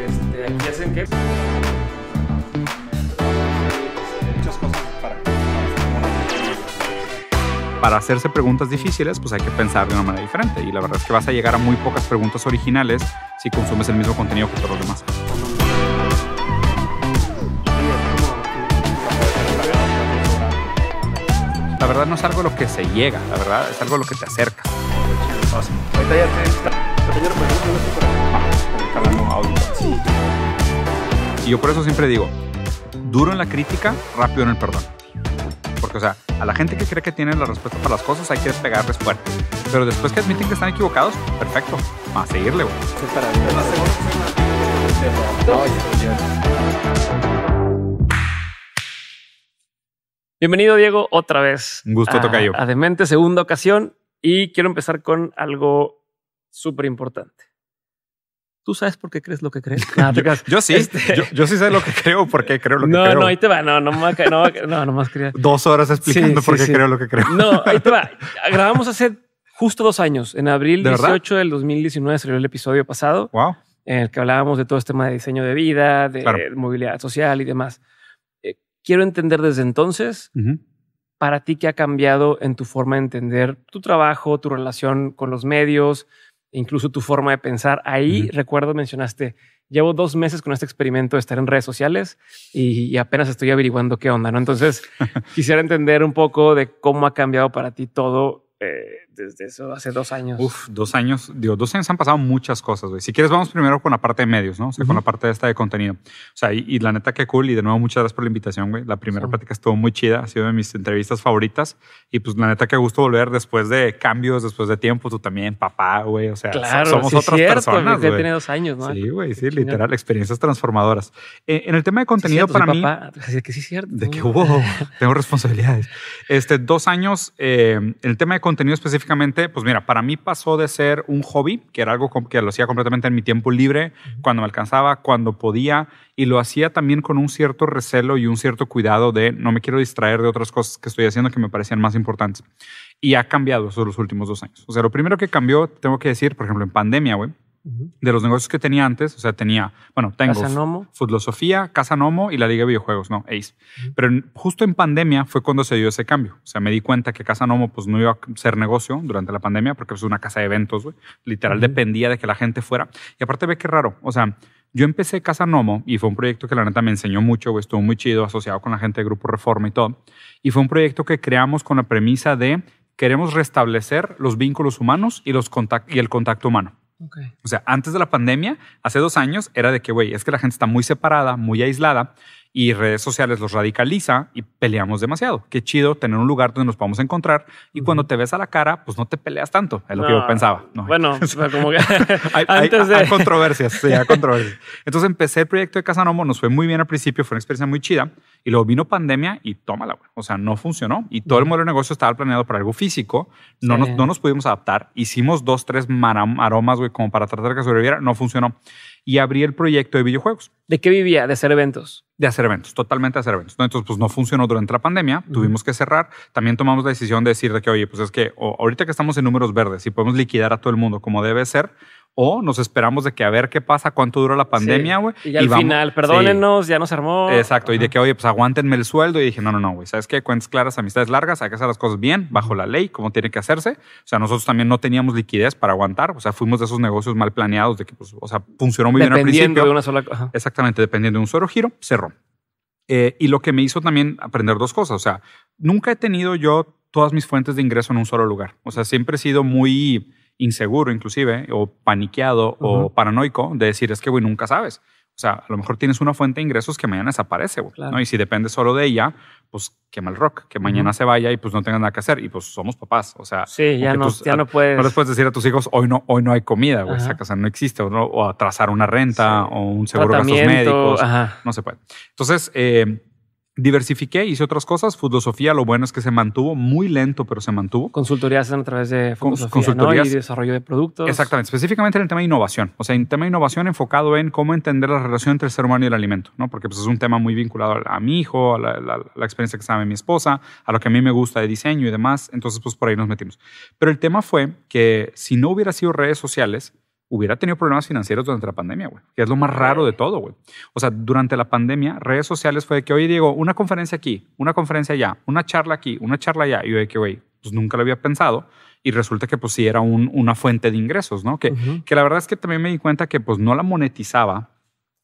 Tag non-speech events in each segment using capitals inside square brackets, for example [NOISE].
Este, aquí hacen para hacerse preguntas difíciles, pues hay que pensar de una manera diferente. Y la verdad es que vas a llegar a muy pocas preguntas originales si consumes el mismo contenido que todos los demás. La verdad no es algo a lo que se llega, la verdad es algo a lo que te acerca. Y yo por eso siempre digo, duro en la crítica, rápido en el perdón. Porque, o sea, a la gente que cree que tiene la respuesta para las cosas hay que pegarles fuerte. Pero después que admiten que están equivocados, perfecto, a seguirle, güey. Bienvenido, Diego, otra vez. Un gusto, a, yo. A Demente, segunda ocasión. Y quiero empezar con algo súper importante. ¿Tú sabes por qué crees lo que crees? [LAUGHS] yo, sí, este yo, sí sé lo que creo, por qué creo lo que creo. No, no, ahí te va. No, no, más, no, no, más Dos horas explicando por qué creo lo que creo. No, ahí te va. [LAUGHS] Grabamos hace justo dos años. En abril 18 del 2019 salió el episodio pasado. Wow. En el que hablábamos de todo este tema de diseño de vida, de movilidad social y demás. Eh, quiero entender desde entonces para ti qué ha cambiado en tu forma de entender tu trabajo, tu relación con los medios, incluso tu forma de pensar. Ahí recuerdo mencionaste, llevo dos meses con este experimento de estar en redes sociales y, apenas estoy averiguando qué onda, ¿no? Entonces, [LAUGHS] quisiera entender un poco de cómo ha cambiado para ti todo eh, desde eso hace dos años. Uf, dos años, digo, dos años han pasado muchas cosas, güey. Si quieres, vamos primero con la parte de medios, ¿no? O sea, con la parte esta de contenido. O sea, y, la neta, que cool. Y de nuevo, muchas gracias por la invitación, güey. La primera plática estuvo muy chida, ha sido de mis entrevistas favoritas. Y pues, la neta, que gusto volver después de cambios, después de tiempo. Tú también, papá, güey. O sea, claro, somos sí, otras cierto, personas. Ya tiene dos años, ¿no? Sí, güey, sí, literal, experiencias transformadoras. E, en el tema de contenido, para mí. Así que sí, cierto. De que, wow, tengo responsabilidades. Este, dos años, eh, en el tema de contenido específico específicamente, pues mira, para mí pasó de ser un hobby, que era algo que lo hacía completamente en mi tiempo libre, cuando me alcanzaba, cuando podía, y lo hacía también con un cierto recelo y un cierto cuidado de no me quiero distraer de otras cosas que estoy haciendo que me parecían más importantes. Y ha cambiado eso los últimos dos años. O sea, lo primero que cambió, tengo que decir, por ejemplo, en pandemia, güey, de los negocios que tenía antes, o sea, tenía, bueno, tengo Filosofía, Casa Nomo y la Liga de Videojuegos, no, Ace. Pero justo en pandemia fue cuando se dio ese cambio. O sea, me di cuenta que nomo, pues no iba a ser negocio durante la pandemia porque es una casa de eventos, Literal dependía de que la gente fuera. Y aparte ve qué raro, o sea, yo empecé Casa Nomo y fue un proyecto que la neta me enseñó mucho, estuvo muy chido, asociado con la gente de Grupo Reforma y todo. Y fue un proyecto que creamos con la premisa de queremos restablecer los vínculos humanos y, los y el contacto humano. O sea, antes de la pandemia, hace dos años, era de que, güey, es que la gente está muy separada, muy aislada y redes sociales los radicaliza y peleamos demasiado. Qué chido tener un lugar donde nos podamos encontrar y cuando te ves a la cara, pues no te peleas tanto, es lo que yo pensaba. No. Bueno, [LAUGHS] como que [LAUGHS] [LAUGHS] hay, controversias, Entonces empecé el proyecto de Casanomo, nos fue muy bien al principio, fue una experiencia muy chida y luego vino pandemia y tómala, o sea, no funcionó y todo el modelo de negocio estaba planeado para algo físico, no, nos, no nos pudimos adaptar, hicimos dos, tres aromas, güey, como para tratar de que sobreviviera, no funcionó y abrí el proyecto de videojuegos. ¿De qué vivía? De hacer eventos. De hacer eventos, totalmente hacer eventos. Entonces, pues no funcionó durante la pandemia, tuvimos que cerrar. También tomamos la decisión de decir de que, oye, pues es que ahorita que estamos en números verdes y podemos liquidar a todo el mundo como debe ser, o nos esperamos de que a ver qué pasa, cuánto dura la pandemia, güey. Y, al final, perdónenos, ya nos armó. Exacto, y de que, oye, pues aguántenme el sueldo. Y dije, no, no, no, güey, ¿sabes qué? Cuentas claras, amistades largas, hay que hacer las cosas bien, bajo la ley, como tiene que hacerse. O sea, nosotros también no teníamos liquidez para aguantar. O sea, fuimos de esos negocios mal planeados, de que, pues, o sea, funcionó muy bien al principio. Dependiendo de una sola cosa. Exactamente, dependiendo de un solo giro, cerró. Eh, y lo que me hizo también aprender dos cosas. O sea, nunca he tenido yo todas mis fuentes de ingreso en un solo lugar. O sea, siempre he sido muy inseguro inclusive, ¿eh? o paniqueado, o paranoico, de decir, es que, güey, nunca sabes. O sea, a lo mejor tienes una fuente de ingresos que mañana desaparece, güey. Y si depende solo de ella, pues quema el rock, que mañana se vaya y pues no tengas nada que hacer. Y pues somos papás, o sea. ya, no, ya no puedes. No les puedes decir a tus hijos, hoy no, hoy no hay comida, güey. Esa casa no existe. O, atrasar una renta o un seguro de gastos médicos. No se puede. Entonces, eh, diversifiqué, hice otras cosas. Filosofía, lo bueno es que se mantuvo muy lento, pero se mantuvo. Consultorías a través de Futosofía consultorías y desarrollo de productos. Exactamente, específicamente en el tema de innovación. O sea, en tema de innovación enfocado en cómo entender la relación entre el ser humano y el alimento, ¿no? Porque pues, es un tema muy vinculado a, mi hijo, a la, la experiencia que sabe mi esposa, a lo que a mí me gusta de diseño y demás. Entonces, pues por ahí nos metimos. Pero el tema fue que si no hubiera sido redes sociales, hubiera tenido problemas financieros durante la pandemia, güey, que es lo más raro de todo, güey. O sea, durante la pandemia, redes sociales fue de que, oye, digo una conferencia aquí, una conferencia allá, una charla aquí, una charla allá. Y yo de que, güey, pues nunca lo había pensado. Y resulta que pues sí era una fuente de ingresos, ¿no? Que, que la verdad es que también me di cuenta que pues no la monetizaba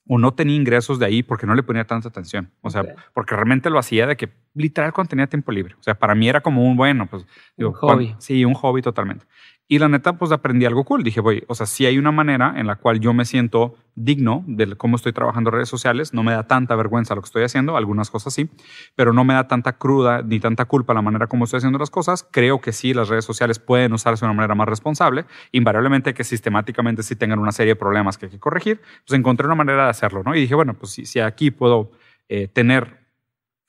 o no tenía ingresos de ahí porque no le ponía tanta atención. O sea, porque realmente lo hacía de que literal cuando tenía tiempo libre. O sea, para mí era como un, bueno, pues... Digo, un hobby. sí, un hobby totalmente. Y la neta, pues aprendí algo cool. Dije, voy, o sea, si hay una manera en la cual yo me siento digno de cómo estoy trabajando redes sociales. No me da tanta vergüenza lo que estoy haciendo, algunas cosas sí, pero no me da tanta cruda ni tanta culpa la manera como estoy haciendo las cosas. Creo que sí, las redes sociales pueden usarse de una manera más responsable. Invariablemente que sistemáticamente sí tengan una serie de problemas que hay que corregir. Pues encontré una manera de hacerlo, ¿no? Y dije, bueno, pues si, aquí puedo eh, tener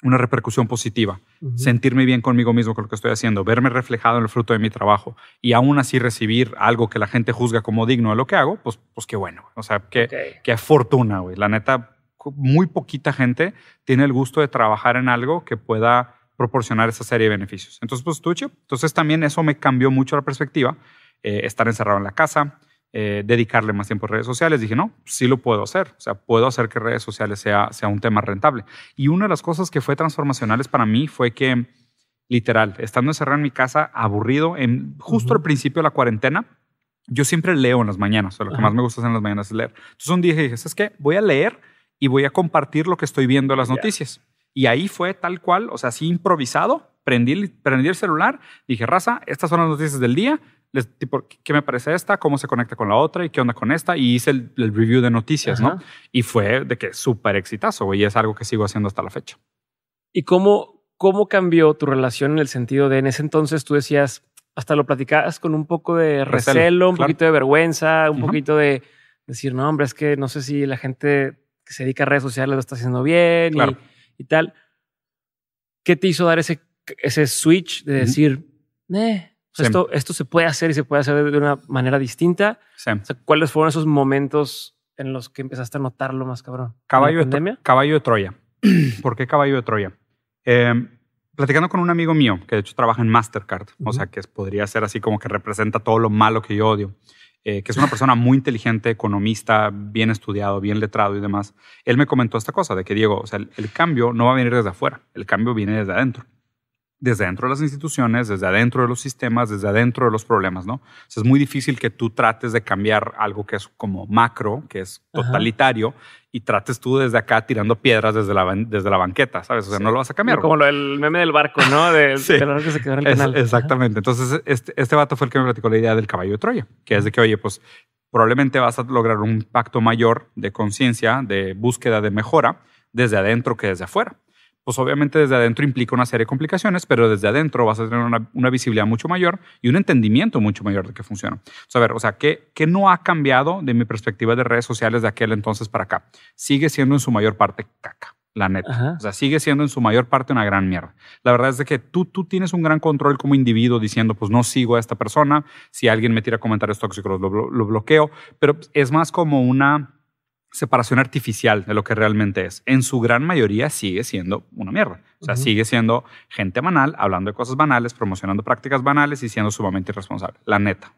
una repercusión positiva, sentirme bien conmigo mismo con lo que estoy haciendo, verme reflejado en el fruto de mi trabajo y aún así recibir algo que la gente juzga como digno de lo que hago, pues, pues qué bueno. O sea, qué, okay. fortuna, güey. La neta, muy poquita gente tiene el gusto de trabajar en algo que pueda proporcionar esa serie de beneficios. Entonces, pues tú, entonces también eso me cambió mucho la perspectiva, eh, estar encerrado en la casa, eh, dedicarle más tiempo a redes sociales. Dije, no, sí lo puedo hacer. O sea, puedo hacer que redes sociales sea, sea un tema rentable. Y una de las cosas que fue transformacionales para mí fue que, literal, estando encerrado en mi casa, aburrido, en, justo al principio de la cuarentena, yo siempre leo en las mañanas. O lo que más me gusta hacer en las mañanas es leer. Entonces un día dije, ¿sabes qué? Voy a leer y voy a compartir lo que estoy viendo en las noticias. Y ahí fue tal cual, o sea, así improvisado, prendí, prendí el celular, dije, raza, estas son las noticias del día, les, tipo, ¿qué me parece esta? ¿Cómo se conecta con la otra? ¿Y qué onda con esta? Y hice el, review de noticias, ¿no? Y fue de que súper exitazo, y es algo que sigo haciendo hasta la fecha. ¿Y cómo, cómo cambió tu relación en el sentido de en ese entonces tú decías, hasta lo platicabas con un poco de recelo, un poquito de vergüenza, un poquito de decir, no, hombre, es que no sé si la gente que se dedica a redes sociales lo está haciendo bien y, tal. ¿Qué te hizo dar ese, ese switch de decir, eh? esto, se puede hacer y se puede hacer de una manera distinta. ¿Cuáles fueron esos momentos en los que empezaste a notarlo más cabrón? Caballo, de, caballo de Troya. [CLEARS THROAT] ¿Por qué caballo de Troya? Em, platicando con un amigo mío, que de hecho trabaja en Mastercard, o sea, que podría ser así como que representa todo lo malo que yo odio, eh, que es una persona muy inteligente, economista, bien estudiado, bien letrado y demás, él me comentó esta cosa de que, Diego, o sea, el cambio no va a venir desde afuera, el cambio viene desde adentro desde dentro de las instituciones, desde adentro de los sistemas, desde adentro de los problemas, ¿no? es muy difícil que tú trates de cambiar algo que es como macro, que es totalitario, y trates tú desde acá tirando piedras desde la, desde la banqueta, ¿sabes? O sea, no lo vas a cambiar. Como el meme del barco, ¿no? De, [LAUGHS] que se quedó en el canal. exactamente. Entonces, este, este vato fue el que me platicó la idea del caballo de Troya, que es de que, oye, pues probablemente vas a lograr un pacto mayor de conciencia, de búsqueda de mejora, desde adentro que desde afuera pues obviamente desde adentro implica una serie de complicaciones, pero desde adentro vas a tener una, visibilidad mucho mayor y un entendimiento mucho mayor de que funciona. a o sea, ¿qué, ¿qué no ha cambiado de mi perspectiva de redes sociales de aquel entonces para acá? Sigue siendo en su mayor parte caca la neta. O sea, sigue siendo en su mayor parte una gran mierda. La verdad es de que tú, tú tienes un gran control como individuo diciendo, pues no sigo a esta persona, si alguien me tira comentarios tóxicos lo bloqueo, pero es más como una separación artificial de lo que realmente es. En su gran mayoría sigue siendo una mierda. O sea, sigue siendo gente banal, hablando de cosas banales, promocionando prácticas banales y siendo sumamente irresponsable. La neta.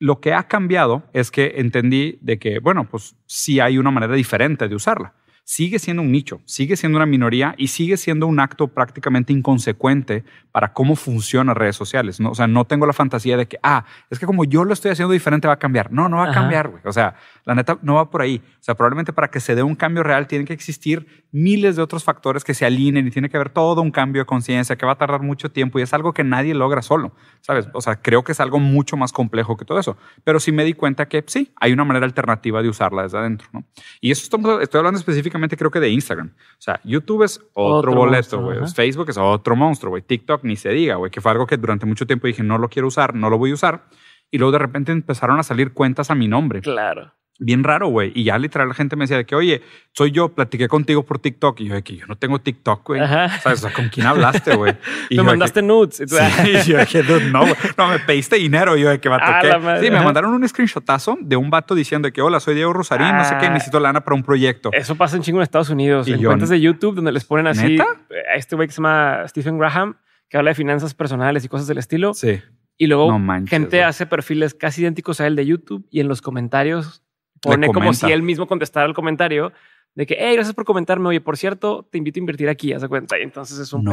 Lo que ha cambiado es que entendí de que, bueno, pues sí hay una manera diferente de usarla. Sigue siendo un nicho, sigue siendo una minoría y sigue siendo un acto prácticamente inconsecuente para cómo funcionan redes sociales. ¿no? O sea, no tengo la fantasía de que, ah, es que como yo lo estoy haciendo diferente va a cambiar. No, no va a cambiar, güey. O sea, la neta no va por ahí. O sea, probablemente para que se dé un cambio real tienen que existir miles de otros factores que se alineen y tiene que haber todo un cambio de conciencia que va a tardar mucho tiempo y es algo que nadie logra solo, ¿sabes? O sea, creo que es algo mucho más complejo que todo eso. Pero sí me di cuenta que pues, sí, hay una manera alternativa de usarla desde adentro, ¿no? Y eso estoy hablando específicamente creo que de Instagram. O sea, YouTube es otro, otro boleto, güey. Facebook es otro monstruo, güey. TikTok ni se diga, güey, que fue algo que durante mucho tiempo dije, no lo quiero usar, no lo voy a usar. Y luego de repente empezaron a salir cuentas a mi nombre. Claro. Bien raro, güey. Y ya literal la gente me decía de que, oye, soy yo, platiqué contigo por TikTok. Y yo de que yo no tengo TikTok, güey. O sea, ¿con quién hablaste, güey? [LAUGHS] Me mandaste nudes. Y, sí, yo de que, no, güey. No, me pediste dinero. Y yo de que, [LAUGHS] Sí, me mandaron un screenshotazo de un vato diciendo que, hola, soy Diego Rosarín, no sé qué, ah. necesito lana para un proyecto. Eso pasa en chingo en Estados Unidos. Y en cuentas de YouTube donde les ponen así a este güey que se llama Stephen Graham, que habla de finanzas personales y cosas del estilo. Sí. Y luego gente hace perfiles casi idénticos a él de YouTube y en los comentarios pone como si él mismo contestara el comentario de que, hey, gracias por comentarme, oye, por cierto, te invito a invertir aquí, haz esa cuenta. Y entonces es un no.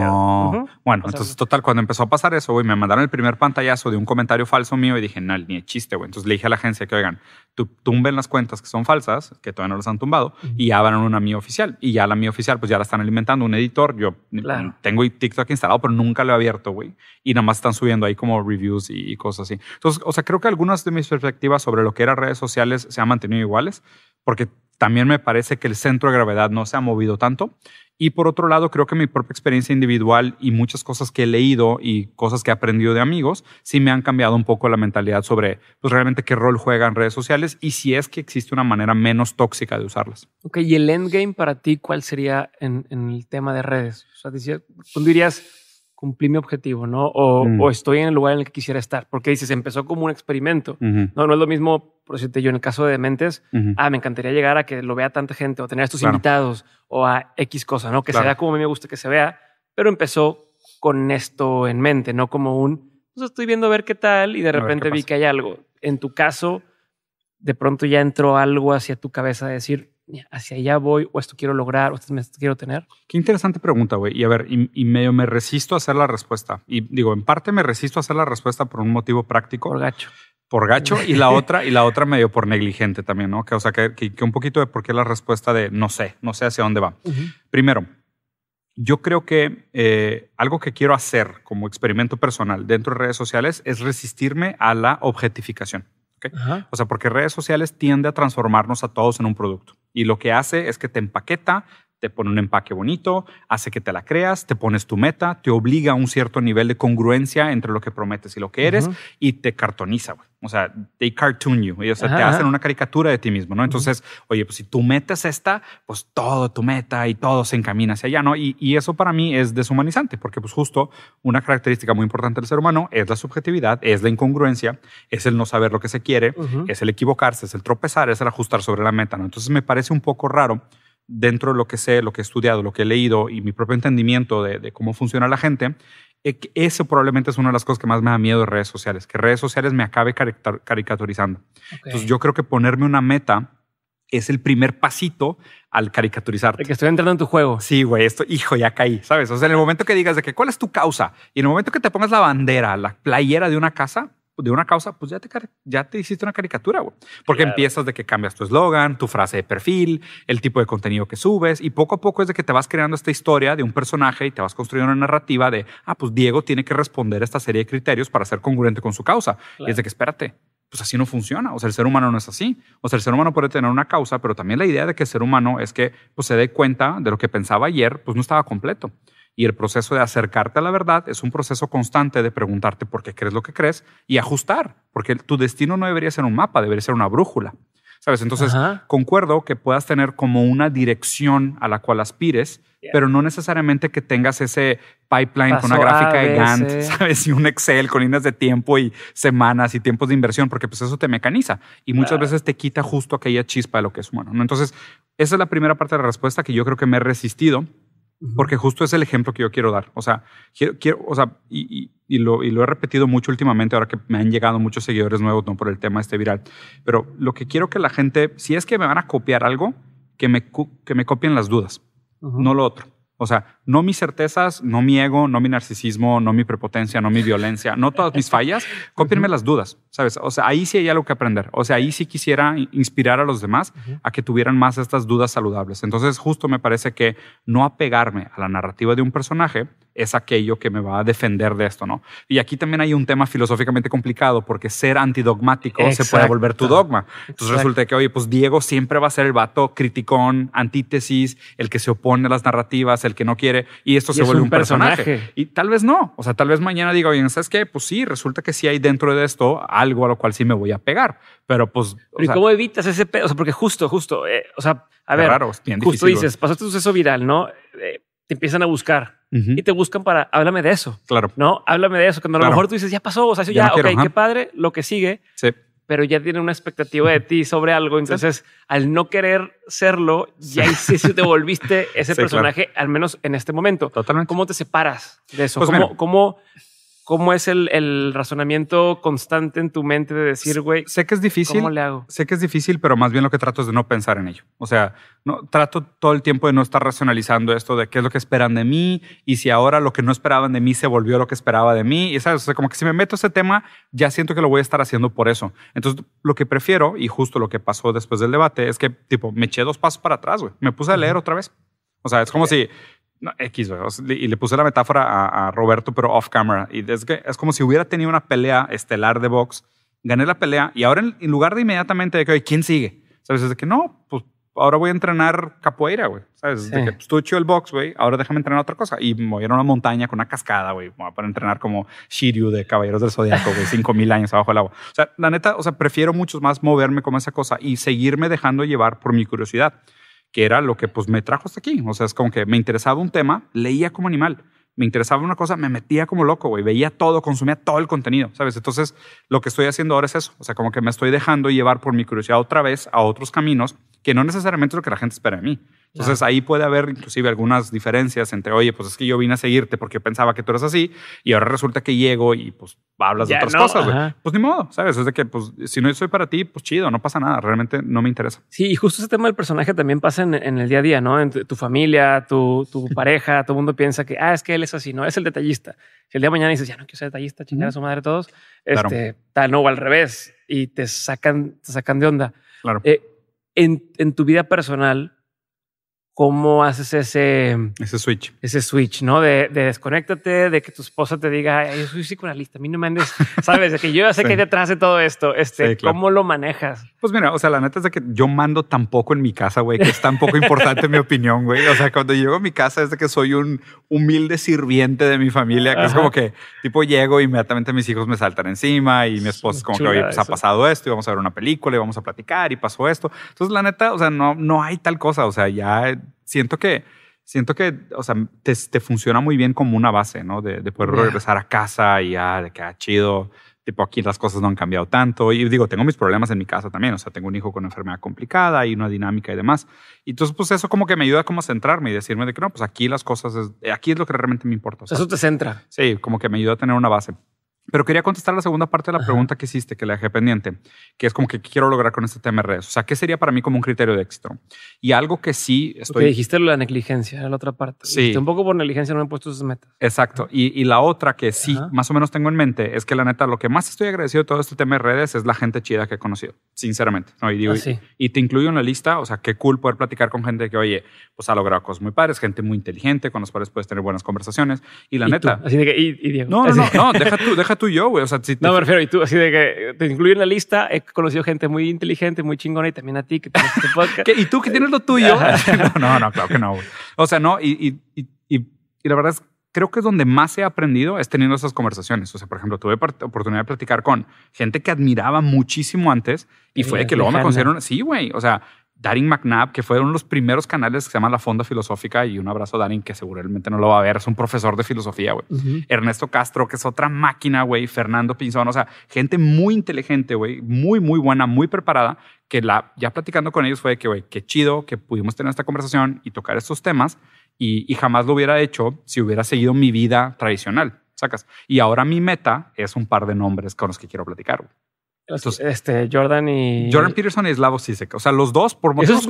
Pedo. Bueno, entonces pues total, cuando empezó a pasar eso, güey, me mandaron el primer pantallazo de un comentario falso mío y dije, no, ni es chiste, güey. Entonces le dije a la agencia que, oigan, tumben las cuentas que son falsas, que todavía no las han tumbado, y abran una mía oficial. Y ya la mía oficial, pues ya la están alimentando un editor. Yo tengo TikTok instalado, pero nunca lo he abierto, güey. Y nada más están subiendo ahí como reviews y, cosas así. Entonces, o sea, creo que algunas de mis perspectivas sobre lo que eran redes sociales se han mantenido iguales, porque también me parece que el centro de gravedad no se ha movido tanto. Y por otro lado, creo que mi propia experiencia individual y muchas cosas que he leído y cosas que he aprendido de amigos, sí me han cambiado un poco la mentalidad sobre pues, realmente qué rol juegan redes sociales y si es que existe una manera menos tóxica de usarlas. Ok, ¿y el endgame para ti cuál sería en, en el tema de redes? O sea, ¿tú dirías, cumplí mi objetivo, ¿no? Mm. O, estoy en el lugar en el que quisiera estar, porque dices, empezó como un experimento. No, no es lo mismo, por ejemplo, yo, en el caso de Dementes, ah, me encantaría llegar a que lo vea tanta gente o tener a estos invitados o a X cosa, ¿no? Que se vea como a mí me gusta que se vea, pero empezó con esto en mente, no como un, pues estoy viendo a ver qué tal y de repente vi que hay algo. En tu caso, de pronto ya entró algo hacia tu cabeza de decir, hacia allá voy o esto quiero lograr o esto, me, quiero tener? Qué interesante pregunta, güey. Y a ver, y, medio me resisto a hacer la respuesta. Y digo, en parte me resisto a hacer la respuesta por un motivo práctico. Por gacho. Por gacho y la otra, y la otra medio por negligente también, ¿no? Que, o sea, que, un poquito de por qué la respuesta de no sé, no sé hacia dónde va. Primero, yo creo que eh, algo que quiero hacer como experimento personal dentro de redes sociales es resistirme a la objetificación. O sea, porque redes sociales tiende a transformarnos a todos en un producto. Y lo que hace es que te empaqueta, te pone un empaque bonito, hace que te la creas, te pones tu meta, te obliga a un cierto nivel de congruencia entre lo que prometes y lo que eres y te cartoniza, O sea, they cartoon you, o sea, te hacen una caricatura de ti mismo, ¿no? Entonces, oye, pues si tu meta esta, pues todo tu meta y todo se encamina hacia allá, ¿no? Y, eso para mí es deshumanizante, porque pues justo una característica muy importante del ser humano es la subjetividad, es la incongruencia, es el no saber lo que se quiere, es el equivocarse, es el tropezar, es el ajustar sobre la meta, ¿no? Entonces me parece un poco raro dentro de lo que sé, lo que he estudiado, lo que he leído y mi propio entendimiento de, cómo funciona la gente, e eso probablemente es una de las cosas que más me da miedo de redes sociales, que redes sociales me acabe caricaturizando. Entonces yo creo que ponerme una meta es el primer pasito al caricaturizar. De que estoy entrando en tu juego. Sí, güey, esto, hijo, ya caí, ¿sabes? O sea, en el momento que digas de que cuál es tu causa y en el momento que te pongas la bandera, la playera de una casa, de una causa, pues ya te, ya te hiciste una caricatura, Porque empiezas de que cambias tu eslogan, tu frase de perfil, el tipo de contenido que subes, y poco a poco es de que te vas creando esta historia de un personaje y te vas construyendo una narrativa de, ah, pues Diego tiene que responder a esta serie de criterios para ser congruente con su causa. Y es de que, espérate, pues así no funciona. O sea, el ser humano no es así. O sea, el ser humano puede tener una causa, pero también la idea de que el ser humano es que pues, se dé cuenta de lo que pensaba ayer, pues no estaba completo. Y el proceso de acercarte a la verdad es un proceso constante de preguntarte por qué crees lo que crees y ajustar, porque tu destino no debería ser un mapa, debería ser una brújula. ¿Sabes? Entonces, concuerdo que puedas tener como una dirección a la cual aspires, pero no necesariamente que tengas ese pipeline con una gráfica de Gantt, [LAUGHS] ¿sabes? Y un Excel con líneas de tiempo y semanas y tiempos de inversión, porque pues eso te mecaniza y muchas veces te quita justo aquella chispa de lo que es humano. Entonces, esa es la primera parte de la respuesta que yo creo que me he resistido porque justo es el ejemplo que yo quiero dar. O sea, quiero, o sea, y, lo, y, lo, he repetido mucho últimamente, ahora que me han llegado muchos seguidores nuevos por el tema este viral. Pero lo que quiero que la gente, si es que me van a copiar algo, que me, que me copien las dudas, no lo otro. O sea, no mis certezas, no mi ego, no mi narcisismo, no mi prepotencia, no mi violencia, no todas mis fallas, confirme las dudas, ¿sabes? O sea, ahí sí hay algo que aprender. O sea, ahí sí quisiera inspirar a los demás a que tuvieran más estas dudas saludables. Entonces, justo me parece que no apegarme a la narrativa de un personaje es aquello que me va a defender de esto, ¿no? Y aquí también hay un tema filosóficamente complicado porque ser antidogmático se puede volver tu dogma. Entonces resulta que, oye, pues Diego siempre va a ser el vato criticón, antítesis, el que se opone a las narrativas, el que no quiere y esto se vuelve un personaje. Y tal vez no. O sea, tal vez mañana diga, oye, ¿sabes qué? Pues sí, resulta que sí hay dentro de esto algo a lo cual sí me voy a pegar. Pero pues. ¿Y cómo evitas ese pedo? O sea, porque justo, justo. Eh, o sea, a ver. bien justo dices, pasó este suceso viral, ¿no? Eh, te empiezan a buscar. y te buscan para háblame de eso. Claro. No, háblame de eso. Cuando a lo mejor tú dices, ya pasó, o sea, eso ya, ya ok, qué padre, lo que sigue. Sí pero ya tiene una expectativa de ti sobre algo. [LAUGHS] Entonces, al no querer serlo, ya sí, te volviste [LAUGHS] ese personaje, al menos en este momento. Totalmente. ¿Cómo te separas de eso? Pues ¿Cómo, ¿Cómo es el, razonamiento constante en tu mente de decir, güey? Sé que es difícil. ¿Cómo le hago? Sé que es difícil, pero más bien lo que trato es de no pensar en ello. O sea, no, trato todo el tiempo de no estar racionalizando esto de qué es lo que esperan de mí y si ahora lo que no esperaban de mí se volvió lo que esperaba de mí. Y sabes, o sea, como que si me meto a ese tema, ya siento que lo voy a estar haciendo por eso. Entonces, lo que prefiero y justo lo que pasó después del debate es que, tipo, me eché dos pasos para atrás, güey. Me puse a leer otra vez. O sea, es como si no, X, güey. Y le puse la metáfora a, Roberto, pero off camera. Y es, que es como si hubiera tenido una pelea estelar de box. Gané la pelea y ahora en, lugar de inmediatamente de que, oye, ¿quién sigue? ¿Sabes? Es de que no, pues ahora voy a entrenar capoeira, güey. ¿Sabes? De que pues, tú el box, güey. Ahora déjame entrenar otra cosa. Y me a una montaña con una cascada, güey. Para entrenar como Shiryu de Caballeros del Zodiaco, güey. 5000 [LAUGHS] años abajo del agua. O sea, la neta, o sea, prefiero muchos más moverme como esa cosa y seguirme dejando llevar por mi curiosidad que era lo que pues me trajo hasta aquí. O sea, es como que me interesaba un tema, leía como animal. Me interesaba una cosa, me metía como loco, güey. Veía todo, consumía todo el contenido, ¿sabes? Entonces, lo que estoy haciendo ahora es eso. O sea, como que me estoy dejando llevar por mi curiosidad otra vez a otros caminos que no necesariamente es lo que la gente espera de mí. Entonces ahí puede haber inclusive algunas diferencias entre, oye, pues es que yo vine a seguirte porque pensaba que tú eras así y ahora resulta que llego y pues hablas de otras cosas, Pues ni modo, ¿sabes? Es de que pues si no soy para ti, pues chido, no pasa nada, realmente no me interesa. Sí, y justo ese tema del personaje también pasa en, el día a día, ¿no? En tu, familia, tu, pareja, todo el mundo piensa que, ah, es que él es así, no, es el detallista. Si el día de mañana dices, ya no quiero ser detallista, chingar a su madre todos, este, tal, no, o al revés, y te sacan, te sacan de onda. Claro. Eh, en, en tu vida personal, cómo haces ese... Ese switch. Ese switch, ¿no? De, de desconéctate, de que tu esposa te diga, yo soy psicoanalista, a mí no me andes, [LAUGHS] ¿sabes? De que yo ya sé que hay detrás de todo esto, este, ¿cómo lo manejas? Pues mira, o sea, la neta es de que yo mando tampoco en mi casa, güey, que es tan poco importante mi opinión, güey. O sea, cuando llego a mi casa es de que soy un humilde sirviente de mi familia, que es como que, tipo, llego y inmediatamente mis hijos me saltan encima y mi esposa es como que, oye, pues, ha pasado esto y vamos a ver una película y vamos a platicar y pasó esto. Entonces, la neta, o sea, no, no hay tal cosa, o sea, ya siento que, siento que, o sea, te, funciona muy bien como una base, ¿no? De, poder regresar a casa y ya, de que, ha ah, chido, tipo, aquí las cosas no han cambiado tanto. Y digo, tengo mis problemas en mi casa también, o sea, tengo un hijo con una enfermedad complicada y una dinámica y demás. Y entonces, pues eso como que me ayuda como a centrarme y decirme de que no, pues aquí las cosas, eh, aquí es lo que realmente me importa. eso te centra. Sí, como que me ayuda a tener una base. Pero quería contestar la segunda parte de la pregunta que hiciste, que la dejé pendiente, que es como que quiero lograr con este tema de redes. O sea, ¿qué sería para mí como un criterio de éxito? Y algo que sí estoy. dijiste la negligencia, era la otra parte. Sí. un poco por negligencia no me he puesto esas metas. Exacto. Y, y la otra que sí, más o menos tengo en mente, es que la neta, lo que más estoy agradecido de todo este tema de redes es la gente chida que he conocido, sinceramente. ¿no? Y, digo, ah, y, te incluyo en la lista, o sea, qué cool poder platicar con gente que, oye, pues ha logrado cosas muy pares, gente muy inteligente, con los cuales puedes tener buenas conversaciones. Y la neta. Así de que, No, no, no, no, deja tú, deja tú y yo, güey. O sea, si te... No, me refiero, y tú, así de que te incluyo en la lista, he conocido gente muy inteligente, muy chingona y también a ti que este [LAUGHS] podcast. ¿Y tú que tienes lo tuyo? [LAUGHS] no, no, claro que no, güey. O sea, no, y, y, y, la verdad es creo que es donde más he aprendido es teniendo esas conversaciones. O sea, por ejemplo, tuve oportunidad de platicar con gente que admiraba muchísimo antes y fue que luego me consideraron, sí, güey, o sea, Darin McNabb, que fueron los primeros canales que se llama La Fonda Filosófica, y un abrazo a Darin, que seguramente no lo va a ver, es un profesor de filosofía, güey. Ernesto Castro, que es otra máquina, güey. Fernando Pinzón, o sea, gente muy inteligente, güey, muy, muy buena, muy preparada, que la, ya platicando con ellos fue que, güey, qué chido que pudimos tener esta conversación y tocar estos temas, y, y jamás lo hubiera hecho si hubiera seguido mi vida tradicional, sacas. Y ahora mi meta es un par de nombres con los que quiero platicar, güey este, Jordan y. Jordan Peterson y Slavo Sisek. O sea, los dos por motivos.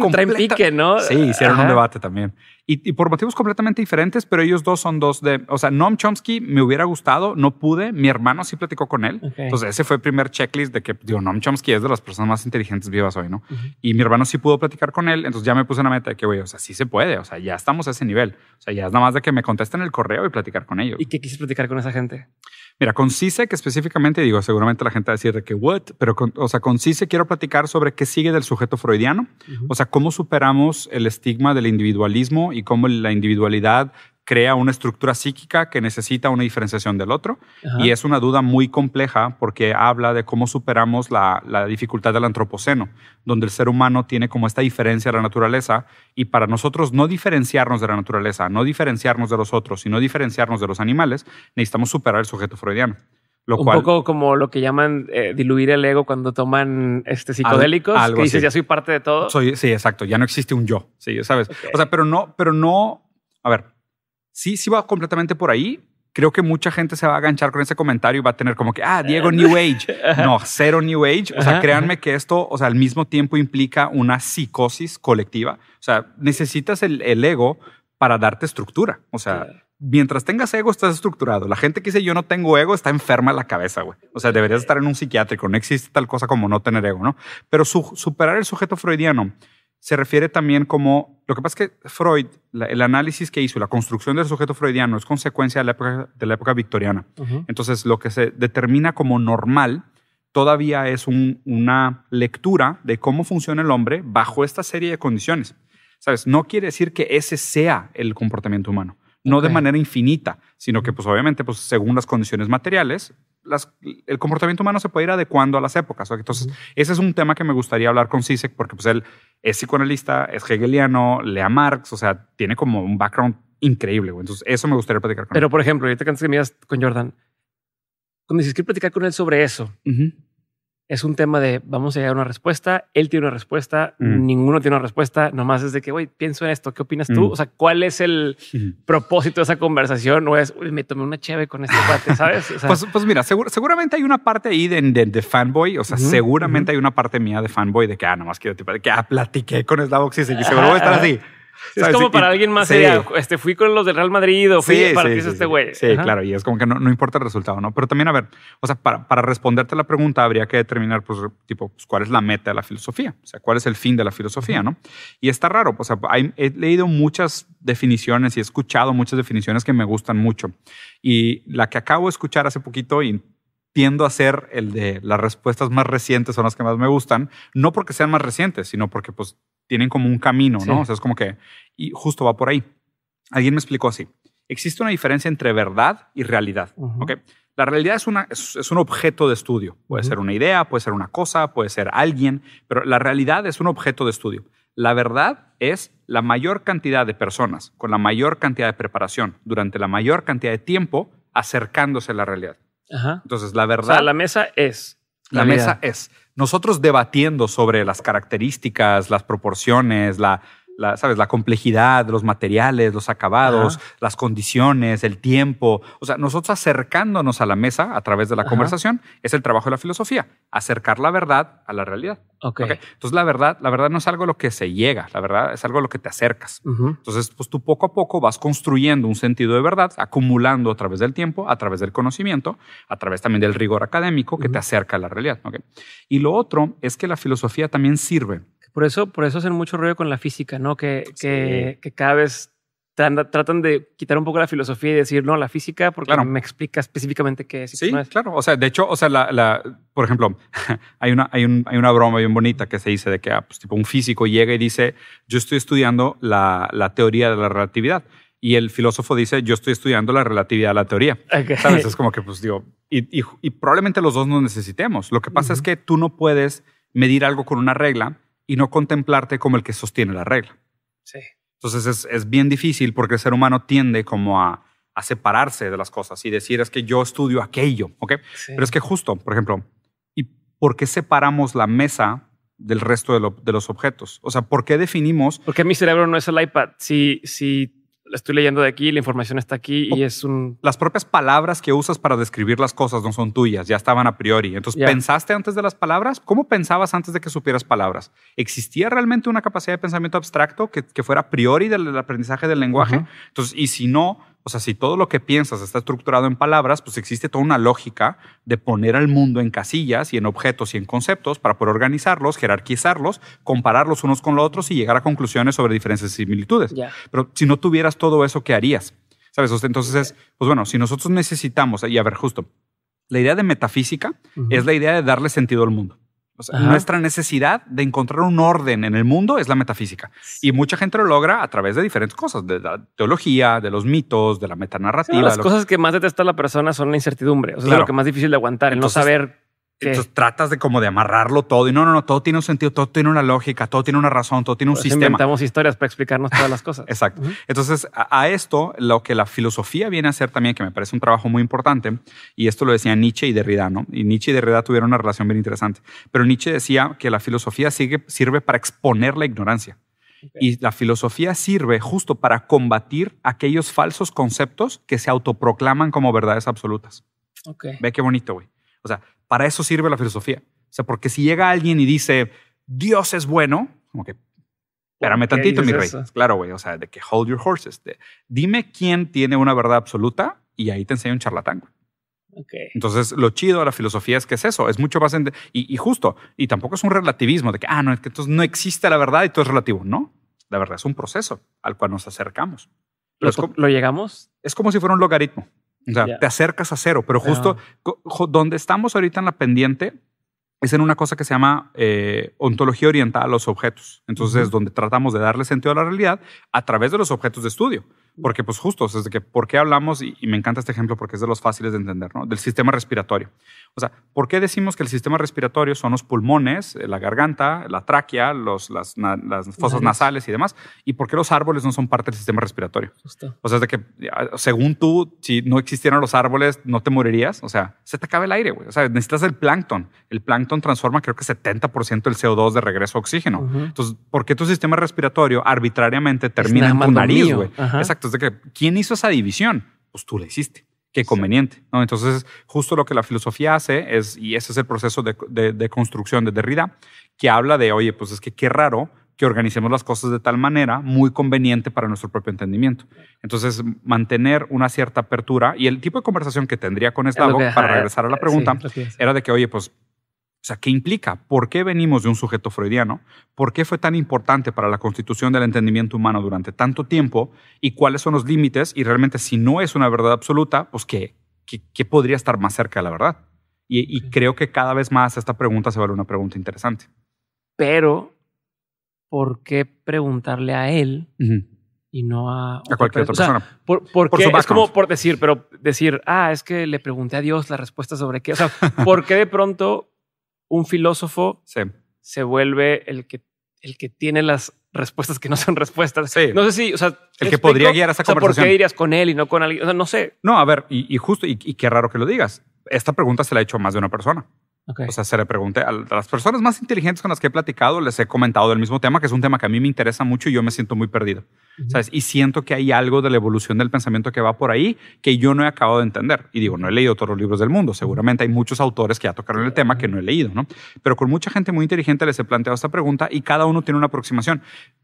¿no? Sí, hicieron un debate también. Y, y, por motivos completamente diferentes, pero ellos dos son dos de. O sea, Noam Chomsky me hubiera gustado, no pude. Mi hermano sí platicó con él. Entonces, ese fue el primer checklist de que, digo, Noam Chomsky es de las personas más inteligentes vivas hoy, ¿no? Y mi hermano sí pudo platicar con él. Entonces, ya me puse una meta de que, güey, o sea, sí se puede. O sea, ya estamos a ese nivel. O sea, ya es nada más de que me contesten el correo y platicar con ellos. ¿Y qué quisiste platicar con esa gente? Mira, con e que específicamente, digo, seguramente la gente va a decir que what, pero con, o sea, e quiero platicar sobre qué sigue del sujeto freudiano, o sea, cómo superamos el estigma del individualismo y cómo la individualidad crea una estructura psíquica que necesita una diferenciación del otro. Y es una duda muy compleja porque habla de cómo superamos la, la, dificultad del antropoceno, donde el ser humano tiene como esta diferencia de la naturaleza y para nosotros no diferenciarnos de la naturaleza, no diferenciarnos de los otros y no diferenciarnos de los animales, necesitamos superar el sujeto freudiano. Lo un poco como lo que llaman eh, diluir el ego cuando toman este, psicodélicos, algo, que dices, ya soy parte de todo. sí, exacto, ya no existe un yo, sí, ¿sabes? O sea, pero no, pero no, a ver, sí, sí va completamente por ahí. Creo que mucha gente se va a aganchar con ese comentario y va a tener como que, ah, eh, Diego New Age. [LAUGHS] No, cero New Age. O sea, créanme que esto, o sea, al mismo tiempo implica una psicosis colectiva. O sea, necesitas el, ego para darte estructura. O sea, mientras tengas ego, estás estructurado. La gente que dice yo no tengo ego está enferma en la cabeza, güey. O sea, deberías estar en un psiquiátrico. No existe tal cosa como no tener ego, ¿no? Pero superar el sujeto freudiano se refiere también como, lo que pasa es que Freud, el análisis que hizo, la construcción del sujeto freudiano es consecuencia de la época, victoriana. Entonces, lo que se determina como normal todavía es una lectura de cómo funciona el hombre bajo esta serie de condiciones. ¿Sabes? No quiere decir que ese sea el comportamiento humano no de manera infinita, sino que pues obviamente pues según las condiciones materiales, el comportamiento humano se puede ir adecuando a las épocas. Entonces, ese es un tema que me gustaría hablar con Sisek porque pues él es psicoanalista, es hegeliano, lea Marx, o sea, tiene como un background increíble. Entonces, eso me gustaría platicar con Pero, él. Pero, por ejemplo, yo te antes que miras con Jordan, cuando dices que platicar con él sobre eso, es un tema de vamos a llegar a una respuesta, él tiene una respuesta, mm. ninguno tiene una respuesta, nomás es de que, güey, pienso en esto, ¿qué opinas tú? Mm. O sea, ¿cuál es el propósito de esa conversación? ¿O es, me tomé una chévere con este parte, [LAUGHS] ¿sabes? Pues, pues, mira, seguramente hay una parte ahí de, de, fanboy, o sea, seguramente hay una parte mía de fanboy de que, ah, nomás quiero, tipo, de que, ah, platiqué con Slavox y seguro voy a estar [LAUGHS] así. Es como para alguien más este, fui con los del Real Madrid o fui sí, para es este güey. Sí, claro, y es como que no, no, importa el resultado, ¿no? Pero también, a ver, o sea, para, para responderte la pregunta habría que determinar, pues, tipo, pues, cuál es la meta de la filosofía, o sea, cuál es el fin de la filosofía, ¿no? Y está raro, o sea, he leído muchas definiciones y he escuchado muchas definiciones que me gustan mucho. Y la que acabo de escuchar hace poquito y tiendo a ser el de las respuestas más recientes son las que más me gustan, no porque sean más recientes, sino porque pues tienen como un camino, ¿no? O sea, es como que, y justo va por ahí. Alguien me explicó así. Existe una diferencia entre verdad y realidad. ¿ok? La realidad es, es, un objeto de estudio. Puede ser una idea, puede ser una cosa, puede ser alguien, pero la realidad es un objeto de estudio. La verdad es la mayor cantidad de personas con la mayor cantidad de preparación durante la mayor cantidad de tiempo acercándose a la realidad. Ajá. Entonces, la verdad. O sea, la mesa es. la mesa es nosotros debatiendo sobre las características, las proporciones, la, la, ¿sabes? La complejidad, los materiales, los acabados, las condiciones, el tiempo. O sea, nosotros acercándonos a la mesa a través de la conversación es el trabajo de la filosofía, acercar la verdad a la realidad. Okay. Entonces, la verdad, la verdad no es algo a lo que se llega, la verdad es algo a lo que te acercas. Entonces, pues tú poco a poco vas construyendo un sentido de verdad, acumulando a través del tiempo, a través del conocimiento, a través también del rigor académico que te acerca a la realidad. Y lo otro es que la filosofía también sirve por eso, por eso hacen mucho ruido con la física, ¿no? Que, que, cada vez tratan de quitar un poco la filosofía y decir, no, la física, porque claro. me explica específicamente qué es. Sí, claro. O sea, de hecho, o sea, por ejemplo, [LAUGHS] hay una, hay, un, hay una broma bien bonita que se dice de que ah, pues, tipo, un físico llega y dice, yo estoy estudiando la, la, teoría de la relatividad. Y el filósofo dice, yo estoy estudiando la relatividad de la teoría. ¿Sabes? Es como que, pues digo, y, probablemente los dos nos necesitemos. Lo que pasa es que tú no puedes medir algo con una regla y no contemplarte como el que sostiene la regla. Sí. Entonces es, bien difícil porque el ser humano tiende como a, separarse de las cosas y decir es que yo estudio aquello, ¿ok? Pero es que justo, por ejemplo, ¿y por qué separamos la mesa del resto de, los objetos? O sea, ¿por qué definimos... Porque mi cerebro no es el iPad? Si, si la estoy leyendo de aquí, la información está aquí y es un... Las propias palabras que usas para describir las cosas no son tuyas, ya estaban a priori. Entonces, ¿pensaste antes de las palabras? ¿Cómo pensabas antes de que supieras palabras? ¿Existía realmente una capacidad de pensamiento abstracto que, fuera a priori del, aprendizaje del lenguaje? Entonces, y si no, o sea, si todo lo que piensas está estructurado en palabras, pues existe toda una lógica de poner al mundo en casillas y en objetos y en conceptos para poder organizarlos, jerarquizarlos, compararlos unos con los otros y llegar a conclusiones sobre diferencias y similitudes. Pero si no tuvieras todo eso, ¿qué harías? ¿Sabes? Entonces es, pues bueno, si nosotros necesitamos, y a ver, justo, la idea de metafísica es la idea de darle sentido al mundo nuestra necesidad de encontrar un orden en el mundo es la metafísica. Y mucha gente lo logra a través de diferentes cosas, de la teología, de los mitos, de la metanarrativa. las cosas que más detesta la persona son la incertidumbre. O sea, es lo que más difícil de aguantar, el no saber entonces tratas de como de amarrarlo todo y no, no, no, todo tiene un sentido, todo tiene una lógica, todo tiene una razón, todo tiene un pues sistema. Inventamos historias para explicarnos todas las cosas. [LAUGHS] Exacto. Entonces, a, esto lo que la filosofía viene a hacer también, que me parece un trabajo muy importante, y esto lo decían Nietzsche y Derrida, ¿no? Y Nietzsche y Derrida tuvieron una relación bien interesante, pero Nietzsche decía que la filosofía sigue, sirve para exponer la ignorancia. Y la filosofía sirve justo para combatir aquellos falsos conceptos que se autoproclaman como verdades absolutas. Okay. Ve qué bonito, güey. O sea, para eso sirve la filosofía. O sea, porque si llega alguien y dice, Dios es bueno, como que, espérame tantito, mi rey. Claro, güey, o sea, de que hold your horses. dime quién tiene una verdad absoluta y ahí te enseño un charlatán. Entonces, lo chido de la filosofía es que es eso, es mucho más... Y, y, justo, y tampoco es un relativismo de que, ah, no, es que entonces no existe la verdad y todo es relativo. No, la verdad es un proceso al cual nos acercamos. ¿Lo llegamos? Es como si fuera un logaritmo. O sea, te acercas a cero, pero justo donde estamos ahorita en la pendiente es en una cosa que se llama eh, ontología orientada a los objetos. Entonces, es donde tratamos de darle sentido a la realidad a través de los objetos de estudio. Porque, pues, justo, desde que, ¿por qué hablamos? y, me encanta este ejemplo porque es de los fáciles de entender, ¿no? Del sistema respiratorio. O sea, ¿por qué decimos que el sistema respiratorio son los pulmones, eh, la garganta, la tráquea, las, fosas nasales y demás? ¿Y por qué los árboles no son parte del sistema respiratorio? O sea, es de que según tú, si no existieran los árboles, no te morirías. O sea, se te acaba el aire, güey. O sea, necesitas el plancton. El plancton transforma creo que 70% del CO2 de regreso a oxígeno. Entonces, ¿por qué tu sistema respiratorio arbitrariamente termina en tu nariz, güey? Exacto. Es de que, ¿quién hizo esa división? Pues tú la hiciste. Qué conveniente. ¿no? Entonces, justo lo que la filosofía hace es, y ese es el proceso de, construcción de Derrida, que habla de, oye, pues es que qué raro que organicemos las cosas de tal manera muy conveniente para nuestro propio entendimiento. Entonces, mantener una cierta apertura y el tipo de conversación que tendría con esta para regresar a la pregunta, era de que, oye, pues o sea, ¿qué implica? ¿Por qué venimos de un sujeto freudiano? ¿Por qué fue tan importante para la constitución del entendimiento humano durante tanto tiempo? ¿Y cuáles son los límites? Y realmente, si no es una verdad absoluta, pues ¿qué, qué, podría estar más cerca de la verdad? Y, creo que cada vez más esta pregunta se vuelve una pregunta interesante. Pero, ¿por qué preguntarle a él y no a, cualquier persona? Porque es como por decir, pero decir, ah, es que le pregunté a Dios la respuesta sobre qué. O sea, ¿por qué de pronto un filósofo se vuelve el que, el que tiene las respuestas que no son respuestas. No sé si, o sea, el que podría guiar esa conversación. ¿Por qué irías con él y no con alguien? no sé. No, a ver, y, justo, y, qué raro que lo digas. Esta pregunta se la ha hecho a más de una persona. O sea, se le pregunté a las personas más inteligentes con las que he platicado, les he comentado del mismo tema, que es un tema que a mí me interesa mucho y yo me siento muy perdido. ¿sabes? Y siento que hay algo de la evolución del pensamiento que va por ahí que yo no he acabado de entender. Y digo, no he leído todos los libros del mundo. Seguramente hay muchos autores que ya tocaron el tema que no he leído, ¿no? Pero con mucha gente muy inteligente les he planteado esta pregunta y cada uno tiene una aproximación.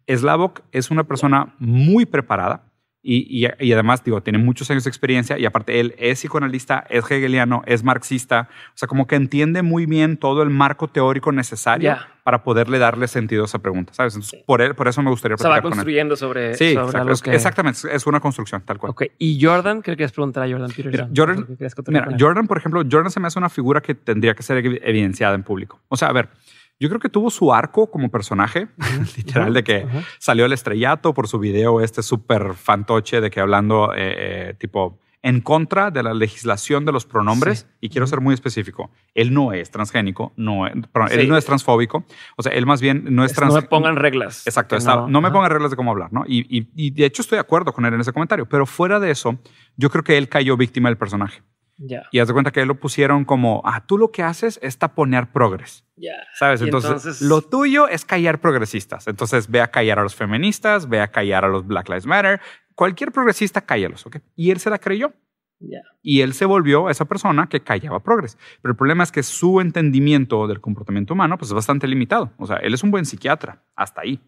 Slavok es una persona muy preparada y, y, y, además, digo, tiene muchos años de experiencia y aparte él es psicoanalista, es hegeliano, es marxista, o sea, como que entiende muy bien todo el marco teórico necesario para poderle darle sentido a esa pregunta, ¿sabes? por, él, por eso me gustaría preguntarle. o va construyendo sobre, sí, sobre es, que... exactamente, es una construcción, tal cual. Ok, y Jordan, creo que es preguntar a Jordan Peterson. mira, Jordan, por ejemplo, Jordan se me hace una figura que tendría que ser evidenciada en público. O sea, a ver, yo creo que tuvo su arco como personaje, [LAUGHS] literal, de que salió el estrellato por su video, este súper fantoche de que hablando eh, eh, tipo en contra de la legislación de los pronombres, y quiero ser muy específico, él no es transgénico, no es, eh, él no es transfóbico, o sea, él más bien no es, No me pongan reglas. Exacto, no, me pongan reglas de cómo hablar, ¿no? y, y, de hecho estoy de acuerdo con él en ese comentario, pero fuera de eso, yo creo que él cayó víctima del personaje. Y haz de cuenta que él lo pusieron como, ah, tú lo que haces es taponear progres. Ya. ¿Sabes? Entonces, lo tuyo es callar progresistas. Entonces, ve a callar a los feministas, ve a callar a los Black Lives Matter. Cualquier progresista, cállalos, ¿ok? Y él se la creyó. Y él se volvió esa persona que callaba progres. Pero el problema es que su entendimiento del comportamiento humano pues, es bastante limitado. O sea, él es un buen psiquiatra, hasta ahí.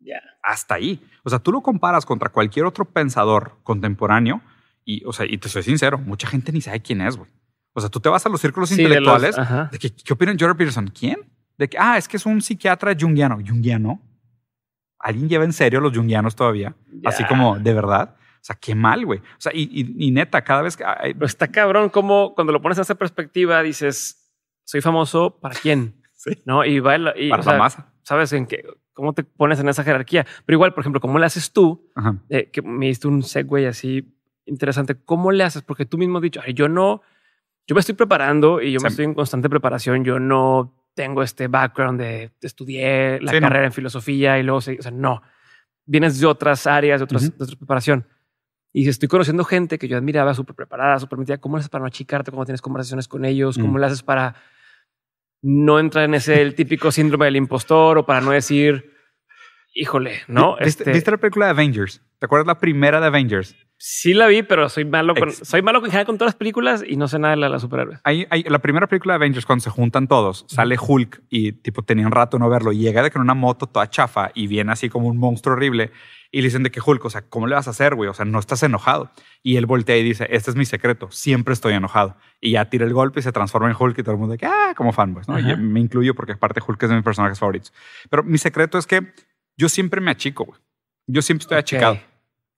Ya. Hasta ahí. O sea, tú lo comparas contra cualquier otro pensador contemporáneo y, o sea, y te soy sincero, mucha gente ni sabe quién es, güey. O sea, tú te vas a los círculos intelectuales de, que, ¿qué opinan Jordan Peterson? ¿Quién? De que, ah, es que es un psiquiatra junguiano. ¿Junguiano? ¿Alguien lleva en serio los junguianos todavía? Así como, ¿de verdad? O sea, qué mal, güey. O sea, y, neta, cada vez que... Ah, eh, está cabrón como cuando lo pones en esa perspectiva dices, soy famoso, ¿para quién? [LAUGHS] Sí. ¿No? Y va Para la masa. ¿Sabes en qué? ¿Cómo te pones en esa jerarquía? Pero igual, por ejemplo, ¿cómo le haces tú? Eh, que me diste un segue así interesante. ¿Cómo le haces? Porque tú mismo has dicho, yo no, yo me estoy preparando y yo me estoy en constante preparación. Yo no tengo este background de estudié la carrera en filosofía y luego, o sea, no. Vienes de otras áreas, de, otra preparación. Y estoy conociendo gente que yo admiraba, súper preparada, súper metida. ¿Cómo le haces para no achicarte? ¿Cómo tienes conversaciones con ellos? ¿Cómo mm. le haces para no entrar en ese típico síndrome del impostor o para no decir híjole, ¿no? Este ¿Viste, la película de Avengers? ¿Te acuerdas la primera de Avengers? Sí la vi, pero soy malo con, soy malo con, todas las películas y no sé nada de la, la superhéroes. la primera película de Avengers, cuando se juntan todos, sale Hulk y tipo tenía un rato no verlo, y llega de que en una moto toda chafa y viene así como un monstruo horrible y le dicen de que Hulk, o sea, ¿cómo le vas a hacer, güey? O sea, no estás enojado. Y él voltea y dice, este es mi secreto, siempre estoy enojado. Y ya tira el golpe y se transforma en Hulk y todo el mundo de que, ah, como fanboys, ¿no? Y me incluyo porque aparte Hulk es de mis personajes favoritos. Pero mi secreto es que yo siempre me achico, Yo siempre estoy achicado.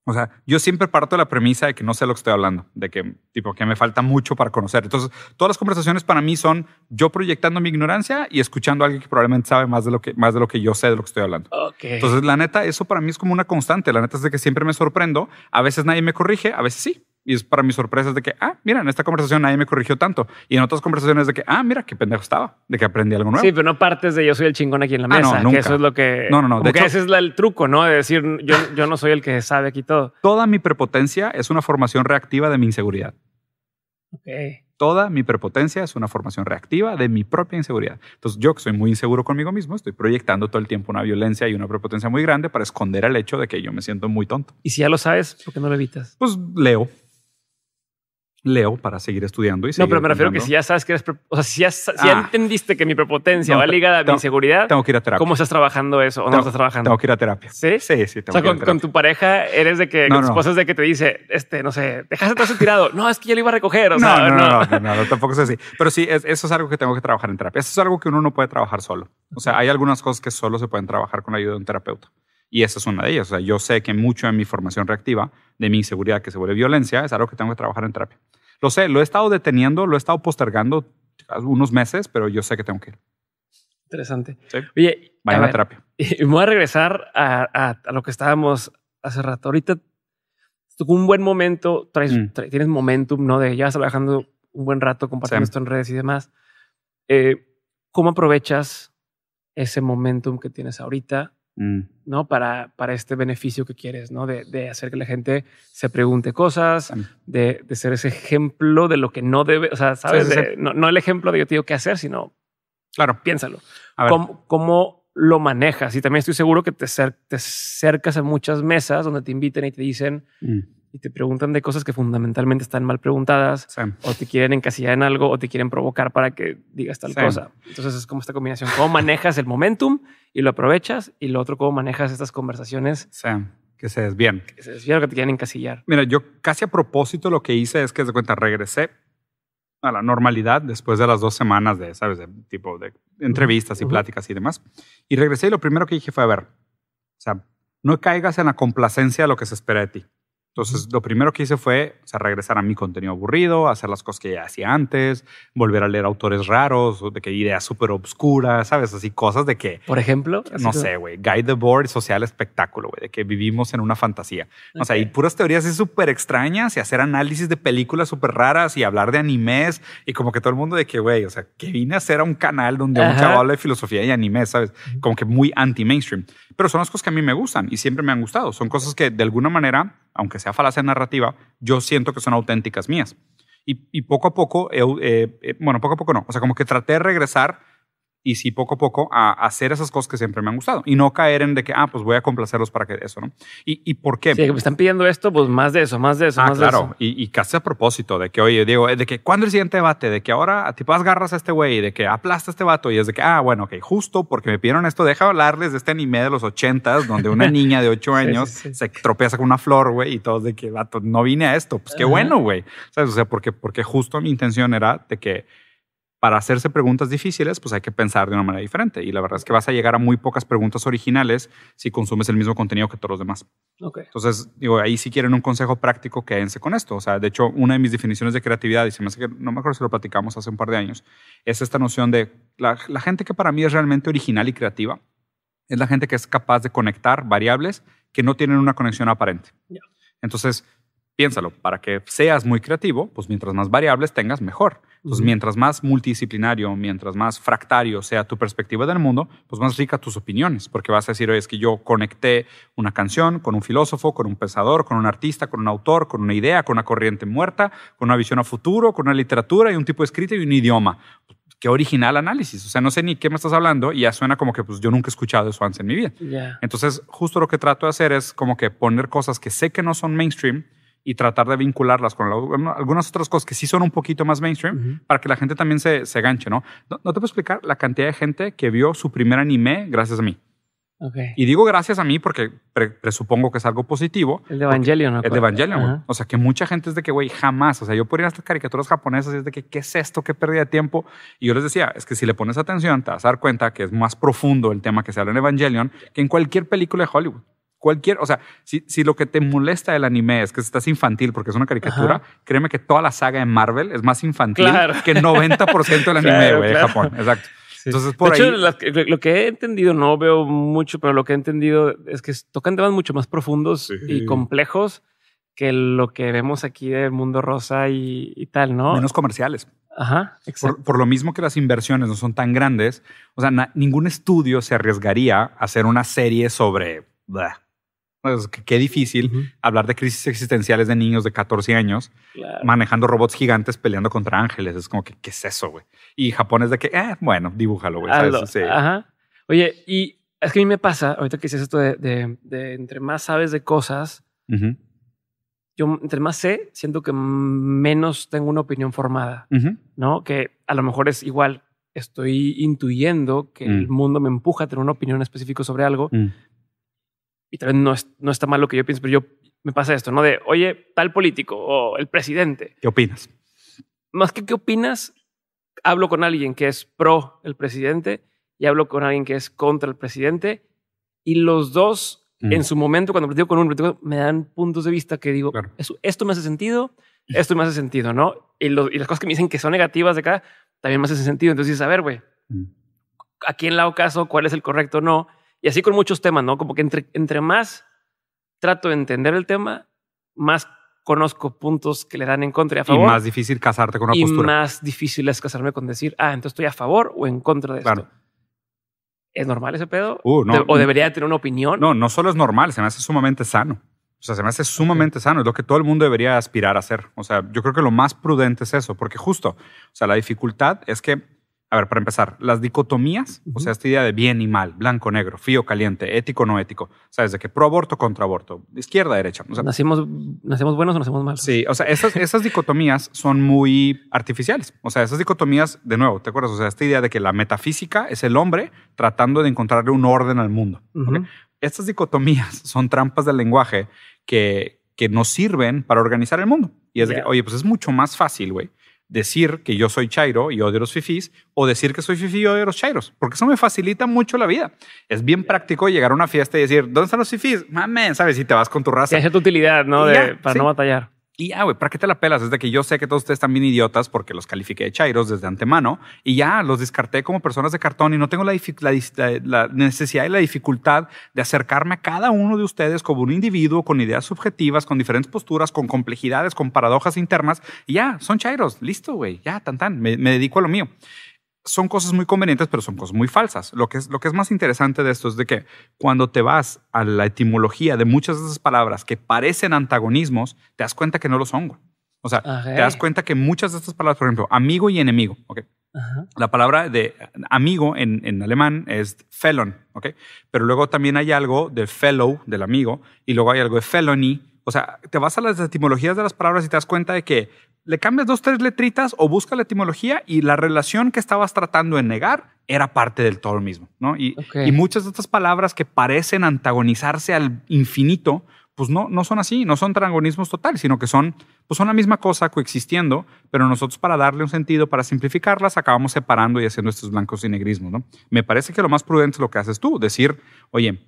O sea, yo siempre parto de la premisa de que no sé lo que estoy hablando, de que, tipo, que me falta mucho para conocer. Entonces, todas las conversaciones para mí son yo proyectando mi ignorancia y escuchando a alguien que probablemente sabe más de lo que, más de lo que yo sé de lo que estoy hablando. Entonces, la neta, eso para mí es como una constante. La neta es de que siempre me sorprendo. A veces nadie me corrige, a veces sí. Y es para mi sorpresa de que, ah, mira, en esta conversación nadie me corrigió tanto. Y en otras conversaciones de que, ah, mira, qué pendejo estaba, de que aprendí algo nuevo. Sí, pero no partes de yo soy el chingón aquí en la ah, mesa. no, Que eso es lo que. No, no, no. ese es el truco, ¿no? De decir, yo, yo no soy el que sabe aquí todo. Toda mi prepotencia es una formación reactiva de mi inseguridad. Ok. Toda mi prepotencia es una formación reactiva de mi propia inseguridad. Entonces, yo que soy muy inseguro conmigo mismo, estoy proyectando todo el tiempo una violencia y una prepotencia muy grande para esconder el hecho de que yo me siento muy tonto. Y si ya lo sabes, ¿por qué no lo evitas? Pues leo leo para seguir estudiando y No, pero me refiero que si ya sabes que eres, o sea, si ya, ah. entendiste que mi prepotencia va ligada a mi inseguridad, tengo que ir a terapia. ¿Cómo estás trabajando eso o no estás trabajando? Tengo que ir a terapia. Sí, sí, sí. Tengo o sea, con, con, tu pareja eres de que no, no. es de que te dice, este, no sé, dejaste todo tirado. No, es que yo lo iba a recoger. O sea, no, no, no, no, tampoco es así. Pero sí, eso es algo que tengo que trabajar en terapia. Eso es algo que uno no puede trabajar solo. O sea, hay algunas cosas que solo se pueden trabajar con la ayuda de un terapeuta. Y esa es una de ellas. O sea, yo sé que mucho de mi formación reactiva, de mi inseguridad que se vuelve violencia, es algo que tengo que trabajar en terapia. Lo sé, lo he estado deteniendo, lo he estado postergando unos meses, pero yo sé que tengo que ir. Interesante. Oye, vaya a, terapia. [LAUGHS] voy a regresar a, lo que estábamos hace rato. Ahorita tuvo un buen momento, mm. tienes momentum, ¿no? De ya vas trabajando un buen rato, compartiendo esto en redes y demás. Eh, ¿Cómo aprovechas ese momentum que tienes ahorita Mm. ¿no? Para, para este beneficio que quieres, ¿no? De, hacer que la gente se pregunte cosas, mm. de, de, ser ese ejemplo de lo que no debe, o sea, ¿sabes? De, no, el ejemplo de yo te digo qué hacer, sino, claro, piénsalo. A ¿Cómo, lo manejas? Y también estoy seguro que te, cercas a muchas mesas donde te inviten y te dicen... Mm te preguntan de cosas que fundamentalmente están mal preguntadas o te quieren encasillar en algo o te quieren provocar para que digas tal cosa. Entonces es como esta combinación, cómo manejas el momentum y lo aprovechas y lo otro, cómo manejas estas conversaciones. Que se desvían. Que se desvían, que te quieren encasillar. Mira, yo casi a propósito lo que hice es que, de cuenta, regresé a la normalidad después de las dos semanas de, ¿sabes? De tipo de entrevistas y pláticas y demás. Y regresé y lo primero que dije fue, a ver, o sea, no caigas en la complacencia de lo que se espera de ti. Entonces, lo primero que hice fue o sea, regresar a mi contenido aburrido, hacer las cosas que ya hacía antes, volver a leer autores raros, de que ideas súper obscuras, ¿sabes? Así cosas de que... Por ejemplo... No sé, güey. Guide the Board, social espectáculo, güey. De que vivimos en una fantasía. O sea, y puras teorías así súper extrañas y hacer análisis de películas súper raras y hablar de animes y como que todo el mundo de que, güey, o sea, que vine a hacer a un canal donde un chaval habla de filosofía y animes, ¿sabes? Como que muy anti-mainstream. Pero son las cosas que a mí me gustan y siempre me han gustado. Son cosas que de alguna manera aunque sea falacia narrativa, yo siento que son auténticas mías. Y, poco a poco, eh, eh, bueno, poco a poco no, o sea, como que traté de regresar y sí poco a poco a hacer esas cosas que siempre me han gustado y no caer en de que, ah, pues voy a complacerlos para que eso, ¿no? ¿Y, y por qué? Sí, me están pidiendo esto, pues más de eso, más de eso, ah, más de eso. Y, y, casi a propósito de que, oye, digo, de que cuando el siguiente debate, de que ahora tipo, vas garras a este güey, y de que aplasta a este vato y es de que, ah, bueno, ok, justo porque me pidieron esto, deja hablarles de este anime de los ochentas donde una [LAUGHS] niña de ocho años se tropieza con una flor, güey, y todos de que, vato, no vine a esto, pues qué bueno, güey. ¿Sabes? O sea, porque, porque justo mi intención era de que para hacerse preguntas difíciles, pues hay que pensar de una manera diferente. Y la verdad es que vas a llegar a muy pocas preguntas originales si consumes el mismo contenido que todos los demás. Entonces, digo, ahí si quieren un consejo práctico, quédense con esto. O sea, de hecho, una de mis definiciones de creatividad, y se me hace que no me acuerdo si lo platicamos hace un par de años, es esta noción de la, gente que para mí es realmente original y creativa, es la gente que es capaz de conectar variables que no tienen una conexión aparente. Entonces, piénsalo, para que seas muy creativo, pues mientras más variables tengas, mejor. Entonces, mientras más multidisciplinario, mientras más fractario sea tu perspectiva del mundo, pues más rica tus opiniones, porque vas a decir, oye, es que yo conecté una canción con un filósofo, con un pensador, con un artista, con un autor, con una idea, con una corriente muerta, con una visión a futuro, con una literatura y un tipo de escrita y un idioma qué original análisis. O sea, no sé ni qué me estás hablando y ya suena como que pues yo nunca he escuchado eso antes en mi vida. Entonces, justo lo que trato de hacer es como que poner cosas que sé que no son mainstream, y tratar de vincularlas con algunas otras cosas que sí son un poquito más mainstream para que la gente también se, se ganche, ¿no? ¿no? te puedo explicar la cantidad de gente que vio su primer anime gracias a mí. Y digo gracias a mí porque presupongo que es algo positivo. El de Evangelion, ¿no? El de Evangelion, O sea, que mucha gente es de que, güey, jamás. O sea, yo podría ir a estas caricaturas japonesas y es de que, ¿qué es esto? ¿Qué pérdida de tiempo? Y yo les decía, es que si le pones atención, te vas a dar cuenta que es más profundo el tema que se habla en Evangelion que en cualquier película de Hollywood cualquier, o sea, si, si, lo que te molesta del anime es que estás infantil porque es una caricatura, créeme que toda la saga de Marvel es más infantil que el 90% del [LAUGHS] anime, de Japón. Exacto. Entonces, por de hecho, lo que he entendido, no veo mucho, pero lo que he entendido es que tocan temas mucho más profundos y complejos que lo que vemos aquí de Mundo Rosa y, tal, ¿no? Menos comerciales. Ajá, Por, lo mismo que las inversiones no son tan grandes, o sea, ningún estudio se arriesgaría a hacer una serie sobre... Pues, qué difícil hablar de crisis existenciales de niños de 14 años manejando robots gigantes peleando contra ángeles. Es como que, ¿qué es eso, güey? Y Japón es de que, eh, bueno, dibújalo, güey. Oye, y es que a mí me pasa, ahorita que dices esto de, entre más sabes de cosas, yo entre más sé, siento que menos tengo una opinión formada, ¿no? Que a lo mejor es igual, estoy intuyendo que el mm. mundo me empuja a tener una opinión específica sobre algo, mm y tal vez no, está mal lo que yo pienso, pero yo me pasa esto, ¿no? De, oye, tal político o el presidente. ¿Qué opinas? Más que qué opinas, hablo con alguien que es pro el presidente y hablo con alguien que es contra el presidente y los dos mm. en su momento, cuando platico con uno, me dan puntos de vista que digo, esto, me hace sentido, esto me hace sentido, ¿no? Y, las cosas que me dicen que son negativas de acá, también me hacen sentido. Entonces, a ver, güey, mm. ¿a quién le hago caso? ¿Cuál es el correcto? No. Y así con muchos temas, ¿no? Como que entre, más trato de entender el tema, más conozco puntos que le dan en contra y a favor. Y más difícil casarte con una y postura. Y más difícil es casarme con decir, ah, entonces estoy a favor o en contra de claro. esto. ¿Es normal ese pedo? Uh, ¿O debería tener una opinión? No, no solo es normal, se me hace sumamente sano. O sea, se me hace sumamente sano, es lo que todo el mundo debería aspirar a hacer. O sea, yo creo que lo más prudente es eso, porque justo, o sea, la dificultad es que a ver, para empezar, las dicotomías, o sea, esta idea de bien y mal, blanco, negro, frío, caliente, ético, no ético, ¿sabes? De que pro aborto, contra aborto, izquierda, derecha. O sea, ¿Nacemos buenos o nacemos malos? Sí, o sea, esas, dicotomías son muy artificiales. O sea, esas dicotomías, de nuevo, ¿te acuerdas? O sea, esta idea de que la metafísica es el hombre tratando de encontrarle un orden al mundo. Estas dicotomías [LAUGHS] son trampas del lenguaje que, que nos sirven para organizar el mundo. Y es que, oye, pues es mucho más fácil, güey decir que yo soy chairo y odio los fifís o decir que soy fifí y odio los chairos, porque eso me facilita mucho la vida. Es bien práctico llegar a una fiesta y decir, ¿dónde están los fifís? mamen ¿sabes? Si te vas con tu raza. Esa es tu utilidad, ¿no? para no batallar. Y ya, ah, güey, ¿para qué te la pelas? desde que yo sé que todos ustedes están bien idiotas porque los califiqué de chairos desde antemano y ya los descarté como personas de cartón y no tengo la, la, necesidad y la dificultad de acercarme a cada uno de ustedes como un individuo con ideas subjetivas, con diferentes posturas, con complejidades, con paradojas internas. Y ya, son chairos, listo, güey, ya, tan, tan, me, me dedico a lo mío son cosas muy convenientes, pero son cosas muy falsas. Lo que, es, lo que es más interesante de esto es de que cuando te vas a la etimología de muchas de esas palabras que parecen antagonismos, te das cuenta que no lo son. O sea, te das cuenta que muchas de estas palabras, por ejemplo, amigo y enemigo, La palabra de amigo en, alemán es felon, Pero luego también hay algo de fellow, del amigo, y luego hay algo de felony, o sea, te vas a las etimologías de las palabras y te das cuenta de que le cambias dos, tres letritas o busca la etimología y la relación que estabas tratando de negar era parte del todo mismo, ¿no? Y, muchas de estas palabras que parecen antagonizarse al infinito, pues no, no son así, no son antagonismos totales, sino que son, pues son la misma cosa coexistiendo, pero nosotros para darle un sentido, para simplificarlas, acabamos separando y haciendo estos blancos y negrismos, ¿no? Me parece que lo más prudente es lo que haces tú, decir, oye,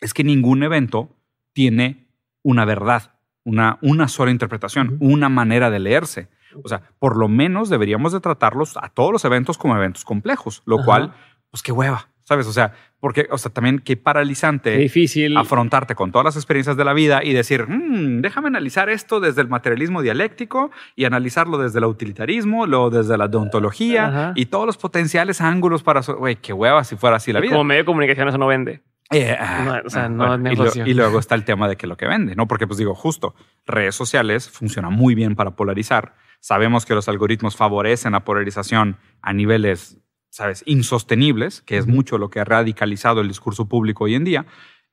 es que ningún evento tiene una verdad una, sola interpretación, una manera de leerse. O sea, por lo menos deberíamos de tratarlos a todos los eventos como eventos complejos, lo cual, pues qué hueva, ¿sabes? O sea, porque, o sea, también qué paralizante. difícil. Afrontarte con todas las experiencias de la vida y decir, mm, déjame analizar esto desde el materialismo dialéctico y analizarlo desde el utilitarismo, lo desde la deontología y todos los potenciales ángulos para. Güey, qué hueva si fuera así la vida. Como medio de comunicación eso no vende. Y, luego está el tema de que lo que vende, ¿no? Porque, pues digo, justo, redes sociales funcionan muy bien para polarizar. Sabemos que los algoritmos favorecen la polarización a niveles, ¿sabes?, insostenibles, que es mucho lo que ha radicalizado el discurso público hoy en día.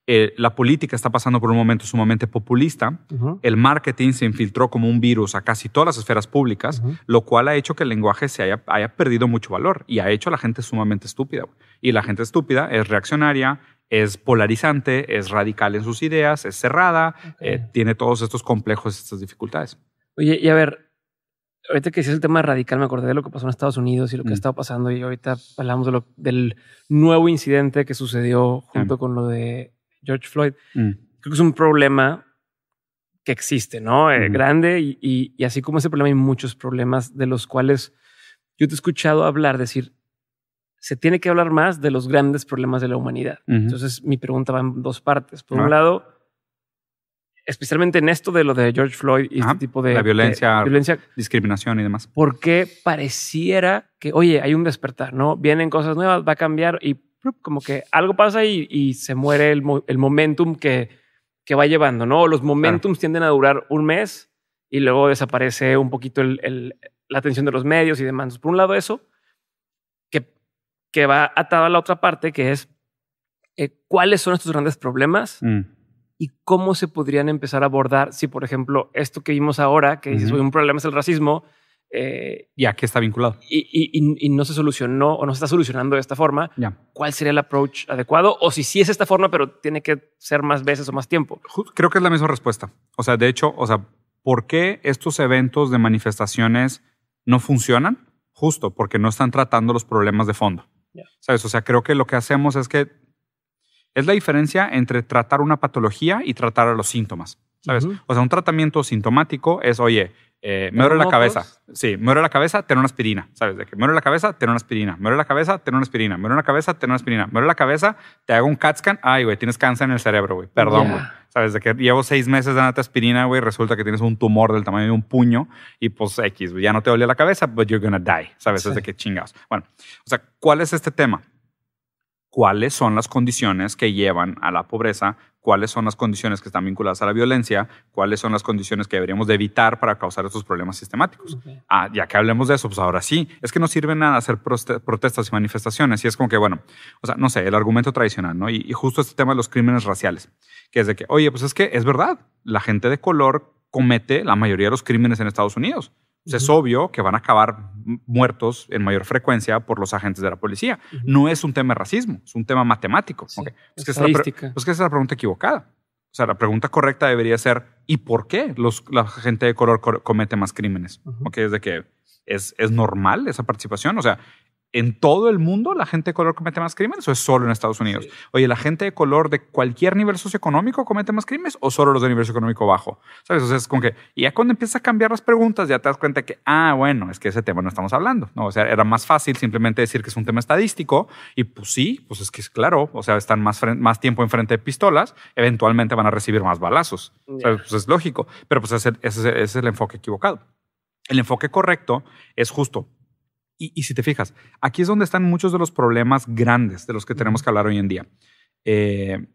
Eh, la política está pasando por un momento sumamente populista. El marketing se infiltró como un virus a casi todas las esferas públicas, lo cual ha hecho que el lenguaje se haya, haya, perdido mucho valor y ha hecho a la gente sumamente estúpida. Y la gente estúpida es reaccionaria, es polarizante, es radical en sus ideas, es cerrada, eh, tiene todos estos complejos, estas dificultades. Oye, y a ver, ahorita que dices el tema radical, me acordé de lo que pasó en Estados Unidos y lo que ha mm. estado pasando, y ahorita hablamos del nuevo incidente que sucedió junto mm. con lo de George Floyd. Mm. Creo que es un problema que existe, ¿no? Eh, grande, y así como ese problema hay muchos problemas de los cuales yo te he escuchado hablar, decir, se tiene que hablar más de los grandes problemas de la humanidad. Entonces, mi pregunta va en dos partes. Por un ah. lado, especialmente en esto de lo de George Floyd y este tipo de, la violencia, discriminación y demás. Porque pareciera que, oye, hay un despertar, ¿no? Vienen cosas nuevas, va a cambiar y como que algo pasa y, y se muere el, momentum que, va llevando, ¿no? Los momentums tienden a durar un mes y luego desaparece un poquito la atención de los medios y demás. Por un lado eso, que va atado a la otra parte, que es eh, cuáles son estos grandes problemas mm. y cómo se podrían empezar a abordar si, por ejemplo, esto que vimos ahora, que un problema es el racismo. Eh, ¿Y a qué está vinculado? Y, no se solucionó o no se está solucionando de esta forma. ¿Cuál sería el approach adecuado? O si sí es esta forma, pero tiene que ser más veces o más tiempo. Creo que es la misma respuesta. O sea, de hecho, o sea, ¿por qué estos eventos de manifestaciones no funcionan? Justo porque no están tratando los problemas de fondo. ¿Sabes? O sea, creo que lo que hacemos es que es la diferencia entre tratar una patología y tratar a los síntomas. ¿Sabes? O sea, un tratamiento sintomático es, oye, eh, me duele la cabeza. Sí, me duele la cabeza, tengo una aspirina. ¿Sabes? De que me duele la cabeza, tengo una aspirina. Me duele la cabeza, tengo una aspirina. Me duele la cabeza, tengo una aspirina. Me duele la cabeza, te hago un CAT scan. Ay, güey, tienes cáncer en el cerebro, güey. Perdón, güey. ¿Sabes? De que llevo seis meses dando aspirina, güey. Resulta que tienes un tumor del tamaño de un puño y pues X, güey. Ya no te duele la cabeza, but you're gonna die. ¿Sabes? de que chingados. Bueno, o sea, ¿cuál es este tema? cuáles son las condiciones que llevan a la pobreza, cuáles son las condiciones que están vinculadas a la violencia, cuáles son las condiciones que deberíamos de evitar para causar estos problemas sistemáticos. Ah, ya que hablemos de eso, pues ahora sí, es que no sirven nada hacer protestas y manifestaciones. Y es como que, bueno, o sea, no sé, el argumento tradicional, ¿no? y justo este tema de los crímenes raciales, que es de que, oye, pues es que es verdad, la gente de color comete la mayoría de los crímenes en Estados Unidos. Pues es obvio que van a acabar muertos en mayor frecuencia por los agentes de la policía. No es un tema de racismo, es un tema matemático. Pues que es la pues que es la pregunta equivocada. O sea, la pregunta correcta debería ser, ¿y por qué los, la gente de color comete más crímenes? es de que es, es normal esa participación. O sea, en todo el mundo la gente de color comete más crímenes o es solo en Estados Unidos? Oye, ¿la gente de color de cualquier nivel socioeconómico comete más crímenes o solo los de nivel socioeconómico bajo? ¿Sabes? O sea, es como que, y ya cuando empiezas a cambiar las preguntas, ya te das cuenta que, ah, bueno, es que ese tema no estamos hablando. No, o sea, era más fácil simplemente decir que es un tema estadístico y pues sí, pues es que es claro, o sea, están más, más tiempo enfrente de pistolas, eventualmente van a recibir más balazos. Pues es lógico, pero pues ese es el enfoque equivocado. El enfoque correcto es justo y, si te fijas, aquí es donde están muchos de los problemas grandes de los que tenemos que hablar hoy en día. Eh,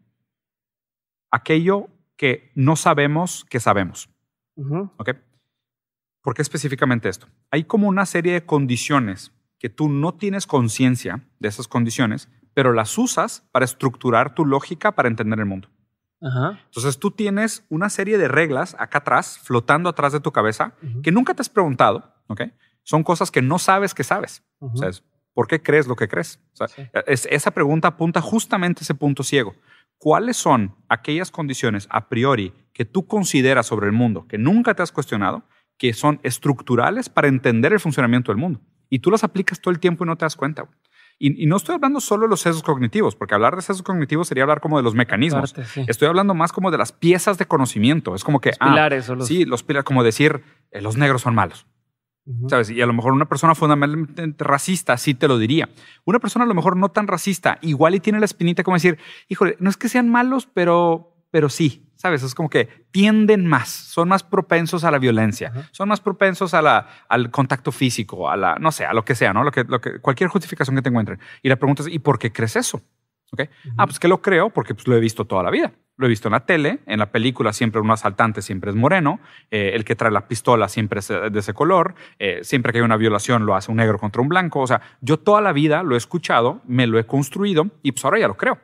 aquello que no sabemos que sabemos. ¿Ok? ¿Por qué específicamente esto? Hay como una serie de condiciones que tú no tienes conciencia de esas condiciones, pero las usas para estructurar tu lógica para entender el mundo. Entonces tú tienes una serie de reglas acá atrás, flotando atrás de tu cabeza, que nunca te has preguntado, ¿ok? son cosas que no sabes que sabes. o ¿Por qué crees lo que crees? esa pregunta apunta justamente a ese punto ciego. ¿Cuáles son aquellas condiciones a priori que tú consideras sobre el mundo, que nunca te has cuestionado, que son estructurales para entender el funcionamiento del mundo? Y tú las aplicas todo el tiempo y no te das cuenta. Y, no estoy hablando solo de los sesgos cognitivos, porque hablar de sesgos cognitivos sería hablar como de los mecanismos. Estoy hablando más como de las piezas de conocimiento. Es como que. Ah, sí, los como decir, eh, los negros son malos. ¿Sabes? Y a lo mejor una persona fundamentalmente racista sí te lo diría. Una persona a lo mejor no tan racista, igual y tiene la espinita como decir, híjole, no es que sean malos, pero, pero sí, ¿sabes? Es como que tienden más, son más propensos a la violencia, son más propensos al contacto físico, a la, no sé, a lo que sea, ¿no? Lo que, cualquier justificación que te encuentren. Y la pregunta es, ¿y por qué crees eso? ¿Okay? Ah, pues que lo creo porque pues, lo he visto toda la vida lo he visto en la tele, en la película siempre un asaltante siempre es moreno, eh, el que trae la pistola siempre es eh, de ese color, eh, siempre que hay una violación lo hace un negro contra un blanco, o sea, yo toda la vida lo he escuchado, me lo he construido y pues ahora ya lo creo.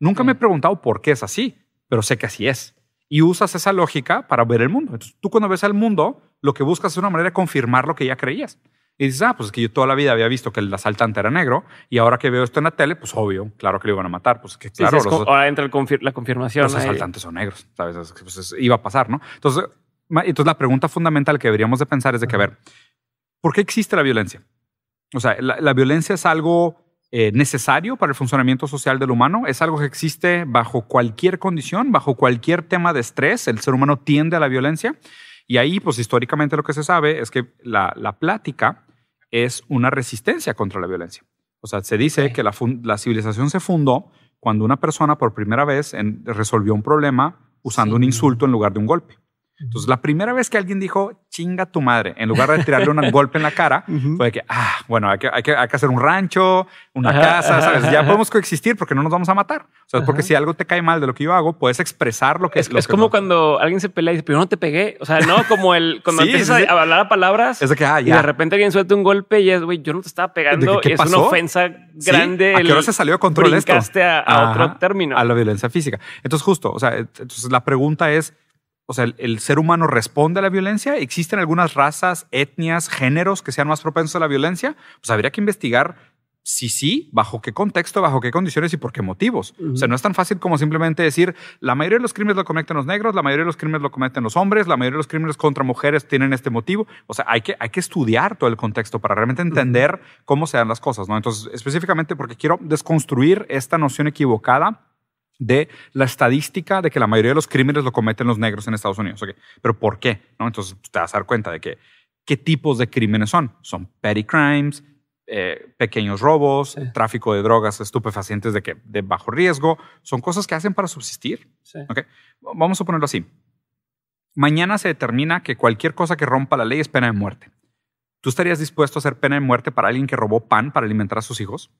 Nunca me he preguntado por qué es así, pero sé que así es. Y usas esa lógica para ver el mundo. tú cuando ves al mundo, lo que buscas es una manera de confirmar lo que ya creías. Y dices, ah, pues es que yo toda la vida había visto que el asaltante era negro y ahora que veo esto en la tele, pues obvio, claro que lo iban a matar. Pues claro. ahora entra la confirmación. Los asaltantes son negros, ¿sabes? Pues, iba a pasar, ¿no? Entonces, entonces, la pregunta fundamental que deberíamos de pensar es de que, a ver, ¿por qué existe la violencia? O sea, la, la violencia es algo eh, necesario para el funcionamiento social del humano. Es algo que existe bajo cualquier condición, bajo cualquier tema de estrés. El ser humano tiende a la violencia. Y ahí, pues históricamente lo que se sabe es que la, la plática es una resistencia contra la violencia. O sea, se dice que la, civilización se fundó cuando una persona por primera vez resolvió un problema usando un insulto en lugar de un golpe. Entonces, la primera vez que alguien dijo, chinga tu madre, en lugar de tirarle un [LAUGHS] golpe en la cara, fue de que, ah, bueno, hay que, hay hay que hacer un rancho, una casa, ya podemos coexistir porque no nos vamos a matar. O sea, porque si algo te cae mal de lo que yo hago, puedes expresar lo que es. es como cuando alguien se pelea y dice, pero yo no te pegué. O sea, no, como el, [LAUGHS] cuando empiezas a hablar a palabras es de que, ah, ya. y de repente alguien suelta un golpe y es, güey, yo no te estaba pegando. es una ofensa grande. Sí. se salió de control esto? a, a otro término. A la violencia física. Entonces, justo, o sea, entonces la pregunta es, o sea, el, ser humano responde a la violencia? ¿Existen algunas razas, etnias, géneros que sean más propensos a la violencia? Pues habría que investigar si sí, bajo qué contexto, bajo qué condiciones y por qué motivos. O sea, no es tan fácil como simplemente decir, la mayoría de los crímenes lo cometen los negros, la mayoría de los crímenes lo cometen los hombres, la mayoría de los crímenes contra mujeres tienen este motivo. O sea, hay que, hay que estudiar todo el contexto para realmente entender cómo se dan las cosas, ¿no? Entonces, específicamente porque quiero desconstruir esta noción equivocada de la estadística de que la mayoría de los crímenes lo cometen los negros en Estados Unidos. Pero ¿por qué? ¿No? Entonces pues, te vas a dar cuenta de que qué tipos de crímenes son. Son petty crimes, eh, pequeños robos, tráfico de drogas, estupefacientes de, que, de bajo riesgo. Son cosas que hacen para subsistir. Vamos a ponerlo así. Mañana se determina que cualquier cosa que rompa la ley es pena de muerte. ¿Tú estarías dispuesto a hacer pena de muerte para alguien que robó pan para alimentar a sus hijos?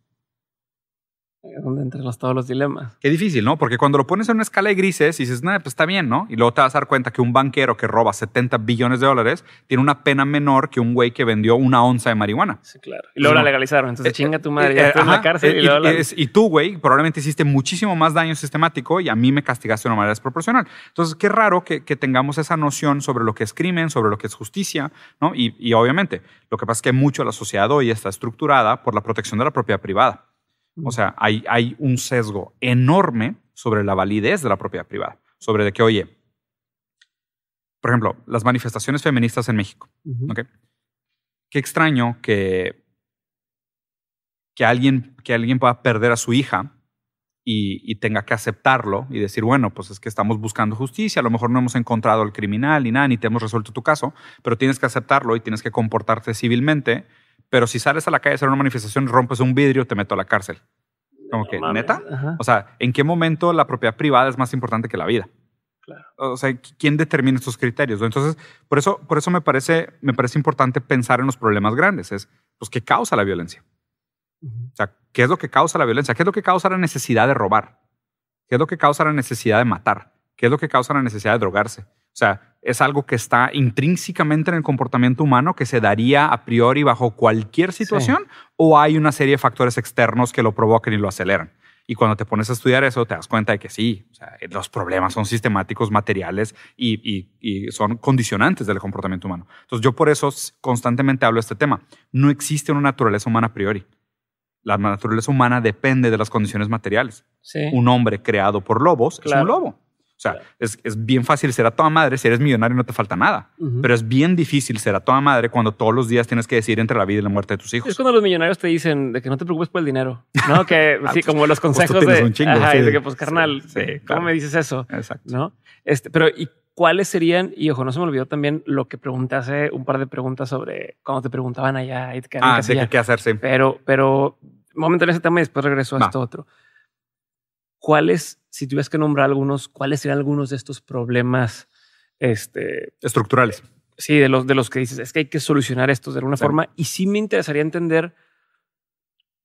donde entran todos los dilemas. Qué difícil, ¿no? Porque cuando lo pones en una escala de grises y dices, nada, pues está bien, ¿no? Y luego te vas a dar cuenta que un banquero que roba 70 billones de dólares tiene una pena menor que un güey que vendió una onza de marihuana. Sí, claro. Y luego la legalizaron. Entonces, eh, chinga eh, tu madre, ya eh, estás en la cárcel. y, luego y tú, güey, probablemente hiciste muchísimo más daño sistemático y a mí me castigaste de una manera desproporcional. Entonces, qué raro que, tengamos esa noción sobre lo que es crimen, sobre lo que es justicia, ¿no? Y, y obviamente, lo que pasa es que mucho de la sociedad hoy está estructurada por la protección de la propiedad privada. O sea, hay, un sesgo enorme sobre la validez de la propiedad privada, sobre de que, oye, por ejemplo, las manifestaciones feministas en México. Qué extraño que, que, alguien, que alguien pueda perder a su hija y, y, tenga que aceptarlo y decir, bueno, pues es que estamos buscando justicia, a lo mejor no hemos encontrado al criminal ni nada, ni te hemos resuelto tu caso, pero tienes que aceptarlo y tienes que comportarte civilmente pero si sales a la calle a hacer una manifestación, rompes un vidrio, te meto a la cárcel. Como que, ¿neta? O sea, ¿en qué momento la propiedad privada es más importante que la vida? O sea, ¿quién determina estos criterios? Entonces, por eso, por eso me, parece, me parece importante pensar en los problemas grandes. Es, pues, ¿qué causa la violencia? O sea, ¿qué es lo que causa la violencia? ¿Qué es lo que causa la necesidad de robar? ¿Qué es lo que causa la necesidad de matar? ¿Qué es lo que causa la necesidad de drogarse. O sea, es algo que está intrínsecamente en el comportamiento humano que se daría a priori bajo cualquier situación o hay una serie de factores externos que lo provocan y lo aceleran. Y cuando te pones a estudiar eso, te das cuenta de que sí, los problemas son sistemáticos, materiales y, son condicionantes del comportamiento humano. Entonces, yo por eso constantemente hablo de este tema. No existe una naturaleza humana a priori. La naturaleza humana depende de las condiciones materiales. Un hombre creado por lobos es un lobo. O sea, es, bien fácil ser a toda madre si eres millonario y no te falta nada. Pero es bien difícil ser a toda madre cuando todos los días tienes que decidir entre la vida y la muerte de tus hijos. Es cuando los millonarios te dicen de que no te preocupes por el dinero. No, [LAUGHS] que ah, sí, pues, como los consejos de, un chingo, ajá, que pues carnal, ¿cómo me dices eso? Exacto. ¿No? Este, pero ¿y cuáles serían? Y ojo, no se me olvidó también lo que pregunté hace un par de preguntas sobre cuando te preguntaban allá y te Ah, sí, qué hacerse. Pero, pero momento en ese tema y después regreso a esto otro. ¿Cuáles si tuvieras que nombrar algunos, ¿cuáles serían algunos de estos problemas este? estructurales? Sí, de los, de los que dices, es que hay que solucionar estos de alguna forma. Y sí me interesaría entender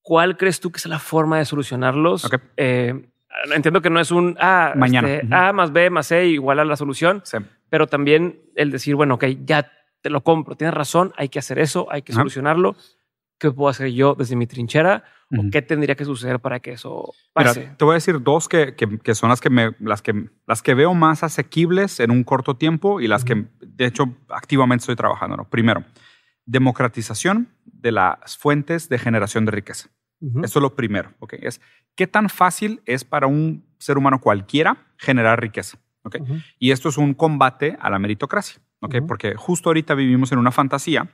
cuál crees tú que es la forma de solucionarlos. Eh, entiendo que no es un ah, este, A más B más C igual a la solución, pero también el decir, bueno, ok, ya te lo compro, tienes razón, hay que hacer eso, hay que solucionarlo. ¿Qué puedo hacer yo desde mi trinchera? ¿O qué tendría que suceder para que eso pase? te voy a decir dos que, que, son las que, me, las, que, las que veo más asequibles en un corto tiempo y las que, de hecho, activamente estoy trabajando. Primero, democratización de las fuentes de generación de riqueza. Eso es lo primero. ¿okay? Es qué tan fácil es para un ser humano cualquiera generar riqueza. ¿okay? Y esto es un combate a la meritocracia. ¿okay? Porque justo ahorita vivimos en una fantasía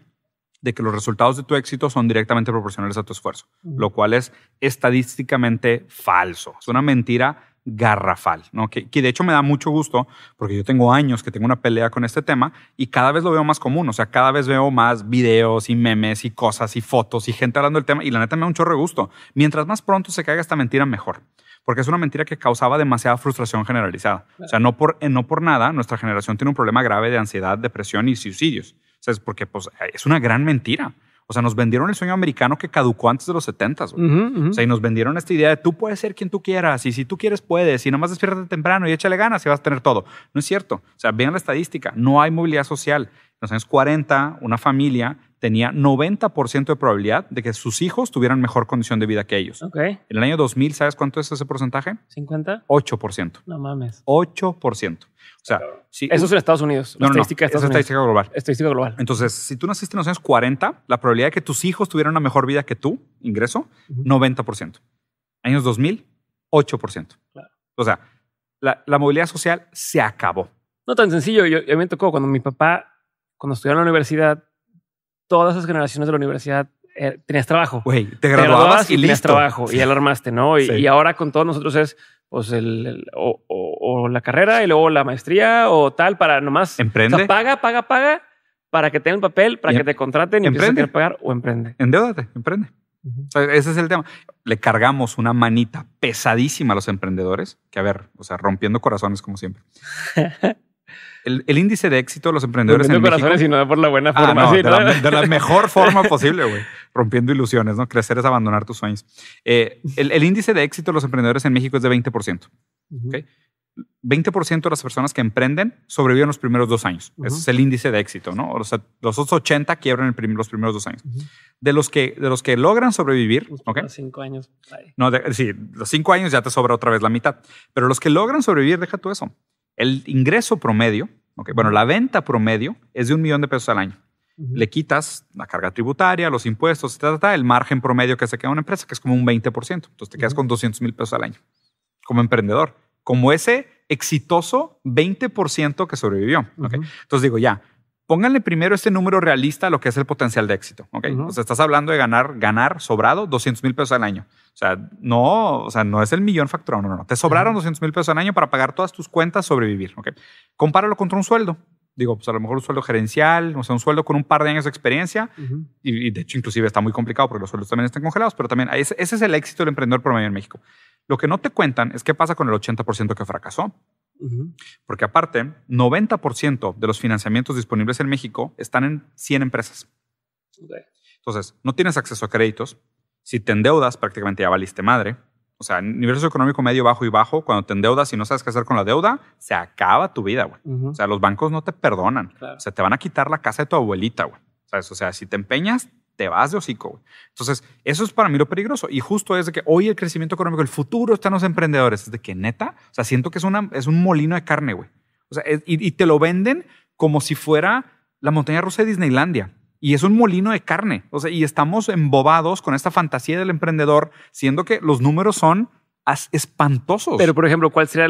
de que los resultados de tu éxito son directamente proporcionales a tu esfuerzo, lo cual es estadísticamente falso. Es una mentira garrafal, ¿no? Que, de hecho me da mucho gusto porque yo tengo años que tengo una pelea con este tema y cada vez lo veo más común, o sea, cada vez veo más videos y memes y cosas y fotos y gente hablando del tema y la neta me da un chorro de gusto. Mientras más pronto se caiga esta mentira, mejor, porque es una mentira que causaba demasiada frustración generalizada. O sea, no por, eh, no por nada nuestra generación tiene un problema grave de ansiedad, depresión y suicidios. O es Porque pues, eh, es una gran mentira. O sea, nos vendieron el sueño americano que caducó antes de los 70. O sea, y nos vendieron esta idea de tú puedes ser quien tú quieras y si tú quieres puedes y nomás despierta temprano y échale ganas y vas a tener todo. No es cierto. O sea, vean la estadística. No hay movilidad social. En los años 40, una familia tenía 90% de probabilidad de que sus hijos tuvieran mejor condición de vida que ellos. Okay. En el año 2000, ¿sabes cuánto es ese porcentaje? ¿50? 8%. No mames. 8%. O sea, si, eso es en uh, Estados Unidos. No, estadística es estadística global. Estadística global. Entonces, si tú naciste en los años 40, la probabilidad de que tus hijos tuvieran una mejor vida que tú, ingreso, 90%. Años 2000, 8%. Claro. O sea, la, la, movilidad social se acabó. No tan sencillo. Yo, mí me tocó cuando mi papá, cuando estudiaba en la universidad, todas las generaciones de la universidad eh, tenías trabajo. Güey, te, te graduabas, y, tenías trabajo y ya armaste, ¿no? Y, ahora con todos nosotros es pues o, la carrera y luego la maestría o tal para nomás emprende. O paga, paga, paga para que tenga el papel, para que te contraten y empieces A pagar o emprende. Endeudate, emprende. Ese es el tema. Le cargamos una manita pesadísima a los emprendedores, que a ver, o sea, rompiendo corazones como siempre. [LAUGHS] el, índice de éxito de los emprendedores en México. no por de, la, mejor [LAUGHS] forma posible, güey. Rompiendo ilusiones, ¿no? Crecer es abandonar tus sueños. Eh, el, índice de éxito de los emprendedores en México es de 20%. ¿okay? 20% de las personas que emprenden sobreviven los primeros dos años. Ese es el índice de éxito, ¿no? O sea, los otros 80 quiebran los primeros dos años. de, los que, de los que logran sobrevivir... Pues, los cinco años. sí, los cinco años ya te sobra otra vez la mitad. Pero los que logran sobrevivir, deja tú eso. El ingreso promedio Okay. Bueno, la venta promedio es de un millón de pesos al año. Le quitas la carga tributaria, los impuestos, el margen promedio que se queda una empresa, que es como un 20%. Entonces te quedas con 200 mil pesos al año como emprendedor, como ese exitoso 20% que sobrevivió. Entonces digo, ya, pónganle primero este número realista a lo que es el potencial de éxito. O sea, estás hablando de ganar, ganar sobrado 200 mil pesos al año. O sea, no, o sea, no es el millón facturado, no, no. Te sobraron 200 mil pesos al año para pagar todas tus cuentas, sobrevivir. Compáralo contra un sueldo digo, pues a lo mejor un sueldo gerencial, o sea, un sueldo con un par de años de experiencia, y, de hecho inclusive está muy complicado porque los sueldos también están congelados, pero también ese, ese es el éxito del emprendedor promedio en México. Lo que no te cuentan es qué pasa con el 80% que fracasó, porque aparte, 90% de los financiamientos disponibles en México están en 100 empresas. Entonces, no tienes acceso a créditos. Si te endeudas, prácticamente ya valiste madre. O sea, nivel socioeconómico medio, bajo y bajo, cuando te endeudas y no sabes qué hacer con la deuda, se acaba tu vida, güey. O sea, los bancos no te perdonan. se O sea, te van a quitar la casa de tu abuelita, güey. O sea, si te empeñas, te vas de hocico. Güey. Entonces, eso es para mí lo peligroso. Y justo es de que hoy el crecimiento económico, el futuro está en los emprendedores. Es de que neta, o sea, siento que es, una, es un molino de carne, güey. O sea, y, te lo venden como si fuera la montaña rusa de Disneylandia. Y es un molino de carne. O sea, y estamos embobados con esta fantasía del emprendedor, siendo que los números son espantosos. Pero, por ejemplo, ¿cuál sería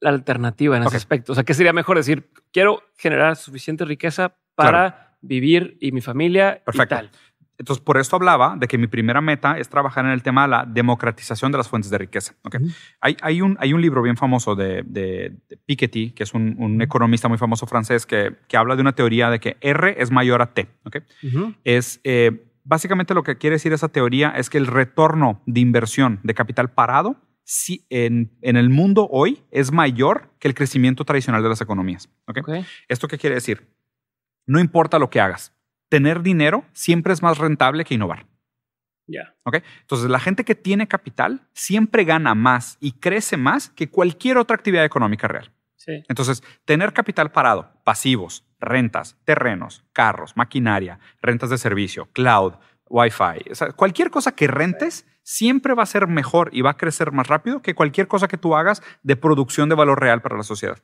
la alternativa en ese aspecto? O sea, ¿qué sería mejor decir, quiero generar suficiente riqueza para vivir y mi familia Perfecto. y tal? Entonces, por esto hablaba de que mi primera meta es trabajar en el tema de la democratización de las fuentes de riqueza. hay, un, libro bien famoso de, Piketty, que es un, economista muy famoso francés, que, habla de una teoría de que R es mayor a T. Es. Eh, básicamente lo que quiere decir esa teoría es que el retorno de inversión de capital parado en, el mundo hoy es mayor que el crecimiento tradicional de las economías. ¿okay? esto qué quiere decir? No importa lo que hagas, tener dinero siempre es más rentable que innovar. Ya, ¿ok? Entonces, la gente que tiene capital siempre gana más y crece más que cualquier otra actividad económica real. Sí. Entonces, tener capital parado, pasivos, rentas, terrenos, carros, maquinaria, rentas de servicio, cloud, Wi-Fi, cualquier cosa que rentes siempre va a ser mejor y va a crecer más rápido que cualquier cosa que tú hagas de producción de valor real para la sociedad.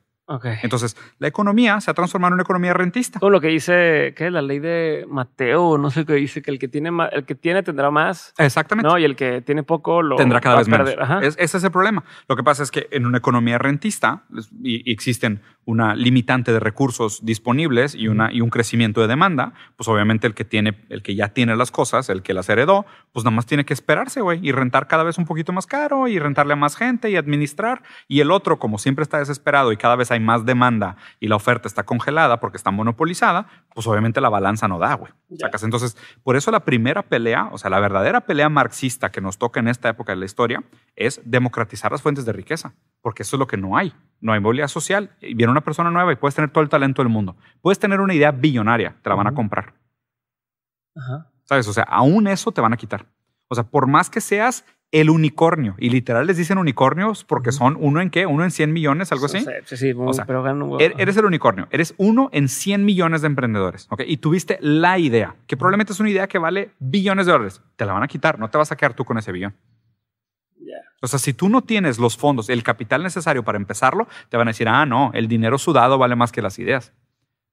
Entonces, la economía se ha transformado en una economía rentista. Todo lo que dice, que la ley de Mateo? No sé qué dice, que el que tiene, el que tiene tendrá más. Exactamente. Y el que tiene poco lo tendrá cada vez a perder. menos. ese es el problema. Lo que pasa es que en una economía rentista y, existen una limitante de recursos disponibles y, una, y un crecimiento de demanda, pues obviamente el que, tiene, el que ya tiene las cosas, el que las heredó, pues nada más tiene que esperarse, güey, y rentar cada vez un poquito más caro y rentarle a más gente y administrar. Y el otro, como siempre está desesperado y cada vez hay más demanda y la oferta está congelada porque está monopolizada, pues obviamente la balanza no da, güey. Entonces, por eso la primera pelea, o sea, la verdadera pelea marxista que nos toca en esta época de la historia es democratizar las fuentes de riqueza, porque eso es lo que no hay. No hay movilidad social. Y viene una persona nueva y puedes tener todo el talento del mundo. Puedes tener una idea billonaria, te la van a comprar. ¿Sabes? O sea, aún eso te van a quitar. O sea, por más que seas el unicornio. Y literal les dicen unicornios porque son uno en qué, uno en 100 millones, algo así. Er, eres el unicornio, eres uno en 100 millones de emprendedores. Y tuviste la idea, que probablemente es una idea que vale billones de dólares. Te la van a quitar, no te vas a quedar tú con ese billón. O sea, si tú no tienes los fondos, el capital necesario para empezarlo, te van a decir, ah, no, el dinero sudado vale más que las ideas.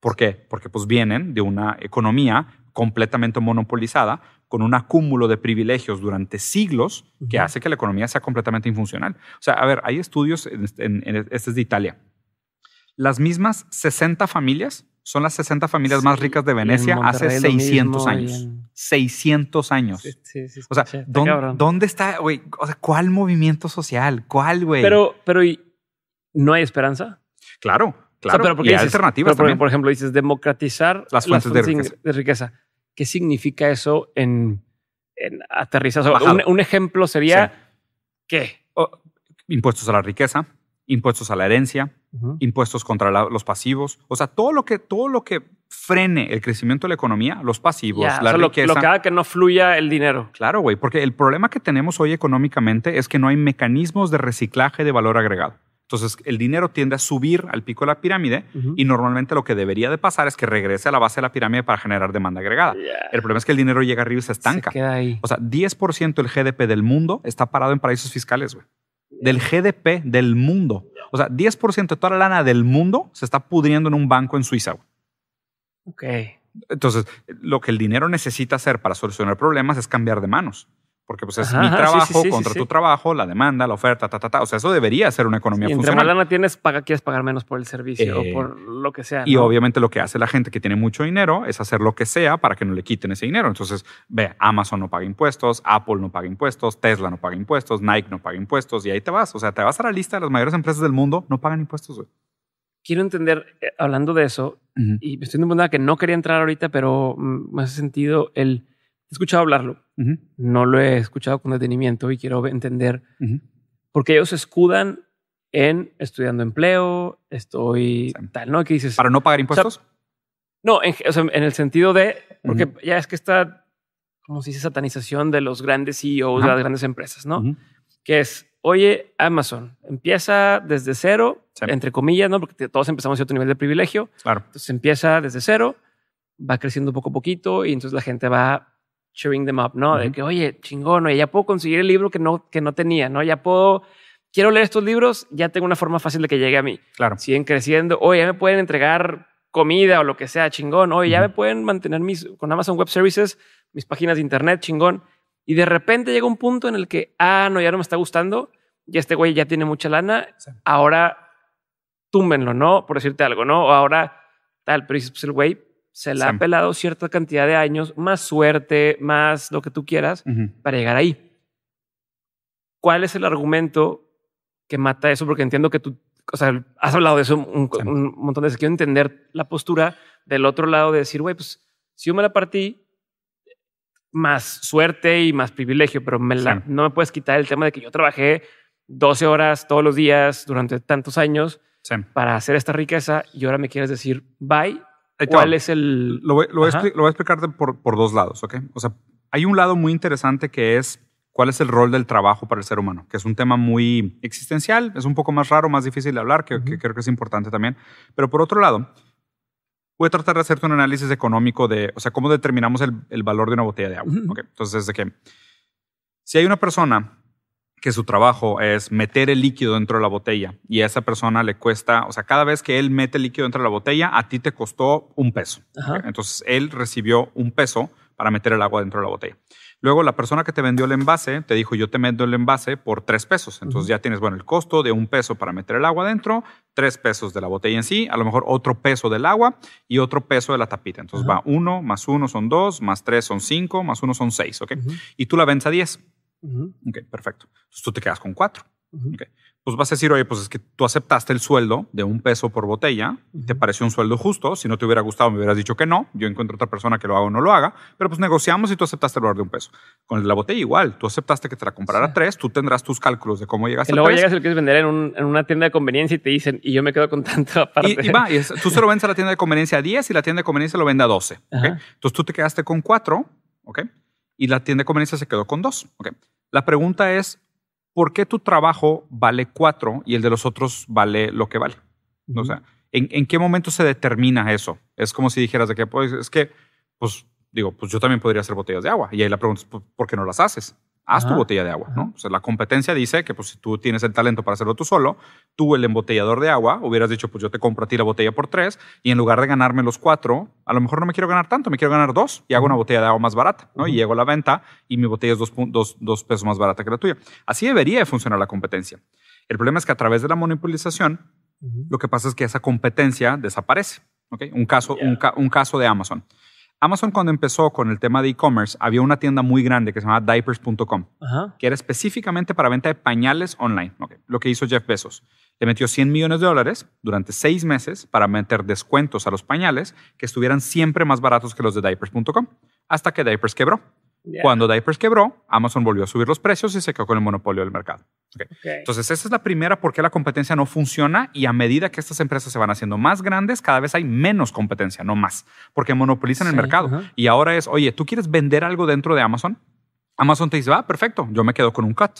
¿Por qué? Porque pues vienen de una economía completamente monopolizada, con un acúmulo de privilegios durante siglos que hace que la economía sea completamente infuncional. O sea, a ver, hay estudios, en, este es de Italia, las mismas 60 familias son las 60 familias más ricas de Venecia hace 600 años. 600 años. o sea, ¿dónde, está, güey? O sea, ¿cuál movimiento social? ¿Cuál, güey? Pero, pero, ¿y ¿no hay esperanza? Claro, claro. porque y hay alternativas también. Por ejemplo, dices democratizar las fuentes, de riqueza. ¿Qué significa eso en, en Un, ejemplo sería, ¿qué? Impuestos a la riqueza, impuestos a la herencia, impuestos contra los pasivos. O sea, todo lo, que, todo lo que frene el crecimiento de la economía, los pasivos, la riqueza. Lo, lo, que haga que no fluya el dinero. Claro, güey, porque el problema que tenemos hoy económicamente es que no hay mecanismos de reciclaje de valor agregado. Entonces, el dinero tiende a subir al pico de la pirámide y normalmente lo que debería de pasar es que regrese a la base de la pirámide para generar demanda agregada. El problema es que el dinero llega arriba y se estanca. O sea, 10% del GDP del mundo está parado en paraísos fiscales, güey. Del GDP del mundo. O sea, 10% de toda la lana del mundo se está pudriendo en un banco en Suiza, güey. Ok. Entonces, lo que el dinero necesita hacer para solucionar problemas es cambiar de manos porque pues es mi trabajo contra tu trabajo, la demanda, la oferta, ta, ta, ta. O sea, eso debería ser una economía funcional. funcional. Entre más lana tienes, quieres pagar menos por el servicio o eh, por lo que sea. Y obviamente lo que hace la gente que tiene mucho dinero es hacer lo que sea para que no le quiten ese dinero. Entonces, ve, Amazon no paga impuestos, Apple no paga impuestos, Tesla no paga impuestos, Nike no paga impuestos y ahí te vas. O sea, te vas a la lista de las mayores empresas del mundo, no pagan impuestos, Quiero entender, eh, hablando de eso, y estoy en un que no quería entrar ahorita, pero mm, me hace sentido el he escuchado hablarlo, no lo he escuchado con detenimiento y quiero entender porque ellos escudan en estudiando empleo, estoy tal, ¿no? ¿Qué dices? ¿Para no pagar impuestos? no, en, el sentido de, porque ya es que está, como se dice, satanización de los grandes CEOs de las grandes empresas, ¿no? Que es, oye, Amazon, empieza desde cero, entre comillas, ¿no? Porque todos empezamos a cierto nivel de privilegio. Entonces empieza desde cero, va creciendo poco a poquito y entonces la gente va cheering them up, ¿no? De que, oye, chingón, oye, ya puedo conseguir el libro que no, que no tenía, ¿no? Ya puedo, quiero leer estos libros, ya tengo una forma fácil de que llegue a mí. Claro. Siguen creciendo, oye, ya me pueden entregar comida o lo que sea, chingón, oye, ya me pueden mantener mis, con Amazon Web Services, mis páginas de internet, chingón. Y de repente llega un punto en el que, ah, no, ya no me está gustando, y este güey ya tiene mucha lana, ahora túmbenlo, ¿no? Por decirte algo, ¿no? O ahora tal, pero dices, pues el güey se la ha pelado cierta cantidad de años, más suerte, más lo que tú quieras, para llegar ahí. ¿Cuál es el argumento que mata eso? Porque entiendo que tú, o sea, has hablado de eso un, montón de veces. Quiero entender la postura del otro lado de decir, güey, pues si yo me la partí, más suerte y más privilegio, pero no me puedes quitar el tema de que yo trabajé 12 horas todos los días durante tantos años para hacer esta riqueza y ahora me quieres decir bye ¿Cuál es el...? Lo voy, a, explicarte por, dos lados, ¿ok? O sea, hay un lado muy interesante que es cuál es el rol del trabajo para el ser humano, que es un tema muy existencial, es un poco más raro, más difícil de hablar, que, creo que es importante también. Pero por otro lado, voy a tratar de hacerte un análisis económico de, o sea, cómo determinamos el, valor de una botella de agua. Entonces, de que si hay una persona que su trabajo es meter el líquido dentro de la botella y a esa persona le cuesta, o sea, cada vez que él mete el líquido dentro de la botella, a ti te costó un peso. Entonces, él recibió un peso para meter el agua dentro de la botella. Luego, la persona que te vendió el envase te dijo, yo te meto el envase por tres pesos. Entonces, ya tienes, bueno, el costo de un peso para meter el agua dentro, tres pesos de la botella en sí, a lo mejor otro peso del agua y otro peso de la tapita. Entonces, va uno más uno son dos, más tres son cinco, más uno son seis, ¿ok? Y tú la vendes a diez. Okay, Ok, perfecto. Entonces tú te quedas con cuatro. okay. Pues vas a decir, oye, pues es que tú aceptaste el sueldo de un peso por botella, te pareció un sueldo justo, si no te hubiera gustado me hubieras dicho que no, yo encuentro otra persona que lo haga o no lo haga, pero pues negociamos y tú aceptaste el valor de un peso. Con la botella igual, tú aceptaste que te la comprara tres, tú tendrás tus cálculos de cómo llegas. y luego llegas y quieres vender en, una tienda de conveniencia y te dicen, y yo me quedo con tanto [LAUGHS] aparte. Y, va, tú se lo vendes a la tienda de conveniencia a 10 y la tienda de conveniencia lo vende a 12. Okay. Entonces tú te quedaste con cuatro, ¿ok? y la tienda de conveniencia se quedó con dos. Okay. La pregunta es, ¿por qué tu trabajo vale cuatro y el de los otros vale lo que vale? sea, ¿en, qué momento se determina eso? Es como si dijeras de que, pues, es que, pues, digo, pues yo también podría hacer botellas de agua. Y ahí la pregunta es, pues, ¿por qué no las haces? Haz tu botella de agua, ¿no? O la competencia dice que pues, si tú tienes el talento para hacerlo tú solo, tú el embotellador de agua, hubieras dicho, pues yo te compro a ti la botella por tres y en lugar de ganarme los cuatro, a lo mejor no me quiero ganar tanto, me quiero ganar dos y hago una botella de agua más barata, ¿no? Y llego a la venta y mi botella es dos, dos, pesos más barata que la tuya. Así debería de funcionar la competencia. El problema es que a través de la monopolización, lo que pasa es que esa competencia desaparece. Un, caso, un caso de Amazon. Amazon cuando empezó con el tema de e-commerce, había una tienda muy grande que se llamaba diapers.com, que era específicamente para venta de pañales online. Lo que hizo Jeff Bezos, le metió 100 millones de dólares durante seis meses para meter descuentos a los pañales que estuvieran siempre más baratos que los de diapers.com, hasta que diapers quebró. Cuando Diapers quebró, Amazon volvió a subir los precios y se quedó con el monopolio del mercado. Entonces, esa es la primera por qué la competencia no funciona y a medida que estas empresas se van haciendo más grandes, cada vez hay menos competencia, no más, porque monopolizan el mercado. Y ahora es, oye, ¿tú quieres vender algo dentro de Amazon? Amazon te dice, va, ah, perfecto, yo me quedo con un cut.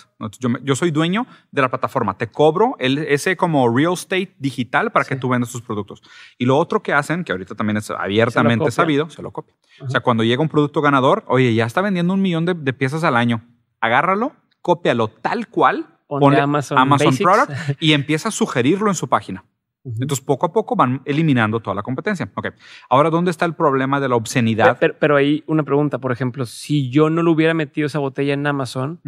Yo, soy dueño de la plataforma, te cobro ese como real estate digital para que tú vendas tus productos. Y lo otro que hacen, que ahorita también es abiertamente sabido, se lo copia. O sea, cuando llega un producto ganador, oye, ya está vendiendo un millón de, piezas al año, agárralo, cópialo tal cual, ponle, Amazon Product [LAUGHS] y empieza a sugerirlo en su página. Entonces, poco a poco van eliminando toda la competencia. Ok, ahora, ¿dónde está el problema de la obscenidad? Pero, pero, una pregunta, por ejemplo, si yo no le hubiera metido esa botella en Amazon,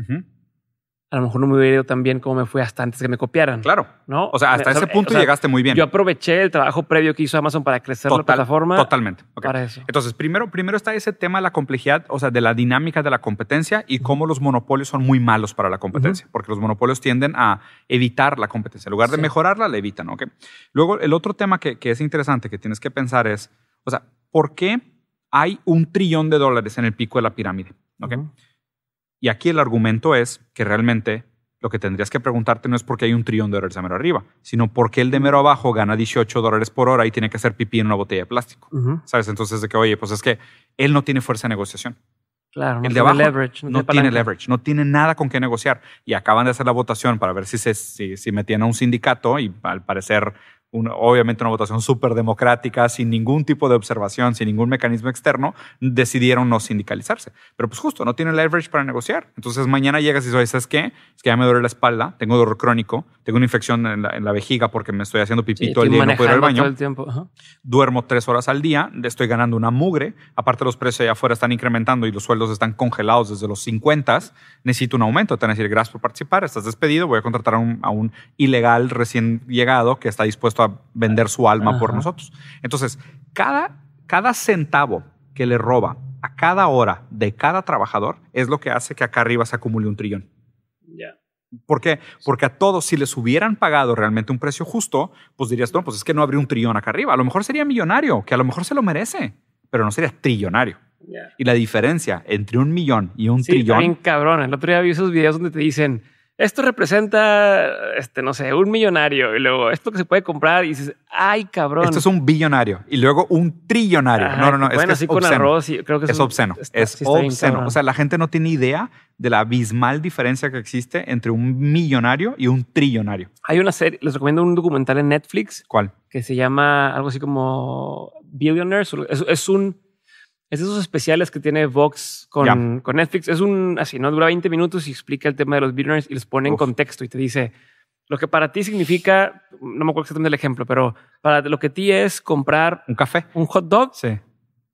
a lo mejor no me hubiera ido tan bien como me fue hasta antes que me copiaran. Claro. ¿no? O sea, hasta ese punto llegaste muy bien. Yo aproveché el trabajo previo que hizo Amazon para crecer la plataforma. Totalmente. Para eso. Entonces, primero, primero está ese tema de la complejidad, o sea, de la dinámica de la competencia y cómo los monopolios son muy malos para la competencia, porque los monopolios tienden a evitar la competencia. En lugar de mejorarla, la evitan. ¿okay? Luego, el otro tema que, es interesante que tienes que pensar es, o sea, ¿por qué hay un trillón de dólares en el pico de la pirámide? ¿okay? Y aquí el argumento es que realmente lo que tendrías que preguntarte no es por qué hay un trillón de dólares de mero arriba, sino por qué el de mero abajo gana 18 dólares por hora y tiene que hacer pipí en una botella de plástico. ¿Sabes? Entonces, de que, oye, pues es que él no tiene fuerza de negociación. Claro, no el leverage, no, tiene leverage, no tiene nada con qué negociar. Y acaban de hacer la votación para ver si, se, si, si metían a un sindicato y al parecer obviamente una votación súper democrática, sin ningún tipo de observación, sin ningún mecanismo externo, decidieron no sindicalizarse. Pero pues justo, no tienen leverage para negociar. Entonces mañana llegas y dices, ¿sabes qué? Es que ya me duele la espalda, tengo dolor crónico, tengo una infección en la, vejiga porque me estoy haciendo pipito todo el día y no puedo ir al baño. Duermo tres horas al día, estoy ganando una mugre, aparte los precios allá afuera están incrementando y los sueldos están congelados desde los 50, necesito un aumento. Te van a decir, gracias por participar, estás despedido, voy a contratar a un ilegal recién llegado que está dispuesto a vender su alma por nosotros. Entonces, cada, cada centavo que le roba a cada hora de cada trabajador es lo que hace que acá arriba se acumule un trillón. ¿Por qué? Porque a todos, si les hubieran pagado realmente un precio justo, pues dirías, no, pues es que no habría un trillón acá arriba. A lo mejor sería millonario, que a lo mejor se lo merece, pero no sería trillonario. Y la diferencia entre un millón y un sí, trillón. Bien cabrón. El otro día vi esos videos donde te dicen, esto representa, este, no sé, un millonario y luego esto que se puede comprar y dices, ay, cabrón. Esto es un billonario y luego un trillonario. no, no, no. Es bueno, con arroz y creo que es, es obsceno. es obsceno. o sea, la gente no tiene idea de la abismal diferencia que existe entre un millonario y un trillonario. Hay una serie, les recomiendo un documental en Netflix. ¿Cuál? Que se llama algo así como Billionaires. es un es de esos especiales que tiene Vox con, con Netflix. Es un así, ¿no? Dura 20 minutos y explica el tema de los billionaires y los pone en contexto y te dice lo que para ti significa, no me acuerdo exactamente el ejemplo, pero para lo que ti es comprar un café, un hot dog, sí.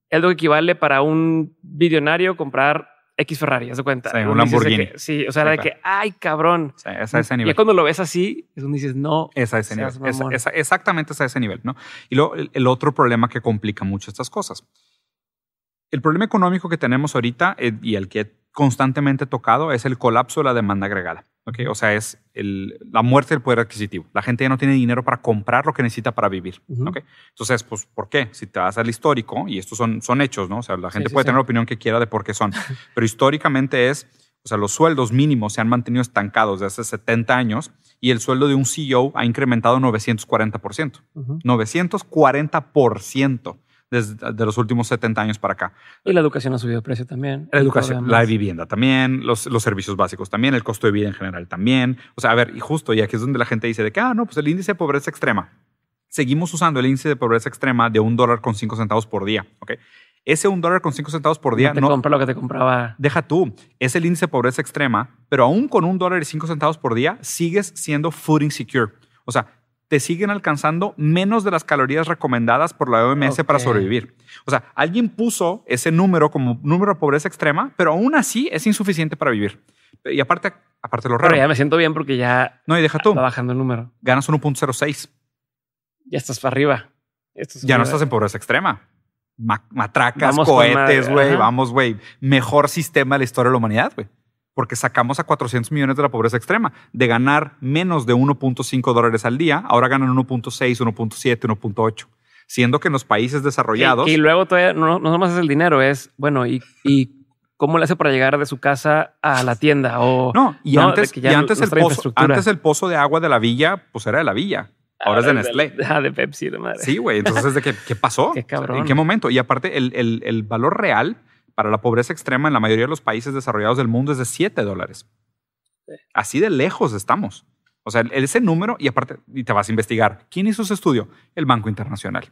es lo que equivale para un billonario comprar X Ferrari, haz de cuenta. Sí, un Lamborghini. sí, o sea, de que, ay, cabrón. es a ese nivel. Y cuando lo ves así, es donde dices, no. Es a ese nivel. exactamente es a ese nivel, ¿no? Y luego el otro problema que complica mucho estas cosas el problema económico que tenemos ahorita eh, y el que he constantemente tocado es el colapso de la demanda agregada. ¿okay? O sea, es la muerte del poder adquisitivo. La gente ya no tiene dinero para comprar lo que necesita para vivir. Entonces, pues, ¿por qué? Si te vas al histórico, y estos son, son hechos, ¿no? O sea, la gente puede tener la opinión que quiera de por qué son, [LAUGHS] pero históricamente es, o sea, los sueldos mínimos se han mantenido estancados desde hace 70 años y el sueldo de un CEO ha incrementado 940%. 940% desde de los últimos 70 años para acá. Y la educación ha subido de precio también. La educación, la vivienda también, los, los, servicios básicos también, el costo de vida en general también. O sea, a ver, y justo, y aquí es donde la gente dice de que, ah, no, pues el índice de pobreza extrema. Seguimos usando el índice de pobreza extrema de un dólar con cinco centavos por día, ¿ok? Ese un dólar con cinco centavos por día. No te no, compra lo que te compraba. Deja tú. Es el índice de pobreza extrema, pero aún con un dólar y cinco centavos por día sigues siendo food insecure. O sea, te siguen alcanzando menos de las calorías recomendadas por la OMS para sobrevivir. O sea, alguien puso ese número como número de pobreza extrema, pero aún así es insuficiente para vivir. Y aparte, aparte lo raro. Pero ya me siento bien porque ya. No, y deja tú. Está bajando el número. Ganas 1.06. Ya estás para arriba. ya no estás en pobreza extrema. matracas, cohetes, güey. Vamos, güey. Mejor sistema de la historia de la humanidad, güey porque sacamos a 400 millones de la pobreza extrema. De ganar menos de 1.5 dólares al día, ahora ganan 1.6, 1.7, 1.8 siendo que en los países desarrollados. Y, luego todavía no, no nomás es el dinero, es bueno, y, cómo le hace para llegar de su casa a la tienda o. No, y no, antes, y antes, el pozo, antes el pozo de agua de la villa, pues era de la villa. Ahora, es de ah, Nestlé. [LAUGHS] Ah, de, Pepsi, de madre. Sí, güey. Entonces, ¿de qué, qué pasó? [LAUGHS] qué ¿En qué momento? Y aparte, el, el valor real para la pobreza extrema en la mayoría de los países desarrollados del mundo es de 7 dólares. Así de lejos estamos. O sea, ese número, y aparte, y te vas a investigar. ¿Quién hizo ese estudio? El Banco Internacional.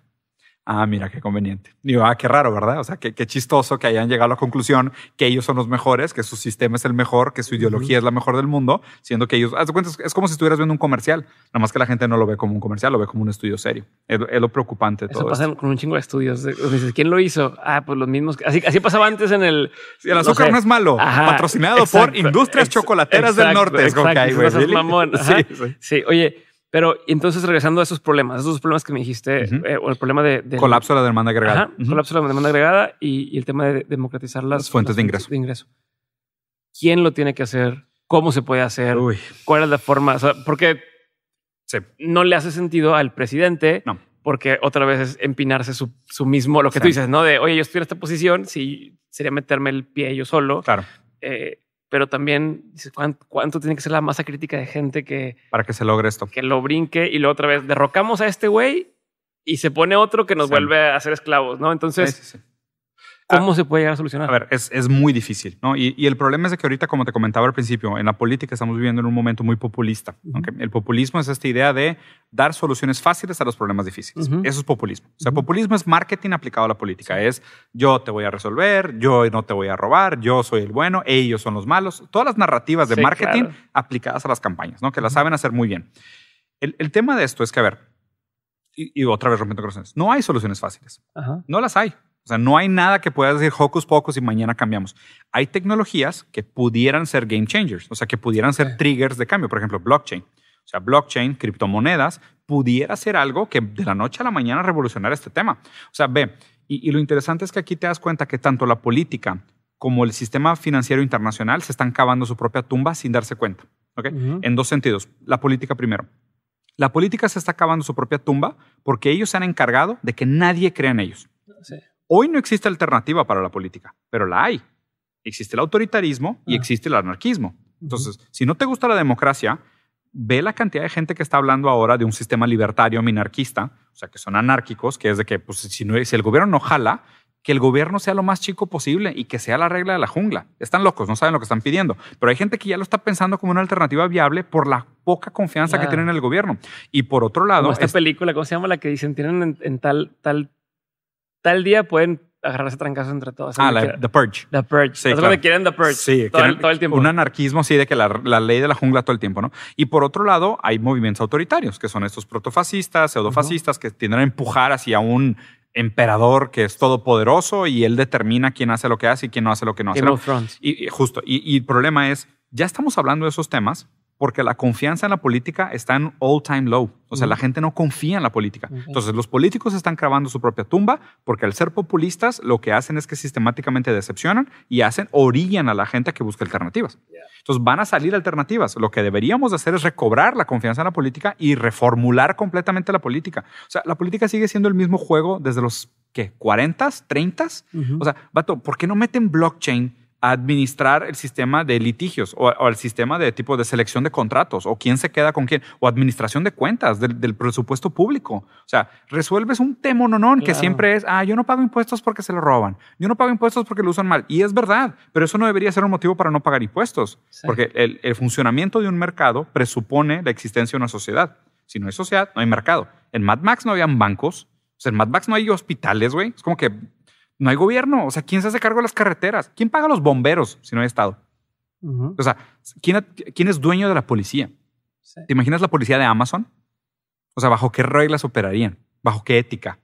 Ah, mira, qué conveniente. Digo, ah, qué raro, ¿verdad? O sea, qué, qué, chistoso que hayan llegado a la conclusión que ellos son los mejores, que su sistema es el mejor, que su ideología es la mejor del mundo, siendo que ellos, haz cuenta, es como si estuvieras viendo un comercial, nada más que la gente no lo ve como un comercial, lo ve como un estudio serio. Es, lo preocupante. Eso pasa con un chingo de estudios. Dices, ¿quién lo hizo? Ah, pues los mismos. Así, pasaba antes en el. el azúcar no, es malo. patrocinado por Industrias Chocolateras del Norte. Exacto, es Mamón. [LAUGHS] sí, oye. Pero entonces regresando a esos problemas, esos problemas que me dijiste, eh, o el problema de, colapso de la demanda agregada, colapso de la demanda agregada y, el tema de democratizar las, fuentes de ingreso. ¿Quién lo tiene que hacer? ¿Cómo se puede hacer? ¿Cuál es la forma? porque no le hace sentido al presidente. Porque otra vez es empinarse su, mismo, lo que tú dices, ¿no? De, oye, yo estoy en esta posición, si sería meterme el pie yo solo. Claro. Eh, pero también ¿cuánto, tiene que ser la masa crítica de gente que... Para que se logre esto. Que lo brinque y luego otra vez derrocamos a este güey y se pone otro que nos vuelve a hacer esclavos, ¿no? Entonces, ¿Cómo se puede llegar a solucionar? A ver, es, es muy difícil, ¿no? Y, y, el problema es que ahorita, como te comentaba al principio, en la política estamos viviendo en un momento muy populista. El populismo es esta idea de dar soluciones fáciles a los problemas difíciles. Eso es populismo. O sea, populismo es marketing aplicado a la política. Es yo te voy a resolver, yo no te voy a robar, yo soy el bueno, ellos son los malos. Todas las narrativas de marketing aplicadas a las campañas, ¿no? Que las saben hacer muy bien. El, el tema de esto es que, a ver, y, y otra vez rompiendo corazones, no hay soluciones fáciles. No las hay. O sea, no hay nada que puedas decir hocus pocus y mañana cambiamos. Hay tecnologías que pudieran ser game changers, o sea, que pudieran ser triggers de cambio. Por ejemplo, blockchain. O sea, blockchain, criptomonedas, pudiera ser algo que de la noche a la mañana revolucionara este tema. O sea, ve, y, lo interesante es que aquí te das cuenta que tanto la política como el sistema financiero internacional se están cavando su propia tumba sin darse cuenta. ¿Ok? En dos sentidos. La política primero. La política se está cavando su propia tumba porque ellos se han encargado de que nadie crea en ellos. Sí. Hoy no existe alternativa para la política, pero la hay. Existe el autoritarismo y ah. existe el anarquismo. Entonces, si no te gusta la democracia, ve la cantidad de gente que está hablando ahora de un sistema libertario minarquista, o sea, que son anárquicos, que es de que pues, si, el gobierno no jala, que el gobierno sea lo más chico posible y que sea la regla de la jungla. Están locos, no saben lo que están pidiendo, pero hay gente que ya lo está pensando como una alternativa viable por la poca confianza que tienen en el gobierno. Y por otro lado... esta película, ¿cómo se llama la que dicen? Tienen en, tal, tal tal día pueden agarrarse trancas entre todas. Ah, la, The Purge. The Purge. Sí, donde quieren The Purge. Sí, todo, el tiempo. Un anarquismo sí, de que la, ley de la jungla todo el tiempo, ¿no? Y por otro lado, hay movimientos autoritarios, que son estos protofascistas, pseudofascistas, que tienden a empujar hacia un emperador que es todopoderoso y él determina quién hace lo que hace y quién no hace lo que no hace. Y, justo, y el problema es, ya estamos hablando de esos temas, porque la confianza en la política está en all time low. O sea, la mm. gente no confía en la política. Entonces, los políticos están cavando su propia tumba porque al ser populistas lo que hacen es que sistemáticamente decepcionan y hacen, orillan a la gente a que busque alternativas. Entonces, van a salir alternativas. Lo que deberíamos hacer es recobrar la confianza en la política y reformular completamente la política. O sea, la política sigue siendo el mismo juego desde los, ¿qué? ¿40s? ¿30s? O sea, vato, ¿por qué no meten blockchain? administrar el sistema de litigios o, el sistema de tipo de selección de contratos o quién se queda con quién o administración de cuentas del, presupuesto público. O sea, resuelves un tema que siempre es, ah, yo no pago impuestos porque se lo roban, yo no pago impuestos porque lo usan mal. Y es verdad, pero eso no debería ser un motivo para no pagar impuestos, porque el, funcionamiento de un mercado presupone la existencia de una sociedad. Si no hay sociedad, no hay mercado. En Mad Max no habían bancos, o pues, sea, en Mad Max no hay hospitales, güey. Es como que no hay gobierno. O sea, ¿quién se hace cargo de las carreteras? ¿Quién paga a los bomberos si no hay Estado? O sea, ¿quién, es dueño de la policía? ¿Te imaginas la policía de Amazon? O sea, ¿bajo qué reglas operarían? ¿Bajo qué ética?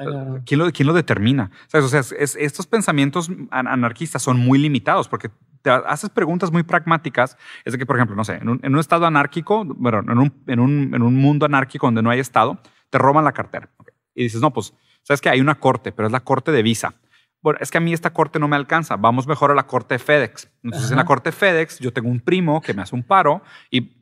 Eh, ¿Quién, lo, determina? O sea, estos pensamientos anarquistas son muy limitados porque te haces preguntas muy pragmáticas. Es de que, por ejemplo, no sé, en un, estado anárquico, bueno, en un, mundo anárquico donde no hay Estado, te roban la cartera. Y dices, no, pues, sabes que hay una corte, pero es la corte de visa bueno, es que a mí esta corte no me alcanza, vamos mejor a la corte FedEx. Entonces, en la corte FedEx, yo tengo un primo que me hace un paro y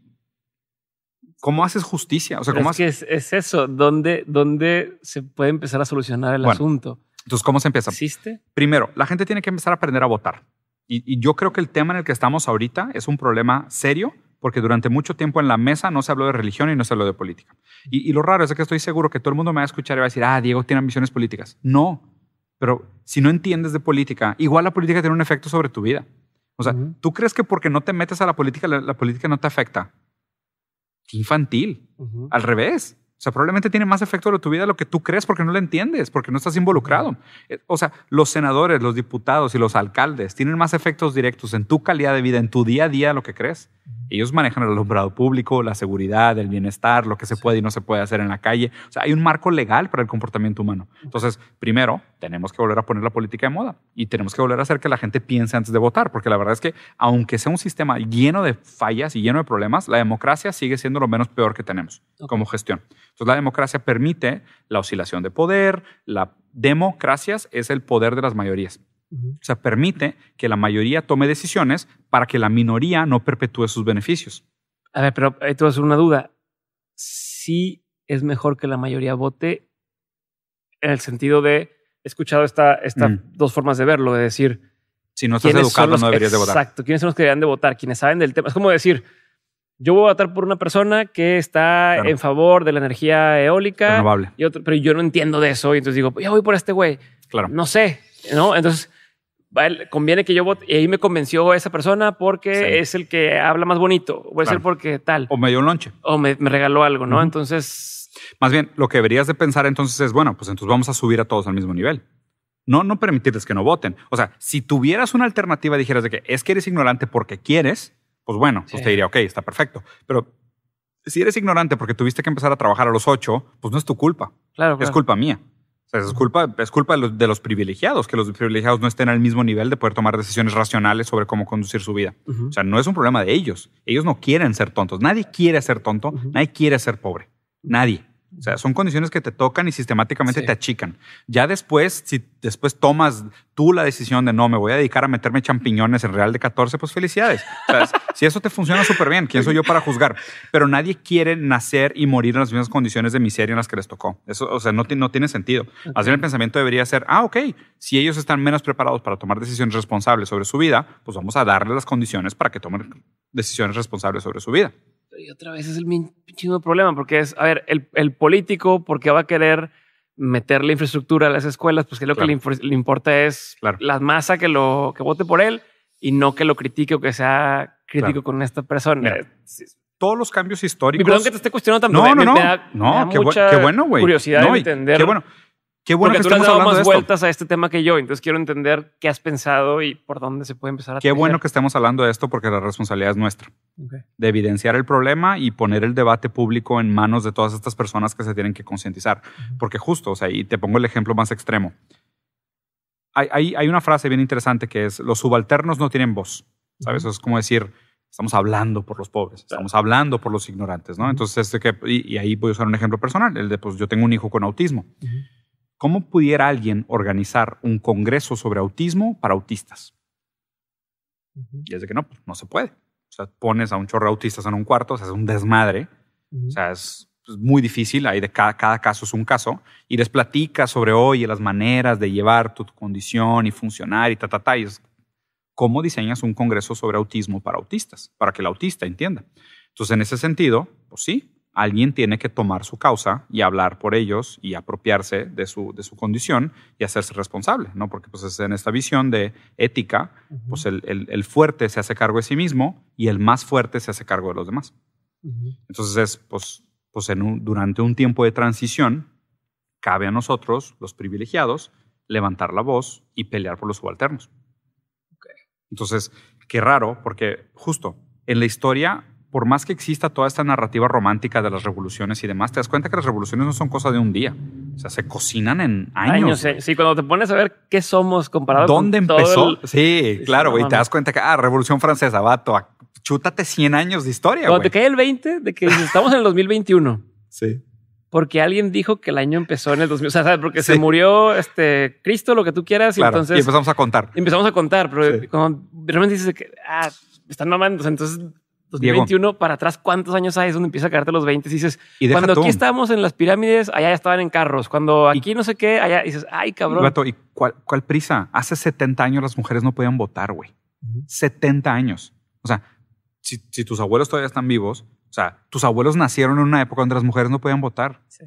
¿cómo haces justicia? O sea, ¿cómo es, que es, eso, ¿Dónde, se puede empezar a solucionar el asunto? Entonces, ¿cómo se empieza? ¿Existe? Primero, la gente tiene que empezar a aprender a votar. Y, yo creo que el tema en el que estamos ahorita es un problema serio, porque durante mucho tiempo en la mesa no se habló de religión y no se habló de política. Y, y lo raro es que estoy seguro que todo el mundo me va a escuchar y va a decir, ah, Diego tiene ambiciones políticas. No, pero si no entiendes de política, igual la política tiene un efecto sobre tu vida. O sea, ¿tú crees que porque no te metes a la política, la, política no te afecta? Infantil. Al revés. O sea, probablemente tiene más efecto en tu vida de lo que tú crees porque no lo entiendes, porque no estás involucrado. Eh, o sea, los senadores, los diputados y los alcaldes tienen más efectos directos en tu calidad de vida, en tu día a día, lo que crees. Ellos manejan el alumbrado público, la seguridad, el bienestar, lo que se puede y no se puede hacer en la calle. O sea, hay un marco legal para el comportamiento humano. Entonces, primero, tenemos que volver a poner la política de moda y tenemos que volver a hacer que la gente piense antes de votar, porque la verdad es que, aunque sea un sistema lleno de fallas y lleno de problemas, la democracia sigue siendo lo menos peor que tenemos como gestión. Entonces la democracia permite la oscilación de poder, la democracia es el poder de las mayorías. O sea, permite que la mayoría tome decisiones para que la minoría no perpetúe sus beneficios. A ver, pero ahí eh, te voy a hacer una duda. Sí es mejor que la mayoría vote en el sentido de, he escuchado estas mm. dos formas de verlo, de decir... Si no estás educado, no deberías de votar. Exacto, ¿quiénes son los que deberían de votar? Quienes saben del tema. Es como decir, yo voy a votar por una persona que está en favor de la energía eólica. Renovable. pero yo no entiendo de eso. Y entonces digo, yo voy por este güey. Claro. No sé, ¿no? Entonces, conviene que yo vote. Y ahí me convenció esa persona porque es el que habla más bonito. Voy a ser porque tal. O me dio un lonche. O me, regaló algo, ¿no? Entonces... Más bien, lo que deberías de pensar entonces es, bueno, pues entonces vamos a subir a todos al mismo nivel. No, no permitirles que no voten. O sea, si tuvieras una alternativa, dijeras de que es que eres ignorante porque quieres, pues bueno, usted pues diría, ok, está perfecto. Pero si eres ignorante porque tuviste que empezar a trabajar a los ocho, pues no es tu culpa. Claro, Es culpa mía. es culpa, culpa de los, privilegiados, que los privilegiados no estén al mismo nivel de poder tomar decisiones racionales sobre cómo conducir su vida. O sea, no es un problema de ellos. Ellos no quieren ser tontos. Nadie quiere ser tonto, nadie quiere ser pobre. Nadie. O sea, son condiciones que te tocan y sistemáticamente te achican. Ya después, si después tomas tú la decisión de no, me voy a dedicar a meterme champiñones en Real de 14, pues felicidades. Si eso te funciona súper bien, ¿quién soy yo para juzgar? Pero nadie quiere nacer y morir en las mismas condiciones de miseria en las que les tocó. Eso, o sea, no, tiene sentido. Okay. Así el pensamiento debería ser, ah, ok, si ellos están menos preparados para tomar decisiones responsables sobre su vida, pues vamos a darle las condiciones para que tomen decisiones responsables sobre su vida. Y otra vez es el mismo problema, porque es, a ver, el, político, ¿por qué va a querer meter la infraestructura a las escuelas? Pues que lo que le, importa es la masa que vote por él y no que lo critique o que sea crítico con esta persona. todos los cambios históricos. perdón que te esté cuestionando también No, no, no. qué, bueno, güey. Curiosidad entender. Qué bueno. Qué bueno que tú más vueltas a este tema que yo, entonces quiero entender qué has pensado y por dónde se puede empezar a Qué bueno que estemos hablando de esto porque la responsabilidad es nuestra. De evidenciar el problema y poner el debate público en manos de todas estas personas que se tienen que concientizar. Porque justo, o sea, y te pongo el ejemplo más extremo hay, hay, una frase bien interesante que es, los subalternos no tienen voz, ¿sabes? Es como decir, estamos hablando por los pobres, estamos hablando por los ignorantes, ¿no? Entonces, este que, y, ahí voy a usar un ejemplo personal, el de, pues yo tengo un hijo con autismo. ¿Cómo pudiera alguien organizar un congreso sobre autismo para autistas? Y es de que no, pues no se puede. O sea, pones a un chorro de autistas en un cuarto, o sea, es un desmadre. O sea, es es muy difícil, hay de cada, cada caso es un caso, y les platica sobre, oye, las maneras de llevar tu, condición y funcionar y ta, ta, ta, y es cómo diseñas un congreso sobre autismo para autistas, para que el autista entienda. Entonces, en ese sentido, pues sí, alguien tiene que tomar su causa y hablar por ellos y apropiarse de su, de su condición y hacerse responsable, ¿no? Porque pues es en esta visión de ética, pues el, el, fuerte se hace cargo de sí mismo y el más fuerte se hace cargo de los demás. Entonces es, pues, pues durante un tiempo de transición, cabe a nosotros, los privilegiados, levantar la voz y pelear por los subalternos. Entonces, qué raro, porque justo en la historia por más que exista toda esta narrativa romántica de las revoluciones y demás, te das cuenta que las revoluciones no son cosa de un día. O sea, se cocinan en años. Eh. sí, cuando te pones a ver qué somos comparado con Todo el... Sí, sí claro, y te das cuenta que, ah, revolución francesa, vato, chútate 100 años de historia, Cuando te cae el 20 de que estamos en el 2021. sí. Porque alguien dijo que el año empezó en el 2000. O sea, porque se murió este Cristo, lo que tú quieras. y entonces. empezamos a contar. Empezamos a contar, pero cuando realmente dices que, ah, están mamando. Entonces 2021 para atrás, ¿cuántos años hay? Es donde empieza a caerte los 20 y dices, cuando aquí estábamos en las pirámides, allá ya estaban en carros. Cuando aquí no sé qué, allá dices, ay, cabrón. ¿y cuál, prisa? Hace 70 años las mujeres no podían votar, güey. 70 años. O sea, si, si, tus abuelos todavía están vivos, o sea, tus abuelos nacieron en una época donde las mujeres no podían votar. Sí.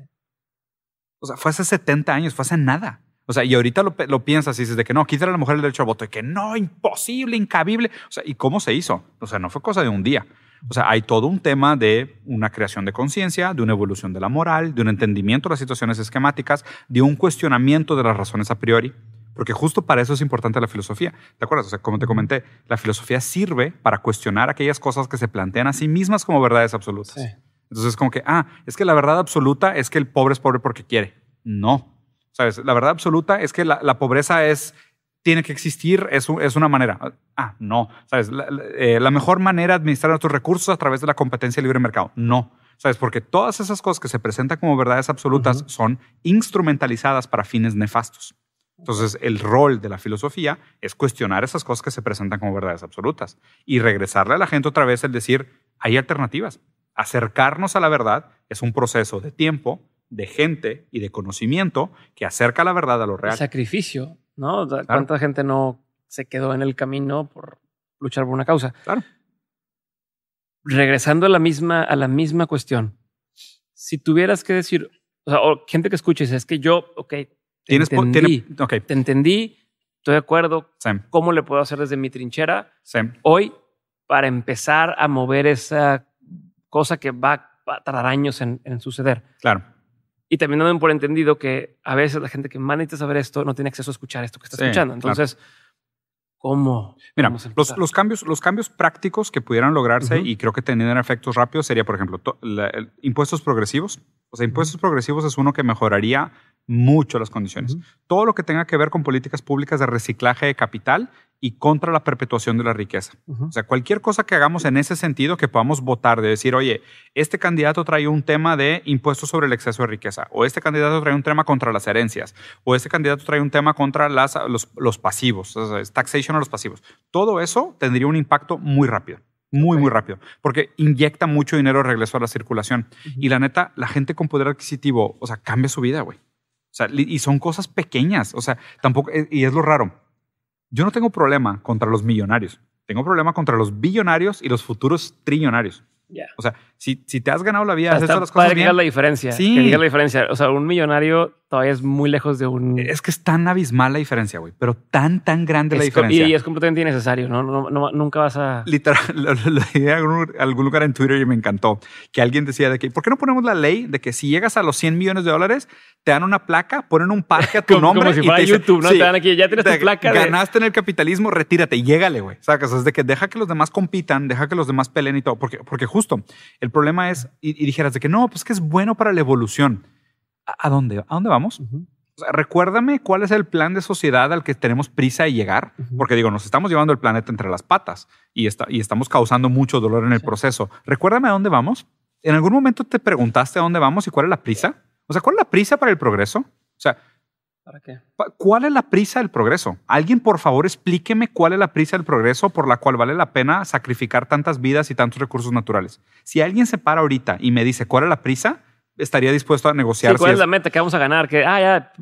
O sea, fue hace 70 años, fue hace nada. O sea, y ahorita lo, piensas y dices de que no, quítale a la mujer el derecho a voto, y que no, imposible, incabible. O sea, ¿y cómo se hizo? O sea, no fue cosa de un día. O sea, hay todo un tema de una creación de conciencia, de una evolución de la moral, de un entendimiento de las situaciones esquemáticas, de un cuestionamiento de las razones a priori, porque justo para eso es importante la filosofía. ¿Te acuerdas? O sea, como te comenté, la filosofía sirve para cuestionar aquellas cosas que se plantean a sí mismas como verdades absolutas. Entonces, como que, ah, es que la verdad absoluta es que el pobre es pobre porque quiere. No, ¿Sabes? La verdad absoluta es que la, pobreza es, tiene que existir, es, una manera. Ah, no. ¿Sabes? Eh, la, mejor manera de administrar nuestros recursos a través de la competencia libre mercado. No. ¿Sabes? Porque todas esas cosas que se presentan como verdades absolutas son instrumentalizadas para fines nefastos. Entonces, el rol de la filosofía es cuestionar esas cosas que se presentan como verdades absolutas y regresarle a la gente otra vez el decir, hay alternativas. Acercarnos a la verdad es un proceso de tiempo, de gente y de conocimiento que acerca la verdad a lo real. El sacrificio, ¿no? ¿Cuánta gente no se quedó en el camino por luchar por una causa? Claro. Regresando a la misma, a la misma cuestión, si tuvieras que decir, o sea, gente que escuches, es que yo, ok, te ¿Tienes entendí, okay. te entendí, estoy de acuerdo, ¿cómo le puedo hacer desde mi trinchera hoy para empezar a mover esa cosa que va a tardar años en suceder? Claro y también dando por entendido que a veces la gente que más necesita saber esto no tiene acceso a escuchar esto que está escuchando. Entonces, ¿Cómo? Mira, los, cambios, los cambios prácticos que pudieran lograrse y creo que tendrían efectos rápidos sería, por ejemplo, impuestos progresivos. O sea, impuestos progresivos es uno que mejoraría mucho las condiciones. Todo lo que tenga que ver con políticas públicas de reciclaje de capital y contra la perpetuación de la riqueza. O sea, cualquier cosa que hagamos en ese sentido que podamos votar, de decir, oye, este candidato trae un tema de impuestos sobre el exceso de riqueza, o este candidato trae un tema contra las herencias, o este candidato trae un tema contra los, pasivos, taxation a los pasivos. Todo eso tendría un impacto muy rápido muy, muy rápido, porque inyecta mucho dinero de regreso a la circulación. Y la neta, la gente con poder adquisitivo, o sea, cambia su vida, güey. O sea, y son cosas pequeñas. O sea, tampoco, eh, y es lo raro. Yo no tengo problema contra los millonarios. Tengo problema contra los billonarios y los futuros trillonarios. O sea, si, te has ganado la vida, ¿haces todas las cosas. Para que la diferencia. Sí. Que la diferencia. O sea, un millonario todavía es muy lejos de un. Es que es tan abismal la diferencia, güey, pero tan, tan grande la diferencia. Y, es completamente innecesario, ¿no? no, nunca vas a. Literal, [LAUGHS] lo, idea de algún, lugar en Twitter y me encantó que alguien decía de que, ¿por qué no ponemos la ley de que si llegas a los 100 millones de dólares, te dan una placa, ponen un parque a tu [LAUGHS] nombre? Como si fuera YouTube, ¿no? te dan aquí, ya tienes tu placa. Ganaste en el capitalismo, retírate, llégale, güey. Sacas, es de que deja que los demás compitan, deja que los demás peleen y todo, porque, porque justo el problema es, y, y dijeras de que no, pues que es bueno para la evolución. ¿a dónde, a dónde vamos? recuérdame cuál es el plan de sociedad al que tenemos prisa de llegar, porque digo, nos estamos llevando el planeta entre las patas y, y estamos causando mucho dolor en el proceso. Recuérdame a dónde vamos. ¿En algún momento te preguntaste a dónde vamos y cuál es la prisa? O sea, ¿cuál es la prisa para el progreso? O sea, ¿Para qué? ¿Cuál es la prisa del progreso? Alguien, por favor, explíqueme cuál es la prisa del progreso por la cual vale la pena sacrificar tantas vidas y tantos recursos naturales. Si alguien se para ahorita y me dice cuál es la prisa, estaría dispuesto a negociar. ¿Cuál es, la meta que vamos a ganar? Que, ah, ya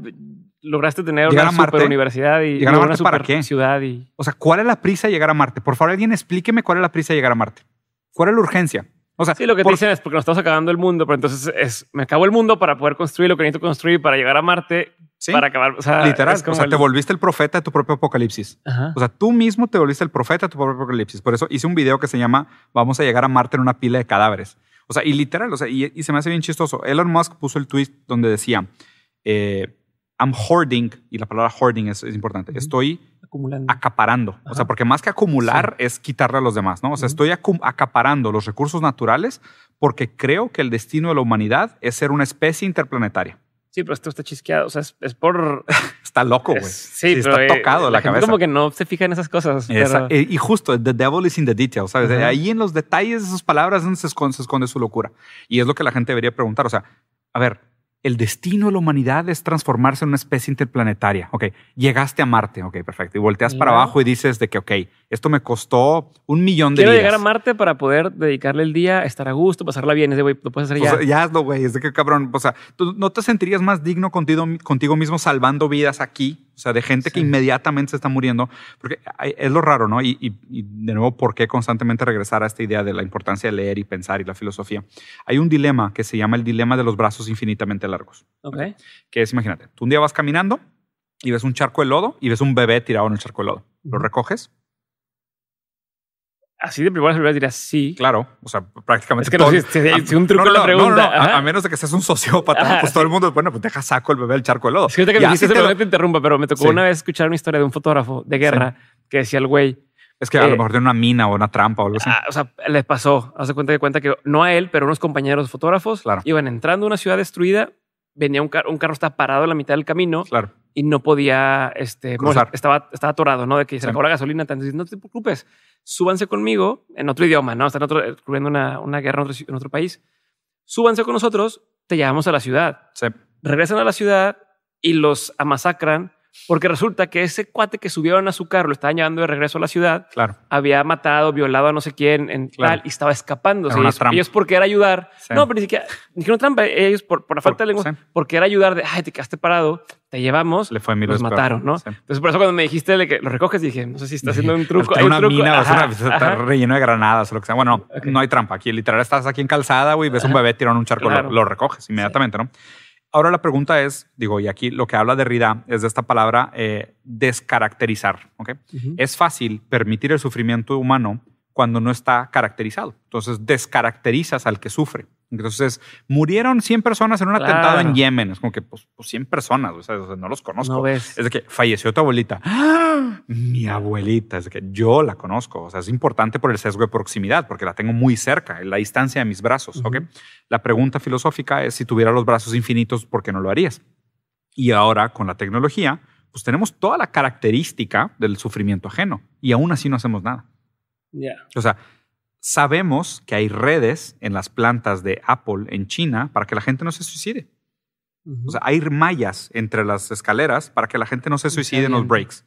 lograste tener una super universidad y una super ciudad. O sea, ¿cuál es la prisa de llegar a Marte? Por favor, alguien explíqueme cuál es la prisa de llegar a Marte. ¿Cuál es la urgencia? sí, lo que te dicen es porque nos estamos acabando el mundo, pero entonces es, me acabo el mundo para poder construir lo que necesito construir para llegar a Marte, para acabar. literal, o sea, te volviste el profeta de tu propio apocalipsis. O sea, tú mismo te volviste el profeta de tu propio apocalipsis. Por eso hice un video que se llama Vamos a llegar a Marte en una pila de cadáveres. O sea, y literal, o sea, y, se me hace bien chistoso. Elon Musk puso el tweet donde decía, eh, I'm hoarding, y la palabra hoarding es, es importante, estoy Acumulando. acaparando. O sea, porque más que acumular es quitarle a los demás, ¿no? O sea, estoy acaparando los recursos naturales porque creo que el destino de la humanidad es ser una especie interplanetaria. Sí, pero esto está chisqueado. O sea, es, por. [LAUGHS] Está loco, güey. sí, pero está eh, tocado la, cabeza. Como que no se fija en esas cosas. Eh, y justo, the devil is in the details, ¿sabes? Ahí en los detalles de esas palabras se esconde su locura. Y es lo que la gente debería preguntar. O sea, a ver, el destino de la humanidad es transformarse en una especie interplanetaria. Ok, llegaste a Marte. Ok, perfecto. Y volteas para abajo y dices de que, ok, esto me costó un millón de días. Quiero llegar a Marte para poder dedicarle el día, estar a gusto, pasarla bien. Es güey, lo puedes hacer pues, ya. ya hazlo, güey. Es de que, cabrón, o sea, no te sentirías más digno contigo mismo salvando vidas aquí o sea, de gente que inmediatamente se está muriendo. Porque es lo raro, ¿no? Y, de nuevo, ¿por qué constantemente regresar a esta idea de la importancia de leer y pensar y la filosofía? Hay un dilema que se llama el dilema de los brazos infinitamente largos. Ok. Que es, imagínate, tú un día vas caminando y ves un charco de lodo y ves un bebé tirado en el charco de lodo. Lo recoges Así de primera vez diría sí. Claro, o sea, prácticamente. Es que no, si, si, un truco no, no, pregunta. A, menos de que seas un sociópata, pues todo el mundo, bueno, pues deja saco el bebé al charco de lodo. Es que, me te, interrumpa, pero me tocó una vez escuchar una historia de un fotógrafo de guerra que decía el güey. Es que a lo eh, mejor tiene una mina o una trampa o algo así. Ah, o sea, le pasó. Hace cuenta de cuenta que no a él, pero unos compañeros fotógrafos claro. iban entrando a una ciudad destruida. Venía un, carro, un carro estaba parado en la mitad del camino. y no podía, este, estaba, atorado, ¿no? De que se le acabó la gasolina, entonces no te preocupes, súbanse conmigo en otro idioma, ¿no? Están ocurriendo una, guerra en otro, país. Súbanse con nosotros, te llevamos a la ciudad. Regresan a la ciudad y los amasacran porque resulta que ese cuate que subieron a su carro, lo estaban llevando de regreso a la ciudad, claro. había matado, violado a no sé quién en tal y estaba escapando. Y ellos, porque era ayudar. No, pero ni siquiera, ni trampa, ellos por, la falta de lengua, porque era ayudar de, ay, te quedaste parado, te llevamos, le fue a los mataron, ¿no? Entonces por eso cuando me dijiste que lo recoges dije, no sé si está haciendo un truco. Hay una mina, está relleno de granadas o lo que sea. Bueno, no, hay trampa. Aquí literal estás aquí en calzada, güey, ves un bebé en un charco, lo, recoges inmediatamente, ¿no? Ahora la pregunta es, digo, y aquí lo que habla Derrida es de esta palabra eh, descaracterizar. Es fácil permitir el sufrimiento humano cuando no está caracterizado. Entonces descaracterizas al que sufre. Entonces, murieron 100 personas en un atentado en Yemen. Es como que, 100 pues, pues, personas, o sea, no los conozco. es de que falleció tu abuelita. ¡Ah! Mi abuelita, es de que yo la conozco. O sea, es importante por el sesgo de proximidad, porque la tengo muy cerca, en la distancia de mis brazos. La pregunta filosófica es, si tuviera los brazos infinitos, ¿por qué no lo harías? Y ahora, con la tecnología, pues tenemos toda la característica del sufrimiento ajeno y aún así no hacemos nada. Ya. O sea, sabemos que hay redes en las plantas de Apple en China para que la gente no se suicide. O sea, hay mallas entre las escaleras para que la gente no se suicide en los breaks.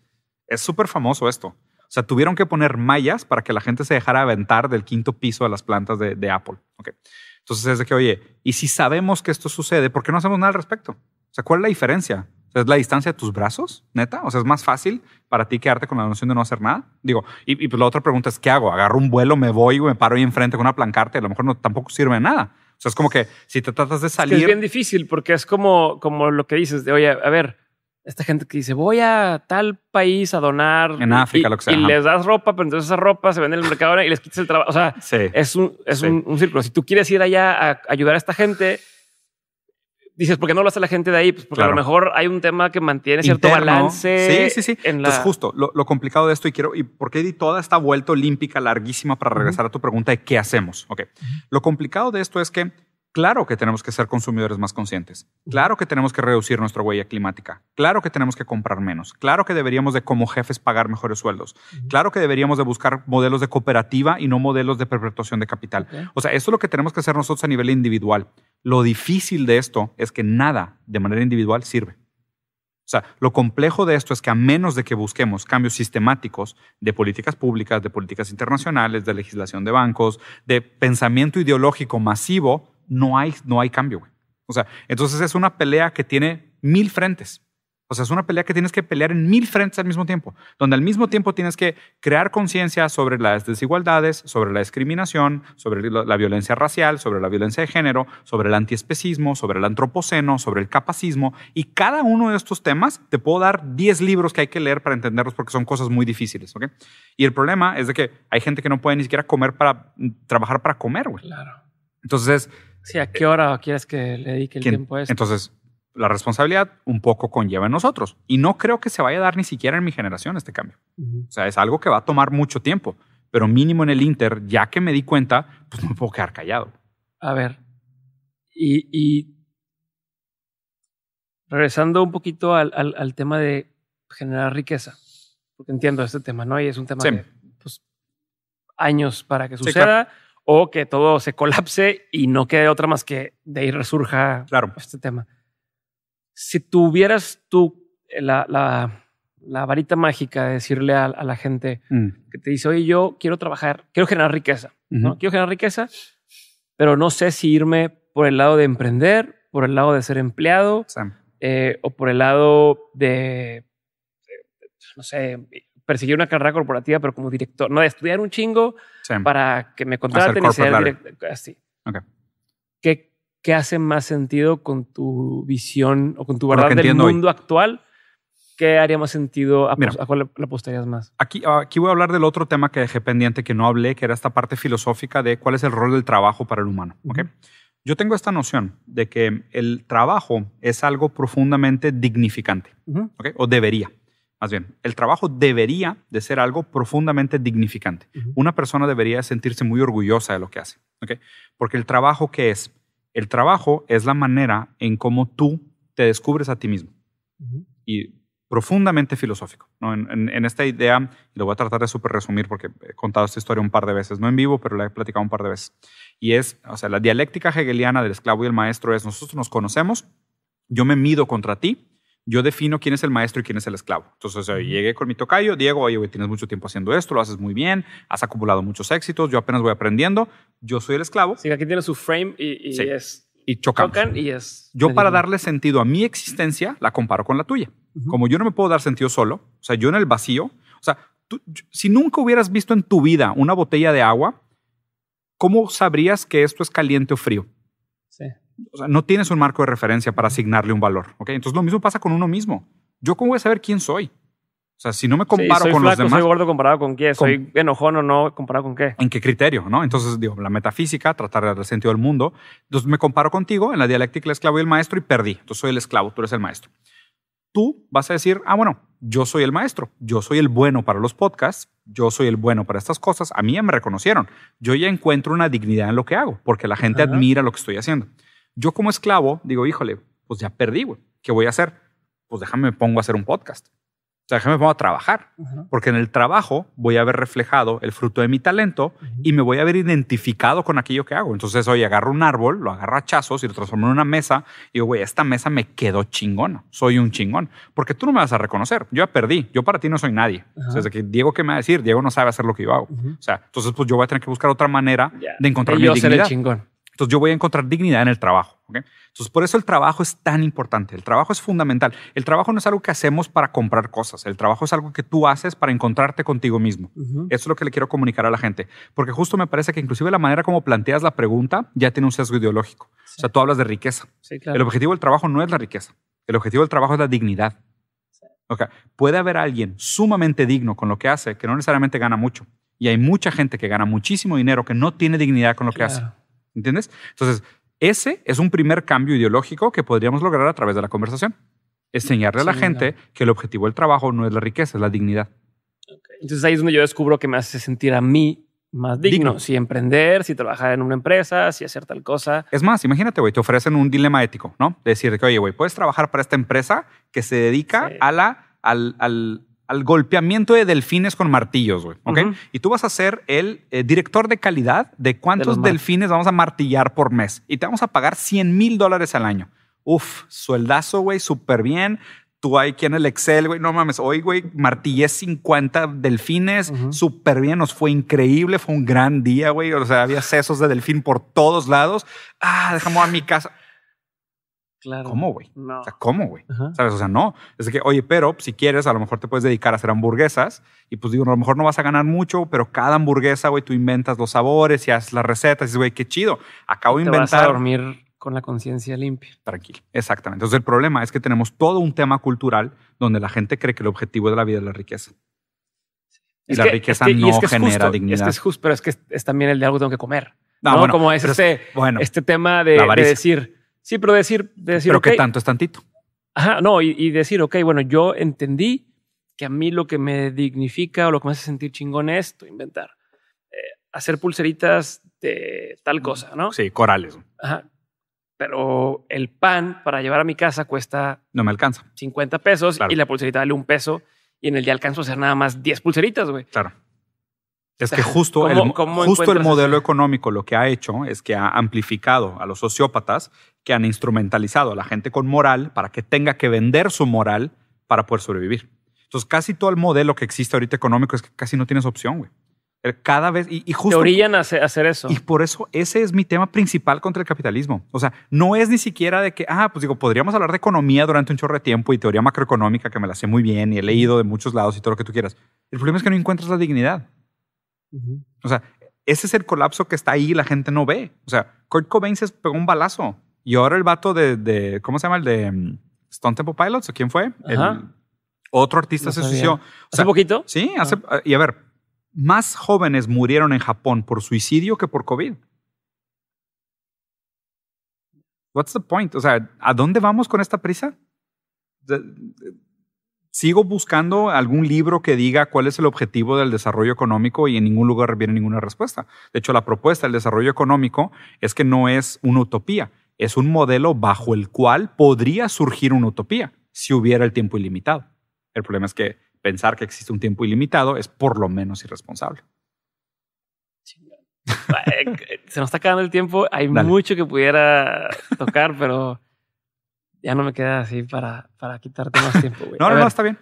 Es súper famoso esto. O sea, tuvieron que poner mallas para que la gente se dejara aventar del quinto piso a las plantas de, de Apple. Okay. Entonces es de que, oye, y si sabemos que esto sucede, ¿por qué no hacemos nada al respecto? O sea, ¿cuál es la diferencia? es la distancia de tus brazos, neta. O sea, es más fácil para ti quedarte con la noción de no hacer nada. Digo, y, pues, la otra pregunta es, ¿qué hago? ¿Agarro un vuelo, me voy, me paro ahí enfrente con una plancarte? A lo mejor no, tampoco sirve de nada. O sea, es como que si te tratas de salir... Es, es bien difícil porque es como, como lo que dices oye, a ver, esta gente que dice voy a tal país a donar en África, lo que sea. Y les das ropa, pero entonces esa ropa se vende en el mercado y les quitas el trabajo. O sea, es, es un, un, círculo. Si tú quieres ir allá a ayudar a esta gente, dices, ¿por qué no lo hace la gente de ahí? Pues porque a lo mejor hay un tema que mantiene cierto balance. Sí, sí, sí. En justo lo, complicado de esto y quiero, y porque di toda esta vuelta olímpica larguísima para regresar a tu pregunta de qué hacemos. Ok. Lo complicado de esto es que Claro que tenemos que ser consumidores más conscientes. Claro que tenemos que reducir nuestra huella climática. Claro que tenemos que comprar menos. Claro que deberíamos de como jefes pagar mejores sueldos. Claro que deberíamos de buscar modelos de cooperativa y no modelos de perpetuación de capital. O sea, esto es lo que tenemos que hacer nosotros a nivel individual. Lo difícil de esto es que nada de manera individual sirve. O sea, lo complejo de esto es que a menos de que busquemos cambios sistemáticos de políticas públicas, de políticas internacionales, de legislación de bancos, de pensamiento ideológico masivo, no hay, no hay cambio, güey. O sea, entonces es una pelea que tiene mil frentes. O sea, es una pelea que tienes que pelear en mil frentes al mismo tiempo, donde al mismo tiempo tienes que crear conciencia sobre las desigualdades, sobre la discriminación, sobre la violencia racial, sobre la violencia de género, sobre el antiespecismo, sobre el antropoceno, sobre el capacismo. Y cada uno de estos temas te puedo dar 10 libros que hay que leer para entenderlos porque son cosas muy difíciles. ¿okay? Y el problema es de que hay gente que no puede ni siquiera comer para trabajar para comer. güey. Claro. Entonces, Sí, ¿a qué hora quieres que le dedique el tiempo a eso? Entonces, la responsabilidad un poco conlleva en nosotros. Y no creo que se vaya a dar ni siquiera en mi generación este cambio. O sea, es algo que va a tomar mucho tiempo. Pero mínimo en el Inter, ya que me di cuenta, pues no me puedo quedar callado. A ver, y, regresando un poquito al, tema de generar riqueza, porque entiendo este tema, ¿no? Y es un tema pues, años para que suceda o que todo se colapse y no quede otra más que de ahí resurja este tema. Si tuvieras tú eh, la, varita mágica de decirle a, la gente mm. que te dice, oye, yo quiero trabajar, quiero generar riqueza, Quiero generar riqueza, pero no sé si irme por el lado de emprender, por el lado de ser empleado, eh, o por el lado de, de, pues, no sé, perseguir una carrera corporativa, pero como director, no de estudiar un chingo para que me contraten y ser director. Así. ¿Qué, ¿Qué, hace más sentido con tu visión o con tu verdad del mundo actual? ¿Qué haría más sentido? ¿A, cuál apostarías más? Aquí, ah, aquí voy a hablar del otro tema que dejé pendiente, que no hablé, que era esta parte filosófica de cuál es el rol del trabajo para el humano. ¿okay? Yo tengo esta noción de que el trabajo es algo profundamente dignificante, ¿okay? o debería más bien, el trabajo debería de ser algo profundamente dignificante. Una persona debería sentirse muy orgullosa de lo que hace, Porque el trabajo que es, el trabajo es la manera en cómo tú te descubres a ti mismo. Y profundamente filosófico. En, esta idea, lo voy a tratar de súper resumir porque he contado esta historia un par de veces, no en vivo, pero la he platicado un par de veces. Y es, o sea, la dialéctica hegeliana del esclavo y el maestro es, nosotros nos conocemos, yo me mido contra ti, yo defino quién es el maestro y quién es el esclavo. Entonces, llegué con mi tocayo, Diego, oye, tienes mucho tiempo haciendo esto, lo haces muy bien, has acumulado muchos éxitos, yo apenas voy aprendiendo, yo soy el esclavo. Sí, aquí tiene su frame y, es... Y Chocan Yo para darle sentido a mi existencia, la comparo con la tuya. Como yo no me puedo dar sentido solo, o sea, yo en el vacío, o sea, si nunca hubieras visto en tu vida una botella de agua, ¿cómo sabrías que esto es caliente o frío? o sea, no tienes un marco de referencia para asignarle un valor. ¿ok? Entonces lo mismo pasa con uno mismo. ¿Yo cómo voy a saber quién soy? O sea, si no me comparo con los demás. Soy gordo comparado con quién. soy enojón o no comparado con qué. ¿En qué criterio? ¿no? Entonces, digo, la metafísica, tratar de dar el sentido del mundo. Entonces, me comparo contigo en la dialéctica, el esclavo y el maestro y perdí. Entonces, soy el esclavo, tú eres el maestro. Tú vas a decir, ah, bueno, yo soy el maestro, yo soy el bueno para los podcasts, yo soy el bueno para estas cosas. A mí ya me reconocieron. Yo ya encuentro una dignidad en lo que hago porque la gente admira lo que estoy haciendo. Yo como esclavo digo, híjole, pues ya perdí, ¿Qué voy a hacer? Pues déjame me pongo a hacer un podcast. O sea, déjame me pongo a trabajar. Porque en el trabajo voy a haber reflejado el fruto de mi talento y me voy a haber identificado con aquello que hago. Entonces hoy agarro un árbol, lo agarro a chazos y lo transformo en una mesa y digo, güey, esta mesa me quedó chingona. Soy un chingón. Porque tú no me vas a reconocer. Yo ya perdí. Yo para ti no soy nadie. o sea, que Diego, ¿qué me va a decir? Diego no sabe hacer lo que yo hago. O sea, entonces pues yo voy a tener que buscar otra manera de encontrar mi dignidad. el chingón. Entonces yo voy a encontrar dignidad en el trabajo. Entonces por eso el trabajo es tan importante, el trabajo es fundamental. El trabajo no es algo que hacemos para comprar cosas, el trabajo es algo que tú haces para encontrarte contigo mismo. Eso es lo que le quiero comunicar a la gente, porque justo me parece que inclusive la manera como planteas la pregunta ya tiene un sesgo ideológico. O sea, tú hablas de riqueza. El objetivo del trabajo no es la riqueza, el objetivo del trabajo es la dignidad. Puede haber alguien sumamente digno con lo que hace que no necesariamente gana mucho. Y hay mucha gente que gana muchísimo dinero que no tiene dignidad con lo que hace. ¿Entiendes? Entonces, ese es un primer cambio ideológico que podríamos lograr a través de la conversación. Mm, enseñarle a la gente que el objetivo del trabajo no es la riqueza, es la dignidad. Entonces ahí es donde yo descubro que me hace sentir a mí más digno. Si emprender, si trabajar en una empresa, si hacer tal cosa. Es más, imagínate, güey, te ofrecen un dilema ético, ¿no? De decir que, oye, güey, puedes trabajar para esta empresa que se dedica a la, al, al al golpeamiento de delfines con martillos, güey. ¿Ok? Y tú vas a ser el eh, director de calidad de cuántos delfines vamos a martillar por mes. Y te vamos a pagar 100 mil dólares al año. Uf, sueldazo, güey, súper bien. Tú hay quien el Excel, güey, no mames, hoy, güey, martillé 50 delfines, súper bien, nos fue increíble, fue un gran día, güey, o sea, había sesos de delfín por todos lados. Ah, dejamos a mi casa. ¿Cómo, güey? O sea, ¿cómo, güey? ¿Sabes? O sea, no. Es que, oye, pero pues, si quieres, a lo mejor te puedes dedicar a hacer hamburguesas y pues digo, a lo mejor no vas a ganar mucho, pero cada hamburguesa, güey, tú inventas los sabores y haces las recetas y dices, güey, qué chido. Acabo de inventar. Vas a dormir con la conciencia limpia. Tranquilo, exactamente. Entonces el problema es que tenemos todo un tema cultural donde la gente cree que el objetivo de la vida es la riqueza. Y la riqueza no genera dignidad. Es que es justo, pero es que es, también el de algo que tengo que comer. No, como este, bueno, este tema de, de decir, Sí, pero decir, decir. Pero qué que tanto es tantito. Ajá, no, y, decir, ok, bueno, yo entendí que a mí lo que me dignifica o lo que me hace sentir chingón es esto, inventar. Eh, hacer pulseritas de tal cosa, ¿no? Sí, corales. Ajá. Pero el pan para llevar a mi casa cuesta. No me alcanza. 50 pesos y la pulserita vale un peso y en el día alcanzo a hacer nada más 10 pulseritas, güey. Claro. Es que justo, el, justo el modelo económico lo que ha hecho es que ha amplificado a los sociópatas que han instrumentalizado a la gente con moral para que tenga que vender su moral para poder sobrevivir. Entonces, casi todo el modelo que existe ahorita económico es que casi no tienes opción, güey. Cada vez, y, justo. Te orillan a hacer eso. Y por eso ese es mi tema principal contra el capitalismo. O sea, no es ni siquiera de que, ah, pues digo, podríamos hablar de economía durante un chorro de tiempo y teoría macroeconómica que me la sé muy bien y he leído de muchos lados y todo lo que tú quieras. El problema es que no encuentras la dignidad. O sea, ese es el colapso que está ahí y la gente no ve. O sea, Kurt Cobain se pegó un balazo y ahora el vato de, de ¿cómo se llama? El de mm, Stone Temple Pilots, ¿o quién fue? El, otro artista se suicidó. ¿Hace poquito? Sí, ah. hace, y a ver, más jóvenes murieron en Japón por suicidio que por COVID. What's the point? O sea, ¿a dónde vamos con esta prisa? Sigo buscando algún libro que diga cuál es el objetivo del desarrollo económico y en ningún lugar viene ninguna respuesta. De hecho, la propuesta del desarrollo económico es que no es una utopía, es un modelo bajo el cual podría surgir una utopía si hubiera el tiempo ilimitado. El problema es que pensar que existe un tiempo ilimitado es por lo menos irresponsable. [LAUGHS] Eh, se nos está acabando el tiempo. Hay mucho que pudiera tocar, pero ya no me queda así para, quitarte más tiempo, [LAUGHS] no, no, está bien.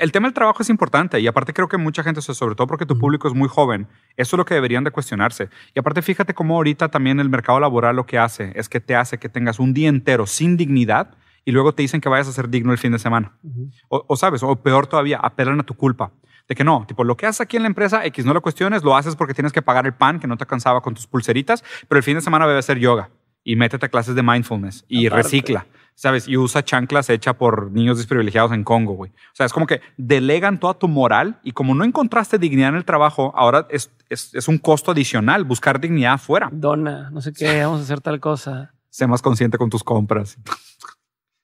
El, tema del trabajo es importante y aparte creo que mucha gente, sobre todo porque tu público es muy joven, eso es lo que deberían de cuestionarse. Y aparte fíjate cómo ahorita también el mercado laboral lo que hace es que te hace que tengas un día entero sin dignidad y luego te dicen que vayas a ser digno el fin de semana. o, sabes, o peor todavía, apelan a tu culpa. De que no, tipo, lo que haces aquí en la empresa, X, no lo cuestiones, lo haces porque tienes que pagar el pan, que no te cansaba con tus pulseritas, pero el fin de semana debe ser yoga y métete a clases de mindfulness y recicla. ¿sabes? Y usa chanclas hechas por niños desprivilegiados en Congo, güey. O sea, es como que delegan toda tu moral y como no encontraste dignidad en el trabajo, ahora es, es, un costo adicional buscar dignidad afuera. Dona, no sé qué, vamos a hacer tal cosa. Sé más consciente con tus compras.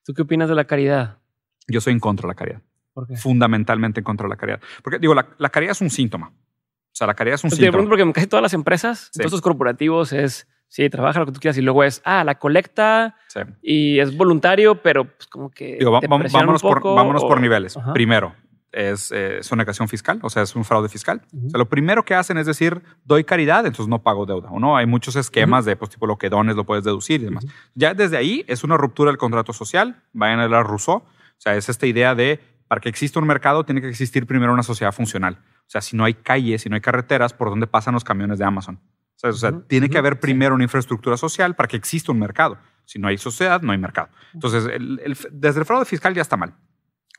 ¿Tú qué opinas de la caridad? Yo soy en contra de la caridad. ¿Por qué? Fundamentalmente en contra de la caridad. Porque, digo, la, caridad es un síntoma. O sea, la caridad es un Pero síntoma. Porque casi todas las empresas, todos los corporativos es Sí, trabaja lo que tú quieras y luego es, ah, la colecta y es voluntario, pero pues, como que. Digo, vámonos, por, vámonos por niveles. Primero, es eh, una su negación fiscal, o sea, es un fraude fiscal. O sea, lo primero que hacen es decir, doy caridad, entonces no pago deuda. ¿o no? Hay muchos esquemas de, pues, tipo lo que dones lo puedes deducir y demás. Ya desde ahí es una ruptura del contrato social, vayan a la Rousseau. O sea, es esta idea de, para que exista un mercado, tiene que existir primero una sociedad funcional. O sea, si no hay calles, si no hay carreteras, ¿por dónde pasan los camiones de Amazon? O sea, tiene que haber primero una infraestructura social para que exista un mercado. Si no hay sociedad, no hay mercado. Entonces, el, desde el fraude fiscal ya está mal.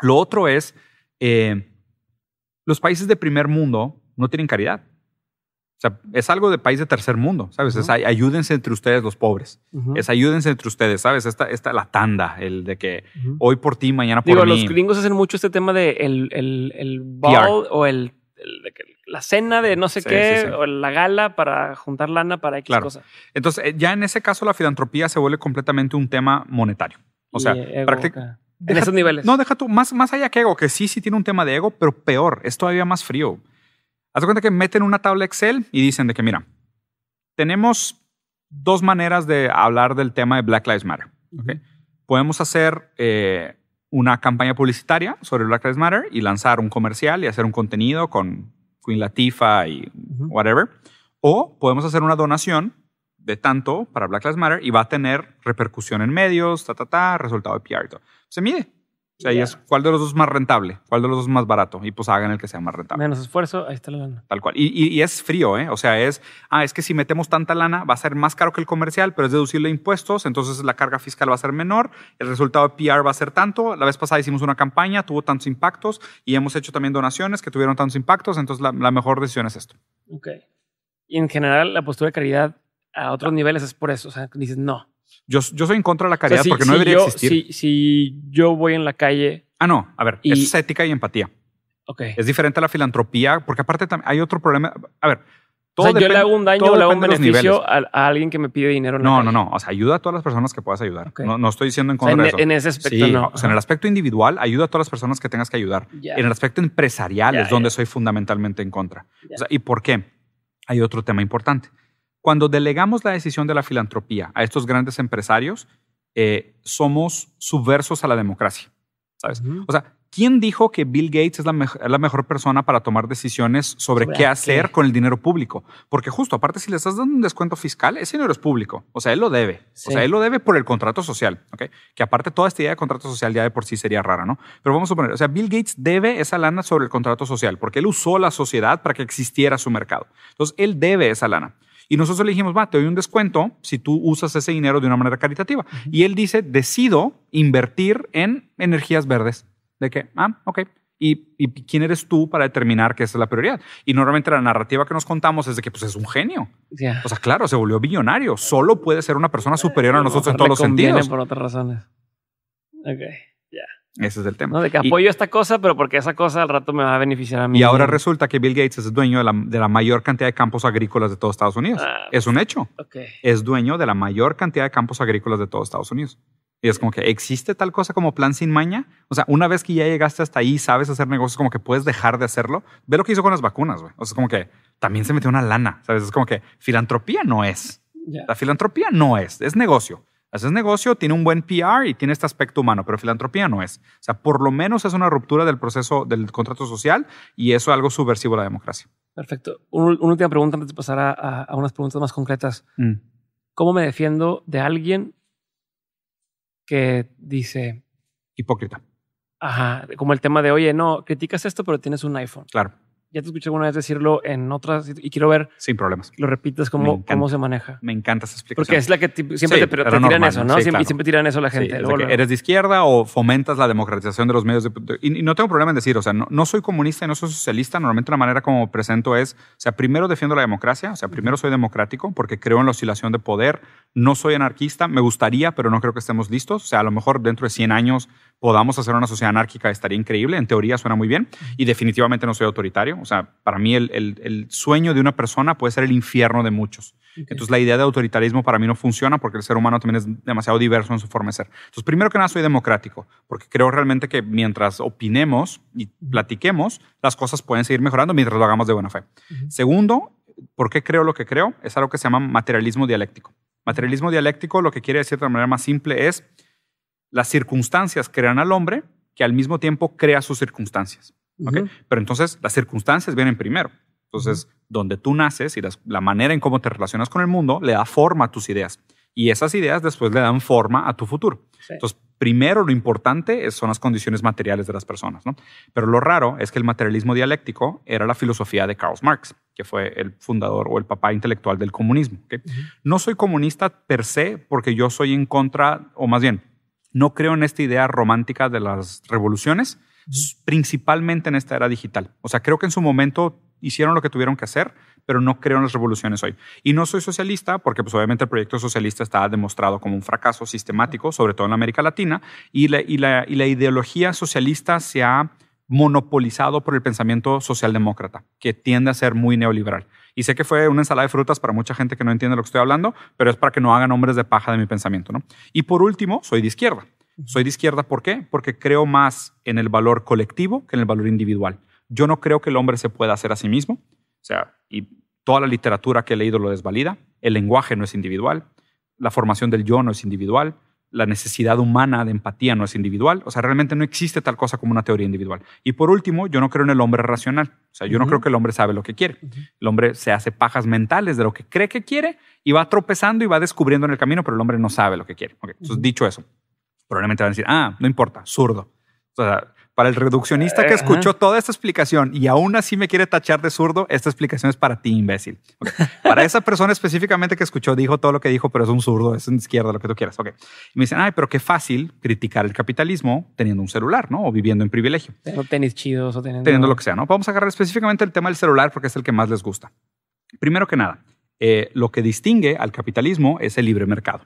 Lo otro es, eh, los países de primer mundo no tienen caridad. O sea, es algo de país de tercer mundo, ¿sabes? Es ayúdense entre ustedes los pobres. Es ayúdense entre ustedes, ¿sabes? Esta, esta la tanda, el de que hoy por ti, mañana por mí. los gringos hacen mucho este tema de el, el o el, la cena de no sé qué, o la gala para juntar lana para X claro. Entonces, eh, ya en ese caso la filantropía se vuelve completamente un tema monetario. O sea, En esos niveles. No, deja tú, más, más allá que ego, que sí, sí tiene un tema de ego, pero peor, es todavía más frío. Haz cuenta que meten una tabla Excel y dicen de que, mira, tenemos dos maneras de hablar del tema de Black Lives Matter. Podemos hacer eh, una campaña publicitaria sobre Black Lives Matter y lanzar un comercial y hacer un contenido con Queen Latifah y whatever. O podemos hacer una donación de tanto para Black Lives Matter y va a tener repercusión en medios, ta, ta, ta, resultado de PR. Y todo. Se mide. O sea, es cuál de los dos es más rentable, cuál de los dos es más barato. Y pues hagan el que sea más rentable. Menos esfuerzo, ahí está la lana. Tal cual. Y, es frío, ¿eh? O sea, es, ah, es que si metemos tanta lana va a ser más caro que el comercial, pero es deducible de impuestos, entonces la carga fiscal va a ser menor, el resultado de PR va a ser tanto. La vez pasada hicimos una campaña, tuvo tantos impactos y hemos hecho también donaciones que tuvieron tantos impactos, entonces la, mejor decisión es esto. Ok. Y en general, la postura de caridad a otros niveles es por eso. O sea, dices, no, yo, soy en contra de la caridad porque no debería yo, existir. Si, yo voy en la calle. Ah, no. A ver, eso es ética y empatía. Okay. Es diferente a la filantropía, porque aparte también hay otro problema. A ver, todo yo le hago un daño o le hago un beneficio a, alguien que me pide dinero. En la no, no, no. O sea, ayuda a todas las personas que puedas ayudar. No, estoy diciendo en contra en, e, En ese aspecto, no. O sea, en el aspecto individual, ayuda a todas las personas que tengas que ayudar. En el aspecto empresarial es donde soy fundamentalmente en contra. ¿Y por qué? Hay otro tema importante. Cuando delegamos la decisión de la filantropía a estos grandes empresarios, eh, somos subversos a la democracia. ¿Sabes? O sea, ¿quién dijo que Bill Gates es la, mejor persona para tomar decisiones sobre, qué hacer con el dinero público? Porque justo, aparte, si le estás dando un descuento fiscal, ese dinero es público. O sea, él lo debe. O sea, él lo debe por el contrato social. ¿okay? Que aparte, toda esta idea de contrato social ya de por sí sería rara, ¿no? Pero vamos a poner, o sea, Bill Gates debe esa lana sobre el contrato social porque él usó la sociedad para que existiera su mercado. Entonces, él debe esa lana. Y nosotros le dijimos, va, te doy un descuento si tú usas ese dinero de una manera caritativa. Y él dice, decido invertir en energías verdes. De que, ah, ok. Y, quién eres tú para determinar que es la prioridad. Y normalmente la narrativa que nos contamos es de que pues es un genio. O sea, claro, se volvió billonario. Solo puede ser una persona superior a eh, nosotros en todos los sentidos. por otras razones. Okay. Ese es el tema. No, de que apoyo esta cosa, pero porque esa cosa al rato me va a beneficiar a mí. Y ahora resulta que Bill Gates es dueño de la, mayor cantidad de campos agrícolas de todos Estados Unidos. Ah, es un hecho. Es dueño de la mayor cantidad de campos agrícolas de todos Estados Unidos. Y es como que existe tal cosa como plan sin maña. O sea, una vez que ya llegaste hasta ahí, sabes hacer negocios, como que puedes dejar de hacerlo. Ve lo que hizo con las vacunas, O sea, es como que también se metió una lana, ¿sabes? Es como que filantropía no es. La filantropía no es, es negocio. Haces negocio, tiene un buen PR y tiene este aspecto humano, pero filantropía no es. O sea, por lo menos es una ruptura del proceso del contrato social y eso es algo subversivo a la democracia. Perfecto. Una, última pregunta antes de pasar a, unas preguntas más concretas. Mm. ¿Cómo me defiendo de alguien que dice... Hipócrita. Ajá, como el tema de, oye, no, criticas esto, pero tienes un iPhone. Claro ya te escuché alguna vez decirlo en otras y quiero ver. Sin problemas. Lo repites cómo, cómo se maneja. Me encanta esa explicación. Porque es la que siempre te, tiran eso, ¿no? siempre, Y siempre tiran eso la gente. Eres de izquierda o fomentas la democratización de los medios. y, no tengo problema en decir, o sea, no, no, soy comunista y no soy socialista. Normalmente la manera como presento es, o sea, primero defiendo la democracia, o sea, primero soy democrático porque creo en la oscilación de poder. No soy anarquista, me gustaría, pero no creo que estemos listos. O sea, a lo mejor dentro de 100 años podamos hacer una sociedad anárquica, estaría increíble. En teoría suena muy bien y definitivamente no soy autoritario. O sea, para mí el, sueño de una persona puede ser el infierno de muchos. Entonces la idea de autoritarismo para mí no funciona porque el ser humano también es demasiado diverso en su forma de ser. Entonces, primero que nada, soy democrático, porque creo realmente que mientras opinemos y platiquemos, las cosas pueden seguir mejorando mientras lo hagamos de buena fe. Segundo, ¿por qué creo lo que creo? Es algo que se llama materialismo dialéctico. Materialismo dialéctico lo que quiere decir de una manera más simple es las circunstancias crean al hombre que al mismo tiempo crea sus circunstancias. Pero entonces las circunstancias vienen primero. Entonces, donde tú naces y la manera en cómo te relacionas con el mundo le da forma a tus ideas. Y esas ideas después le dan forma a tu futuro. Entonces, primero lo importante son las condiciones materiales de las personas. ¿no? Pero lo raro es que el materialismo dialéctico era la filosofía de Karl Marx, que fue el fundador o el papá intelectual del comunismo. No soy comunista per se porque yo soy en contra, o más bien, no creo en esta idea romántica de las revoluciones, principalmente en esta era digital. O sea, creo que en su momento hicieron lo que tuvieron que hacer, pero no creo en las revoluciones hoy. Y no soy socialista porque pues obviamente el proyecto socialista está demostrado como un fracaso sistemático, sobre todo en América Latina, y la, ideología socialista se ha monopolizado por el pensamiento socialdemócrata, que tiende a ser muy neoliberal. Y sé que fue una ensalada de frutas para mucha gente que no entiende lo que estoy hablando, pero es para que no hagan hombres de paja de mi pensamiento. ¿no? Y por último, soy de izquierda. Soy de izquierda, ¿por qué? Porque creo más en el valor colectivo que en el valor individual. Yo no creo que el hombre se pueda hacer a sí mismo. O sea, y toda la literatura que he leído lo desvalida. El lenguaje no es individual. La formación del yo no es individual. La necesidad humana de empatía no es individual. O sea, realmente no existe tal cosa como una teoría individual. Y por último, yo no creo en el hombre racional. O sea, yo no creo que el hombre sabe lo que quiere. El hombre se hace pajas mentales de lo que cree que quiere y va tropezando y va descubriendo en el camino, pero el hombre no sabe lo que quiere. dicho eso, probablemente van a decir, ah, no importa, zurdo. O sea, para el reduccionista que eh, escuchó toda esta explicación y aún así me quiere tachar de zurdo, esta explicación es para ti, imbécil. [LAUGHS] Para esa persona específicamente que escuchó, dijo todo lo que dijo, pero es un zurdo, es un izquierda, lo que tú quieras. Y me dicen, ay, pero qué fácil criticar el capitalismo teniendo un celular, ¿no? O viviendo en privilegio. O tenis chidos o teniendo... teniendo lo que sea, ¿no? Vamos a agarrar específicamente el tema del celular porque es el que más les gusta. Primero que nada, eh, lo que distingue al capitalismo es el libre mercado.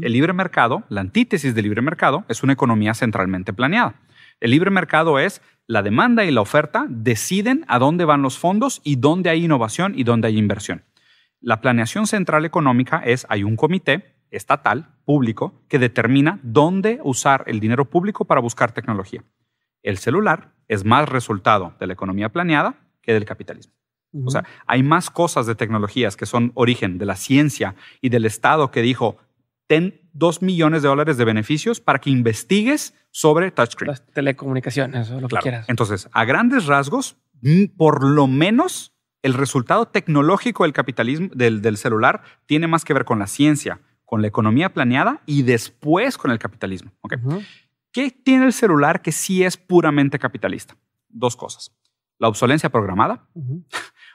El libre mercado, la antítesis del libre mercado, es una economía centralmente planeada. El libre mercado es la demanda y la oferta deciden a dónde van los fondos y dónde hay innovación y dónde hay inversión. La planeación central económica es, hay un comité estatal, público, que determina dónde usar el dinero público para buscar tecnología. El celular es más resultado de la economía planeada que del capitalismo. O sea, hay más cosas de tecnologías que son origen de la ciencia y del Estado que dijo, ten 2 millones de dólares de beneficios para que investigues sobre touchscreen. Las telecomunicaciones o lo que quieras. Entonces, a grandes rasgos, mm, por lo menos el resultado tecnológico del capitalismo, del, celular, tiene más que ver con la ciencia, con la economía planeada y después con el capitalismo. ¿Okay? ¿Qué tiene el celular que sí es puramente capitalista? Dos cosas. La obsolencia programada.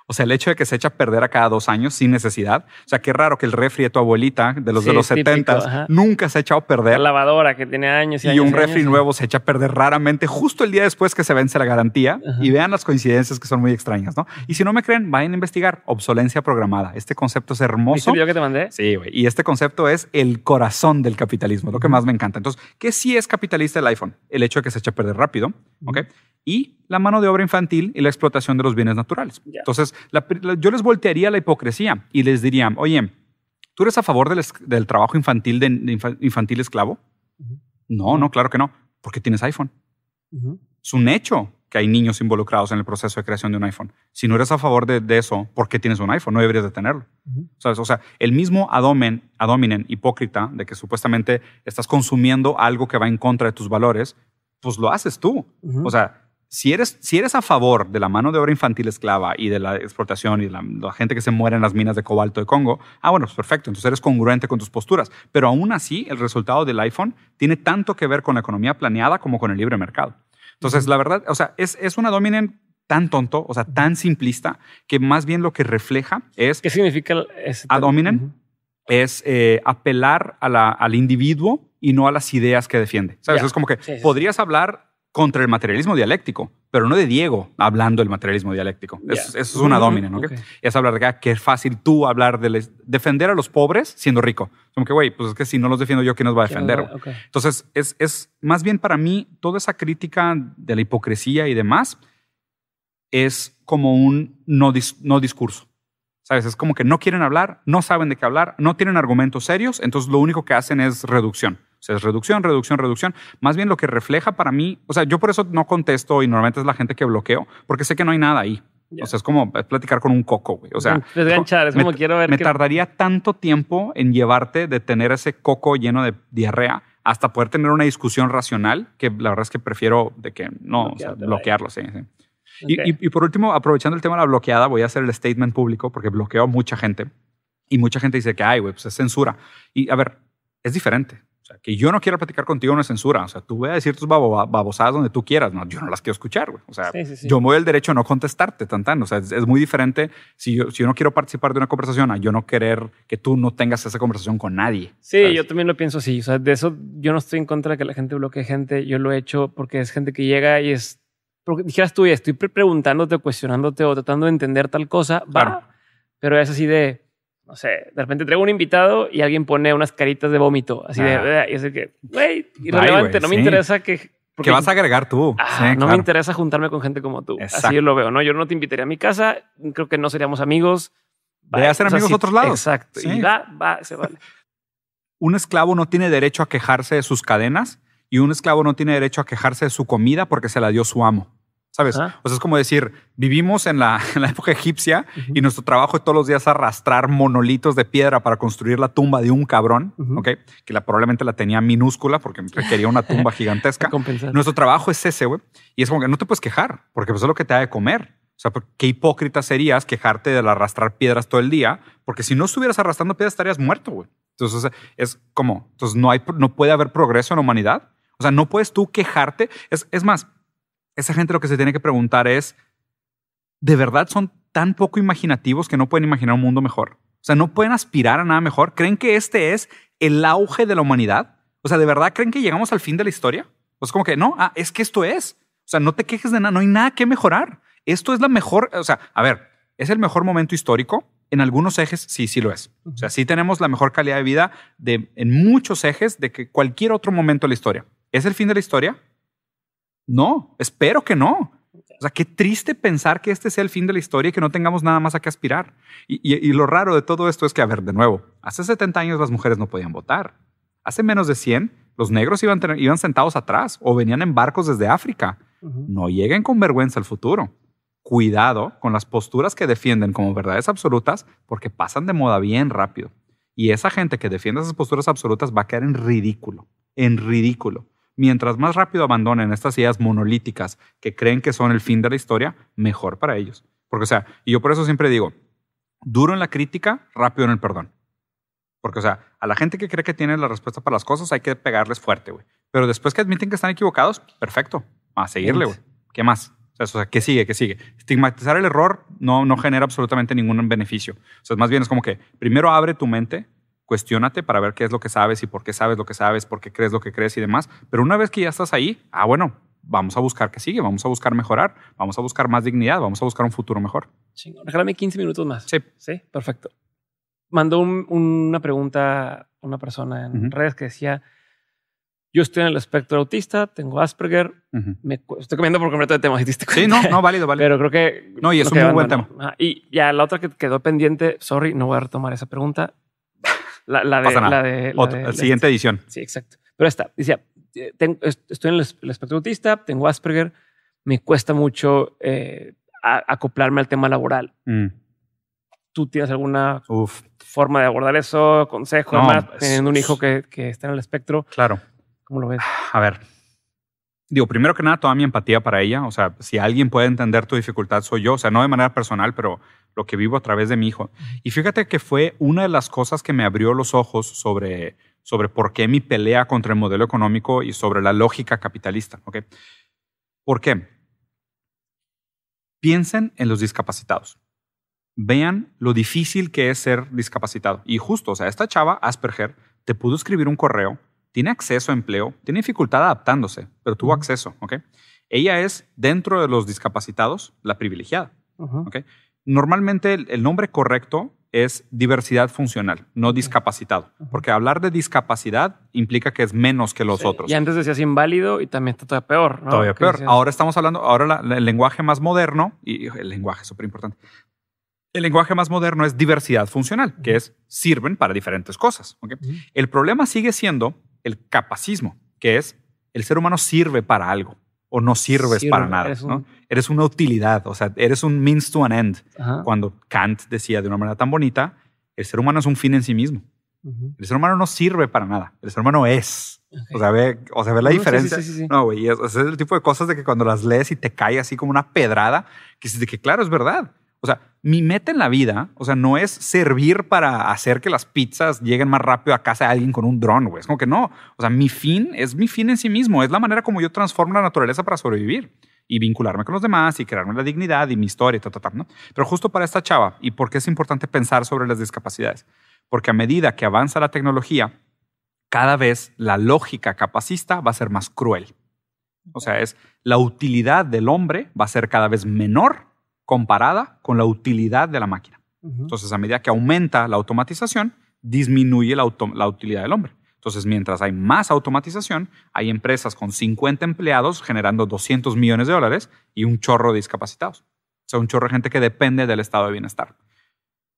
O sea, el hecho de que se echa a perder a cada dos años sin necesidad. O sea, qué raro que el refri de tu abuelita, de los de los 70, nunca se ha echado a perder. La lavadora que tiene años y, y un refri nuevo se echa a perder raramente justo el día después que se vence la garantía. Y vean las coincidencias que son muy extrañas, ¿no? Y si no me creen, vayan a investigar obsolencia programada. Este concepto es hermoso. que te mandé? Sí, güey. Y este concepto es el corazón del capitalismo, lo que más me encanta. Entonces, ¿qué sí es capitalista el iPhone? El hecho de que se echa a perder rápido, ¿ok? Y la mano de obra infantil y la explotación de los bienes naturales. Entonces, yo les voltearía la hipocresía y les diría, oye, ¿tú eres a favor del, trabajo infantil infantil esclavo? No, no, claro que no, porque tienes iPhone. Es un hecho que hay niños involucrados en el proceso de creación de un iPhone. Si no eres a favor de, eso, ¿por qué tienes un iPhone? No deberías de tenerlo. O sea, el mismo adomen, adominen hipócrita de que supuestamente estás consumiendo algo que va en contra de tus valores, pues lo haces tú. O sea, si eres, si eres a favor de la mano de obra infantil esclava y de la explotación y de la, gente que se muere en las minas de cobalto de Congo, ah, bueno, pues perfecto, entonces eres congruente con tus posturas. Pero aún así, el resultado del iPhone tiene tanto que ver con la economía planeada como con el libre mercado. Entonces, la verdad, o sea, es, es una tan tonto, o sea, tan simplista, que más bien lo que refleja es... ¿Qué significa ese es eh, apelar al individuo y no a las ideas que defiende. ¿Sabes? Es como que podrías hablar contra el materialismo dialéctico, pero no de Diego hablando del materialismo dialéctico. Eso, es una domina, ¿no? Es hablar de ah, que es fácil tú hablar de defender a los pobres siendo rico. Como que, güey, pues es que si no los defiendo yo, ¿quién nos va a defender? Entonces, es, es más bien para mí toda esa crítica de la hipocresía y demás es como un no, no discurso. ¿Sabes? Es como que no quieren hablar, no saben de qué hablar, no tienen argumentos serios, entonces lo único que hacen es reducción. O sea, es reducción, reducción, reducción. Más bien lo que refleja para mí, o sea, yo por eso no contesto y normalmente es la gente que bloqueo, porque sé que no hay nada ahí. O sea, es como platicar con un coco, güey. O sea, es como me, quiero ver. Me tardaría tanto tiempo en llevarte de tener ese coco lleno de diarrea hasta poder tener una discusión racional que la verdad es que prefiero de que no o sea, bloquearlo, Y, por último, aprovechando el tema de la bloqueada, voy a hacer el statement público porque bloqueo a mucha gente y mucha gente dice que, ay, güey, pues es censura. Y a ver, es diferente que yo no quiera platicar contigo no es censura. O sea, tú voy a decir tus babo, babosadas donde tú quieras. No, yo no las quiero escuchar, güey. O sea, yo me doy el derecho a no contestarte tan tan. O sea, es, muy diferente si yo, si yo no quiero participar de una conversación a yo no querer que tú no tengas esa conversación con nadie. Sí, yo también lo pienso así. O sea, de eso yo no estoy en contra de que la gente bloquee gente. Yo lo he hecho porque es gente que llega y es... dijeras tú, ya estoy preguntándote, cuestionándote o tratando de entender tal cosa. Va. Pero es así de o sea, de repente traigo un invitado y alguien pone unas caritas de vómito, así de, ah. y es que, güey, irrelevante, no me interesa que... que vas a agregar tú. Ah, no me interesa juntarme con gente como tú. Así yo lo veo, ¿no? Yo no te invitaría a mi casa, creo que no seríamos amigos. Voy a ser amigos de otros lados. Exacto. Y va, va, se vale. [LAUGHS] un esclavo no tiene derecho a quejarse de sus cadenas y un esclavo no tiene derecho a quejarse de su comida porque se la dio su amo. ¿Sabes? O sea, es como decir, vivimos en la, [LAUGHS] época egipcia y nuestro trabajo de todos los días es arrastrar monolitos de piedra para construir la tumba de un cabrón, ¿ok? Que la, probablemente la tenía minúscula porque requería una tumba [LAUGHS] gigantesca. nuestro trabajo es ese, güey. Y es como que no te puedes quejar porque pues es lo que te da de comer. O sea, qué hipócrita serías quejarte del arrastrar piedras todo el día porque si no estuvieras arrastrando piedras estarías muerto, güey. Entonces, es como, entonces no, hay, no puede haber progreso en la humanidad. O sea, no puedes tú quejarte. Es, es más, esa gente lo que se tiene que preguntar es, ¿de verdad son tan poco imaginativos que no pueden imaginar un mundo mejor? O sea, ¿no pueden aspirar a nada mejor? ¿Creen que este es el auge de la humanidad? O sea, ¿de verdad creen que llegamos al fin de la historia? Pues o como que no, ah, es que esto es. O sea, no te quejes de nada, no hay nada que mejorar. Esto es la mejor, o sea, a ver, es el mejor momento histórico. En algunos ejes sí, sí lo es. O sea, sí tenemos la mejor calidad de vida de, en muchos ejes de que cualquier otro momento de la historia. ¿Es el fin de la historia? No, espero que no. O sea, qué triste pensar que este sea el fin de la historia y que no tengamos nada más a qué aspirar. Y, lo raro de todo esto es que, a ver, de nuevo, hace 70 años las mujeres no podían votar. Hace menos de 100, los negros iban, sentados atrás o venían en barcos desde África. No lleguen con vergüenza al futuro. Cuidado con las posturas que defienden como verdades absolutas porque pasan de moda bien rápido. Y esa gente que defiende esas posturas absolutas va a quedar en ridículo, en ridículo mientras más rápido abandonen estas ideas monolíticas que creen que son el fin de la historia, mejor para ellos. Porque, o sea, y yo por eso siempre digo, duro en la crítica, rápido en el perdón. Porque, o sea, a la gente que cree que tiene la respuesta para las cosas hay que pegarles fuerte, güey. Pero después que admiten que están equivocados, perfecto, a seguirle, güey. ¿Qué más? O sea, ¿qué sigue? ¿Qué sigue? Estigmatizar el error no, no genera absolutamente ningún beneficio. O sea, más bien es como que primero abre tu mente cuestiónate para ver qué es lo que sabes y por qué sabes lo que sabes, por qué crees lo que crees y demás. Pero una vez que ya estás ahí, ah, bueno, vamos a buscar qué sigue, vamos a buscar mejorar, vamos a buscar más dignidad, vamos a buscar un futuro mejor. Sí, regálame 15 minutos más. Sí. Sí, perfecto. Mandó una pregunta una persona en redes que decía, yo estoy en el espectro autista, tengo Asperger, me, estoy comiendo por completo de tema, Sí, no, no, válido, válido. Pero creo que... No, y es un muy buen tema. y ya la otra que quedó pendiente, sorry, no voy a retomar esa pregunta, la, de, la, de, la siguiente edición. Sí, exacto. Pero esta, decía, eh, estoy en el, espectro autista, tengo Asperger, me cuesta mucho eh, acoplarme al tema laboral. Mm. ¿Tú tienes alguna forma de abordar eso? ¿Consejo? teniendo un hijo que, que está en el espectro. Claro. ¿Cómo lo ves? A ver, digo, primero que nada, toda mi empatía para ella. O sea, si alguien puede entender tu dificultad, soy yo. O sea, no de manera personal, pero lo que vivo a través de mi hijo. Y fíjate que fue una de las cosas que me abrió los ojos sobre, sobre por qué mi pelea contra el modelo económico y sobre la lógica capitalista. ¿okay? ¿Por qué? Piensen en los discapacitados. Vean lo difícil que es ser discapacitado. Y justo, o sea, esta chava, Asperger, te pudo escribir un correo, tiene acceso a empleo, tiene dificultad adaptándose, pero tuvo acceso, ¿ok? Ella es, dentro de los discapacitados, la privilegiada, normalmente el, nombre correcto es diversidad funcional, no discapacitado. Porque hablar de discapacidad implica que es menos que los otros. Y antes decías inválido y también está todavía peor. Todavía peor. Ahora estamos hablando, ahora el lenguaje más moderno, y el lenguaje es súper importante, el lenguaje más moderno es diversidad funcional, que es sirven para diferentes cosas. El problema sigue siendo el capacismo, que es el ser humano sirve para algo o no sirves para nada eres una utilidad, o sea, eres un means to an end. Cuando Kant decía de una manera tan bonita, el ser humano es un fin en sí mismo. El ser humano no sirve para nada, el ser humano es. O, sea, ve, o sea, ve la diferencia. Sí, sí, no, güey, es, es, el tipo de cosas de que cuando las lees y te cae así como una pedrada, que es de que claro, es verdad. O sea, mi meta en la vida, o sea, no es servir para hacer que las pizzas lleguen más rápido a casa de alguien con un dron, güey. Es como que no. O sea, mi fin es mi fin en sí mismo. Es la manera como yo transformo la naturaleza para sobrevivir y vincularme con los demás y crearme la dignidad y mi historia, y tal, tal, ¿no? Pero justo para esta chava, ¿y por qué es importante pensar sobre las discapacidades? Porque a medida que avanza la tecnología, cada vez la lógica capacista va a ser más cruel. O sea, es la utilidad del hombre va a ser cada vez menor comparada con la utilidad de la máquina. Entonces, a medida que aumenta la automatización, disminuye la utilidad del hombre. Entonces, mientras hay más automatización, hay empresas con 50 empleados generando 200 millones de dólares y un chorro de discapacitados. O sea, un chorro de gente que depende del estado de bienestar.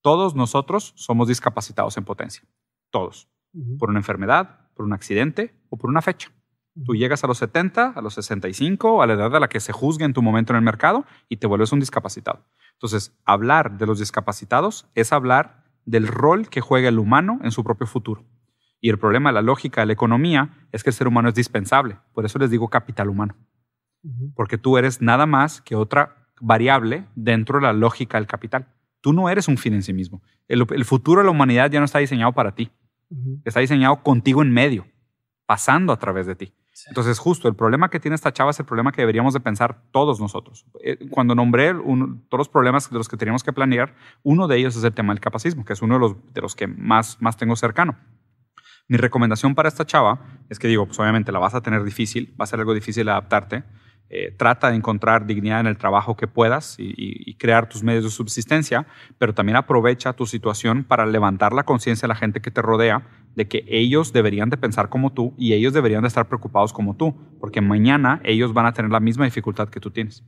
Todos nosotros somos discapacitados en potencia. Todos. Por una enfermedad, por un accidente o por una fecha. Tú llegas a los 70, a los 65, a la edad a la que se juzgue en tu momento en el mercado y te vuelves un discapacitado. Entonces, hablar de los discapacitados es hablar del rol que juega el humano en su propio futuro. Y el problema, la lógica de la economía es que el ser humano es dispensable. Por eso les digo capital humano. Porque tú eres nada más que otra variable dentro de la lógica del capital. Tú no eres un fin en sí mismo. El, futuro de la humanidad ya no está diseñado para ti. Está diseñado contigo en medio, pasando a través de ti. Entonces, justo, el problema que tiene esta chava es el problema que deberíamos de pensar todos nosotros. Eh, cuando nombré todos los problemas de los que teníamos que planear, uno de ellos es el tema del capacismo, que es uno de los, que más, más tengo cercano mi recomendación para esta chava es que digo, pues obviamente la vas a tener difícil, va a ser algo difícil adaptarte. Eh, trata de encontrar dignidad en el trabajo que puedas y, y, crear tus medios de subsistencia, pero también aprovecha tu situación para levantar la conciencia de la gente que te rodea de que ellos deberían de pensar como tú y ellos deberían de estar preocupados como tú, porque mañana ellos van a tener la misma dificultad que tú tienes.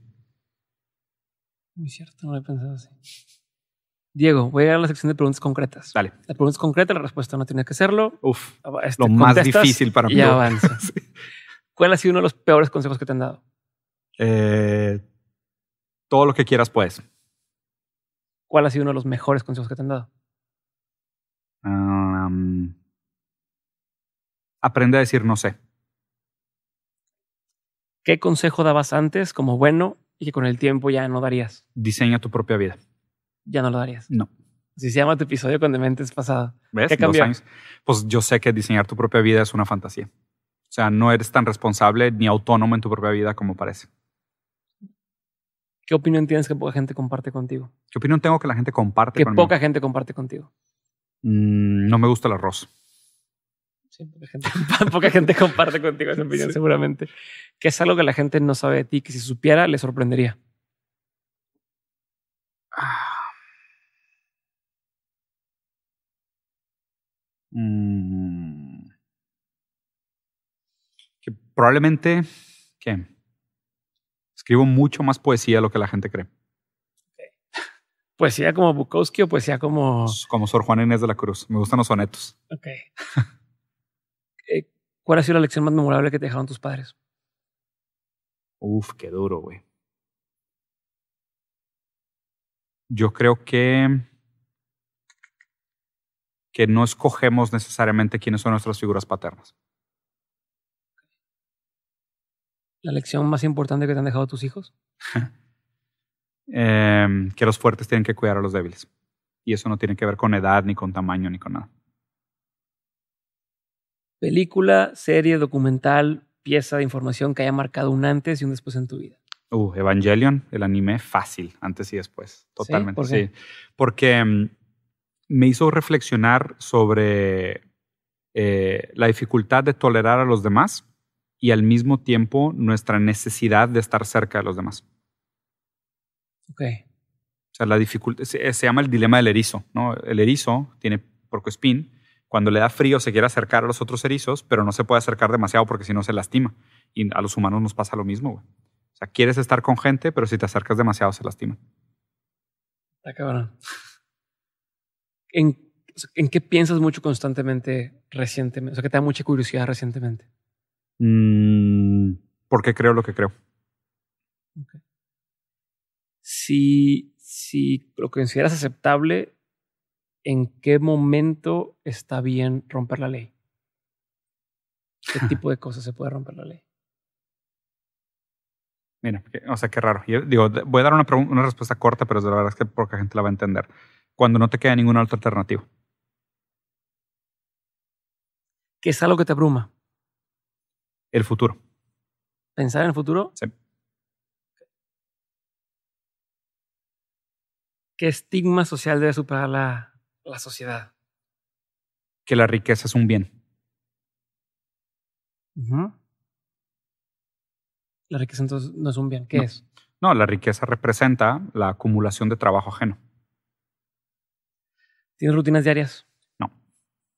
Muy cierto, no lo he pensado así. Diego, voy a ir a la sección de preguntas concretas. Dale. La pregunta es concreta, la respuesta no tiene que serlo. Uf, este, lo más difícil para mí. Y avanza. [LAUGHS] ¿Cuál ha sido uno de los peores consejos que te han dado? Eh, todo lo que quieras puedes. ¿Cuál ha sido uno de los mejores consejos que te han dado? aprende a decir no sé. ¿Qué consejo dabas antes como bueno y que con el tiempo ya no darías? Diseña tu propia vida ya no lo darías. No. Si se llama tu episodio con Dementes pasado. ¿Ves? ¿Qué Pues yo sé que diseñar tu propia vida es una fantasía. O sea, no eres tan responsable ni autónomo en tu propia vida como parece. ¿Qué opinión tienes que poca gente comparte contigo? ¿Qué opinión tengo que la gente comparte Que poca gente comparte contigo. Mm, no me gusta el arroz. Sí, poca gente, [LAUGHS] comparte contigo esa opinión, seguramente. ¿Qué es algo que la gente no sabe de ti, que si supiera le sorprendería. Mm. que probablemente ¿qué? escribo mucho más poesía de lo que la gente cree. ¿Poesía como Bukowski o poesía como...? Pues, como Sor Juan Inés de la Cruz. Me gustan los sonetos. Ok. [LAUGHS] Eh, ¿Cuál ha sido la lección más memorable que te dejaron tus padres? Uf, qué duro, güey. Yo creo que que no escogemos necesariamente quiénes son nuestras figuras paternas. ¿La lección más importante que te han dejado tus hijos? [LAUGHS] Em, que los fuertes tienen que cuidar a los débiles. Y eso no tiene que ver con edad, ni con tamaño, ni con nada. Película, serie, documental, pieza de información que haya marcado un antes y un después en tu vida. Uh, Evangelion, el anime fácil, antes y después. Totalmente. sí. Porque em, me hizo reflexionar sobre eh, la dificultad de tolerar a los demás y al mismo tiempo nuestra necesidad de estar cerca de los demás. Ok. O sea, la dificultad, se, llama el dilema del erizo, ¿no? El erizo tiene spin, cuando le da frío se quiere acercar a los otros erizos, pero no se puede acercar demasiado porque si no se lastima. Y a los humanos nos pasa lo mismo, güey. O sea, quieres estar con gente, pero si te acercas demasiado se lastima. Está cabrón en, qué piensas mucho constantemente recientemente? O sea, que te da mucha curiosidad recientemente. Mm, porque creo lo que creo. Okay. Si, si lo consideras aceptable, ¿en qué momento está bien romper la ley? ¿Qué [LAUGHS] tipo de cosas se puede romper la ley? Mira, o sea, qué raro. digo, voy a dar una, respuesta corta, pero la verdad es que la gente la va a entender cuando no te queda ninguna otra alternativa. ¿Qué es algo que te abruma? El futuro. ¿Pensar en el futuro? Sí. ¿Qué estigma social debe superar la, la sociedad? Que la riqueza es un bien. La riqueza entonces no es un bien. ¿Qué es? No, la riqueza representa la acumulación de trabajo ajeno. ¿Tienes rutinas diarias? No.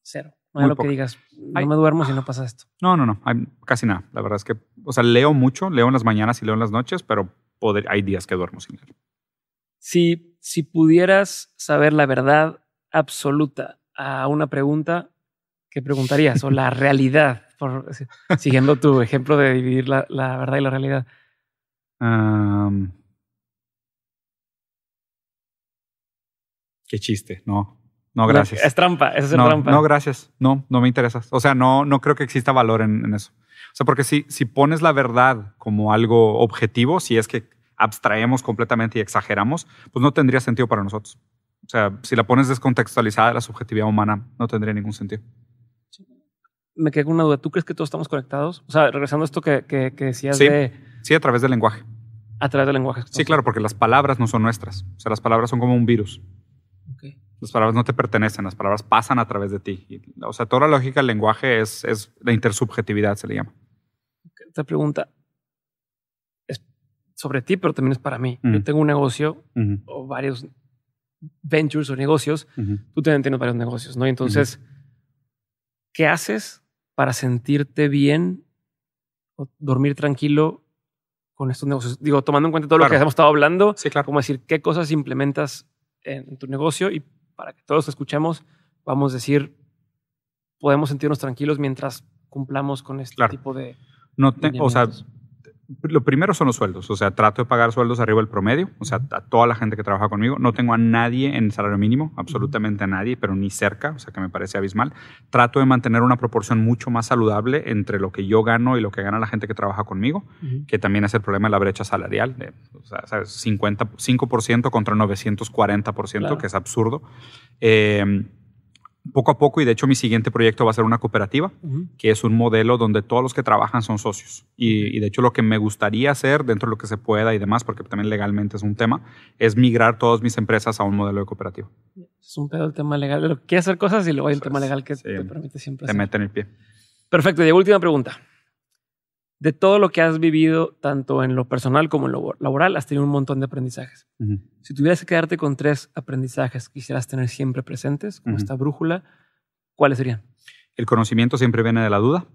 Cero. No es lo que digas, no me duermo si no pasa esto. No, no, no, casi nada. La verdad es que, o sea, leo mucho, leo en las mañanas y leo en las noches, pero hay días que duermo sin leer. Si, si pudieras saber la verdad absoluta a una pregunta, ¿qué preguntarías? o la [LAUGHS] realidad, siguiendo tu ejemplo de dividir la, verdad y la realidad. qué chiste, ¿no? no, gracias. Es trampa, es no, trampa. No, gracias. No, no me interesas. O sea, no, no creo que exista valor en, eso. O sea, porque si, si pones la verdad como algo objetivo, si es que abstraemos completamente y exageramos, pues no tendría sentido para nosotros. O sea, si la pones descontextualizada, la subjetividad humana no tendría ningún sentido. Me queda una duda. ¿Tú crees que todos estamos conectados? O sea, regresando a esto que, decías sí, de... Sí, a través del lenguaje. A través del lenguaje. Sí, claro, porque las palabras no son nuestras. O sea, las palabras son como un virus. Las palabras no te pertenecen, las palabras pasan a través de ti. o sea, toda la lógica del lenguaje es, la intersubjetividad, se le llama. Esta pregunta es sobre ti, pero también es para mí. Yo tengo un negocio o varios ventures o negocios. Tú también tienes varios negocios, ¿no? Entonces, ¿qué haces para sentirte bien o dormir tranquilo con estos negocios? Digo, tomando en cuenta todo lo que hemos estado hablando, sí, como decir, ¿qué cosas implementas en tu negocio y para que todos escuchemos, vamos a decir, podemos sentirnos tranquilos mientras cumplamos con este tipo de... No lo primero son los sueldos, o sea, trato de pagar sueldos arriba del promedio, o sea, a toda la gente que trabaja conmigo, no tengo a nadie en el salario mínimo, absolutamente a nadie, pero ni cerca, o sea, que me parece abismal. Trato de mantener una proporción mucho más saludable entre lo que yo gano y lo que gana la gente que trabaja conmigo, que también es el problema de la brecha salarial, o sea, 50, 5% contra 940%, que es absurdo. Eh, poco a poco y de hecho mi siguiente proyecto va a ser una cooperativa, que es un modelo donde todos los que trabajan son socios. Y, de hecho lo que me gustaría hacer dentro de lo que se pueda y demás, porque también legalmente es un tema, es migrar todas mis empresas a un modelo de cooperativa. Es un pedo el tema legal, pero hacer cosas y luego hay el tema legal que te permite siempre. Te hacer. mete en el pie. Perfecto, y última pregunta de todo lo que has vivido, tanto en lo personal como en lo laboral, has tenido un montón de aprendizajes. Si tuvieras que quedarte con tres aprendizajes que quisieras tener siempre presentes, como esta brújula, ¿cuáles serían? El conocimiento siempre viene de la duda,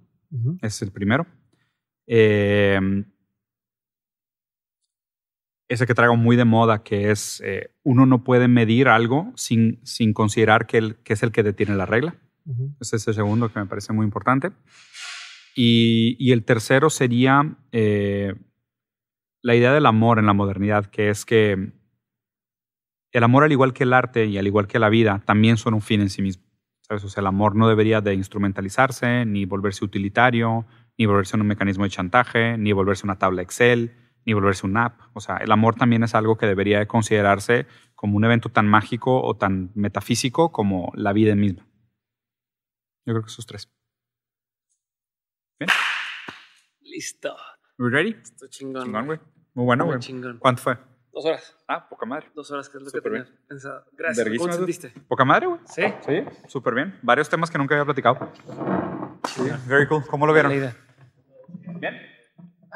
es el primero. Em, ese que traigo muy de moda, que es eh, uno no puede medir algo sin, sin considerar que, que es el que detiene la regla. Ese es el segundo que me parece muy importante. Y, el tercero sería eh, la idea del amor en la modernidad, que es que el amor, al igual que el arte y al igual que la vida, también son un fin en sí mismo. ¿sabes? O sea, el amor no debería de instrumentalizarse, ni volverse utilitario, ni volverse un mecanismo de chantaje, ni volverse una tabla Excel, ni volverse un app. O sea, el amor también es algo que debería de considerarse como un evento tan mágico o tan metafísico como la vida misma. Yo creo que esos tres. Listo. ¿We ready? Estoy chingón. güey. Muy bueno, güey. ¿Cuánto fue? Dos horas. Ah, poca madre. Dos horas, que es lo que tenía bien. pensado. Gracias. ¿Cómo sentiste? Poca madre, güey. Sí. Sí, súper bien. Varios temas que nunca había platicado. Sí, very cool. ¿Cómo lo vieron? Bien.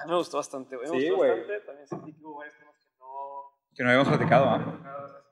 me gustó bastante, güey. sí, güey. También sentí que hubo varios temas que no... Que no habíamos platicado, ¿ah?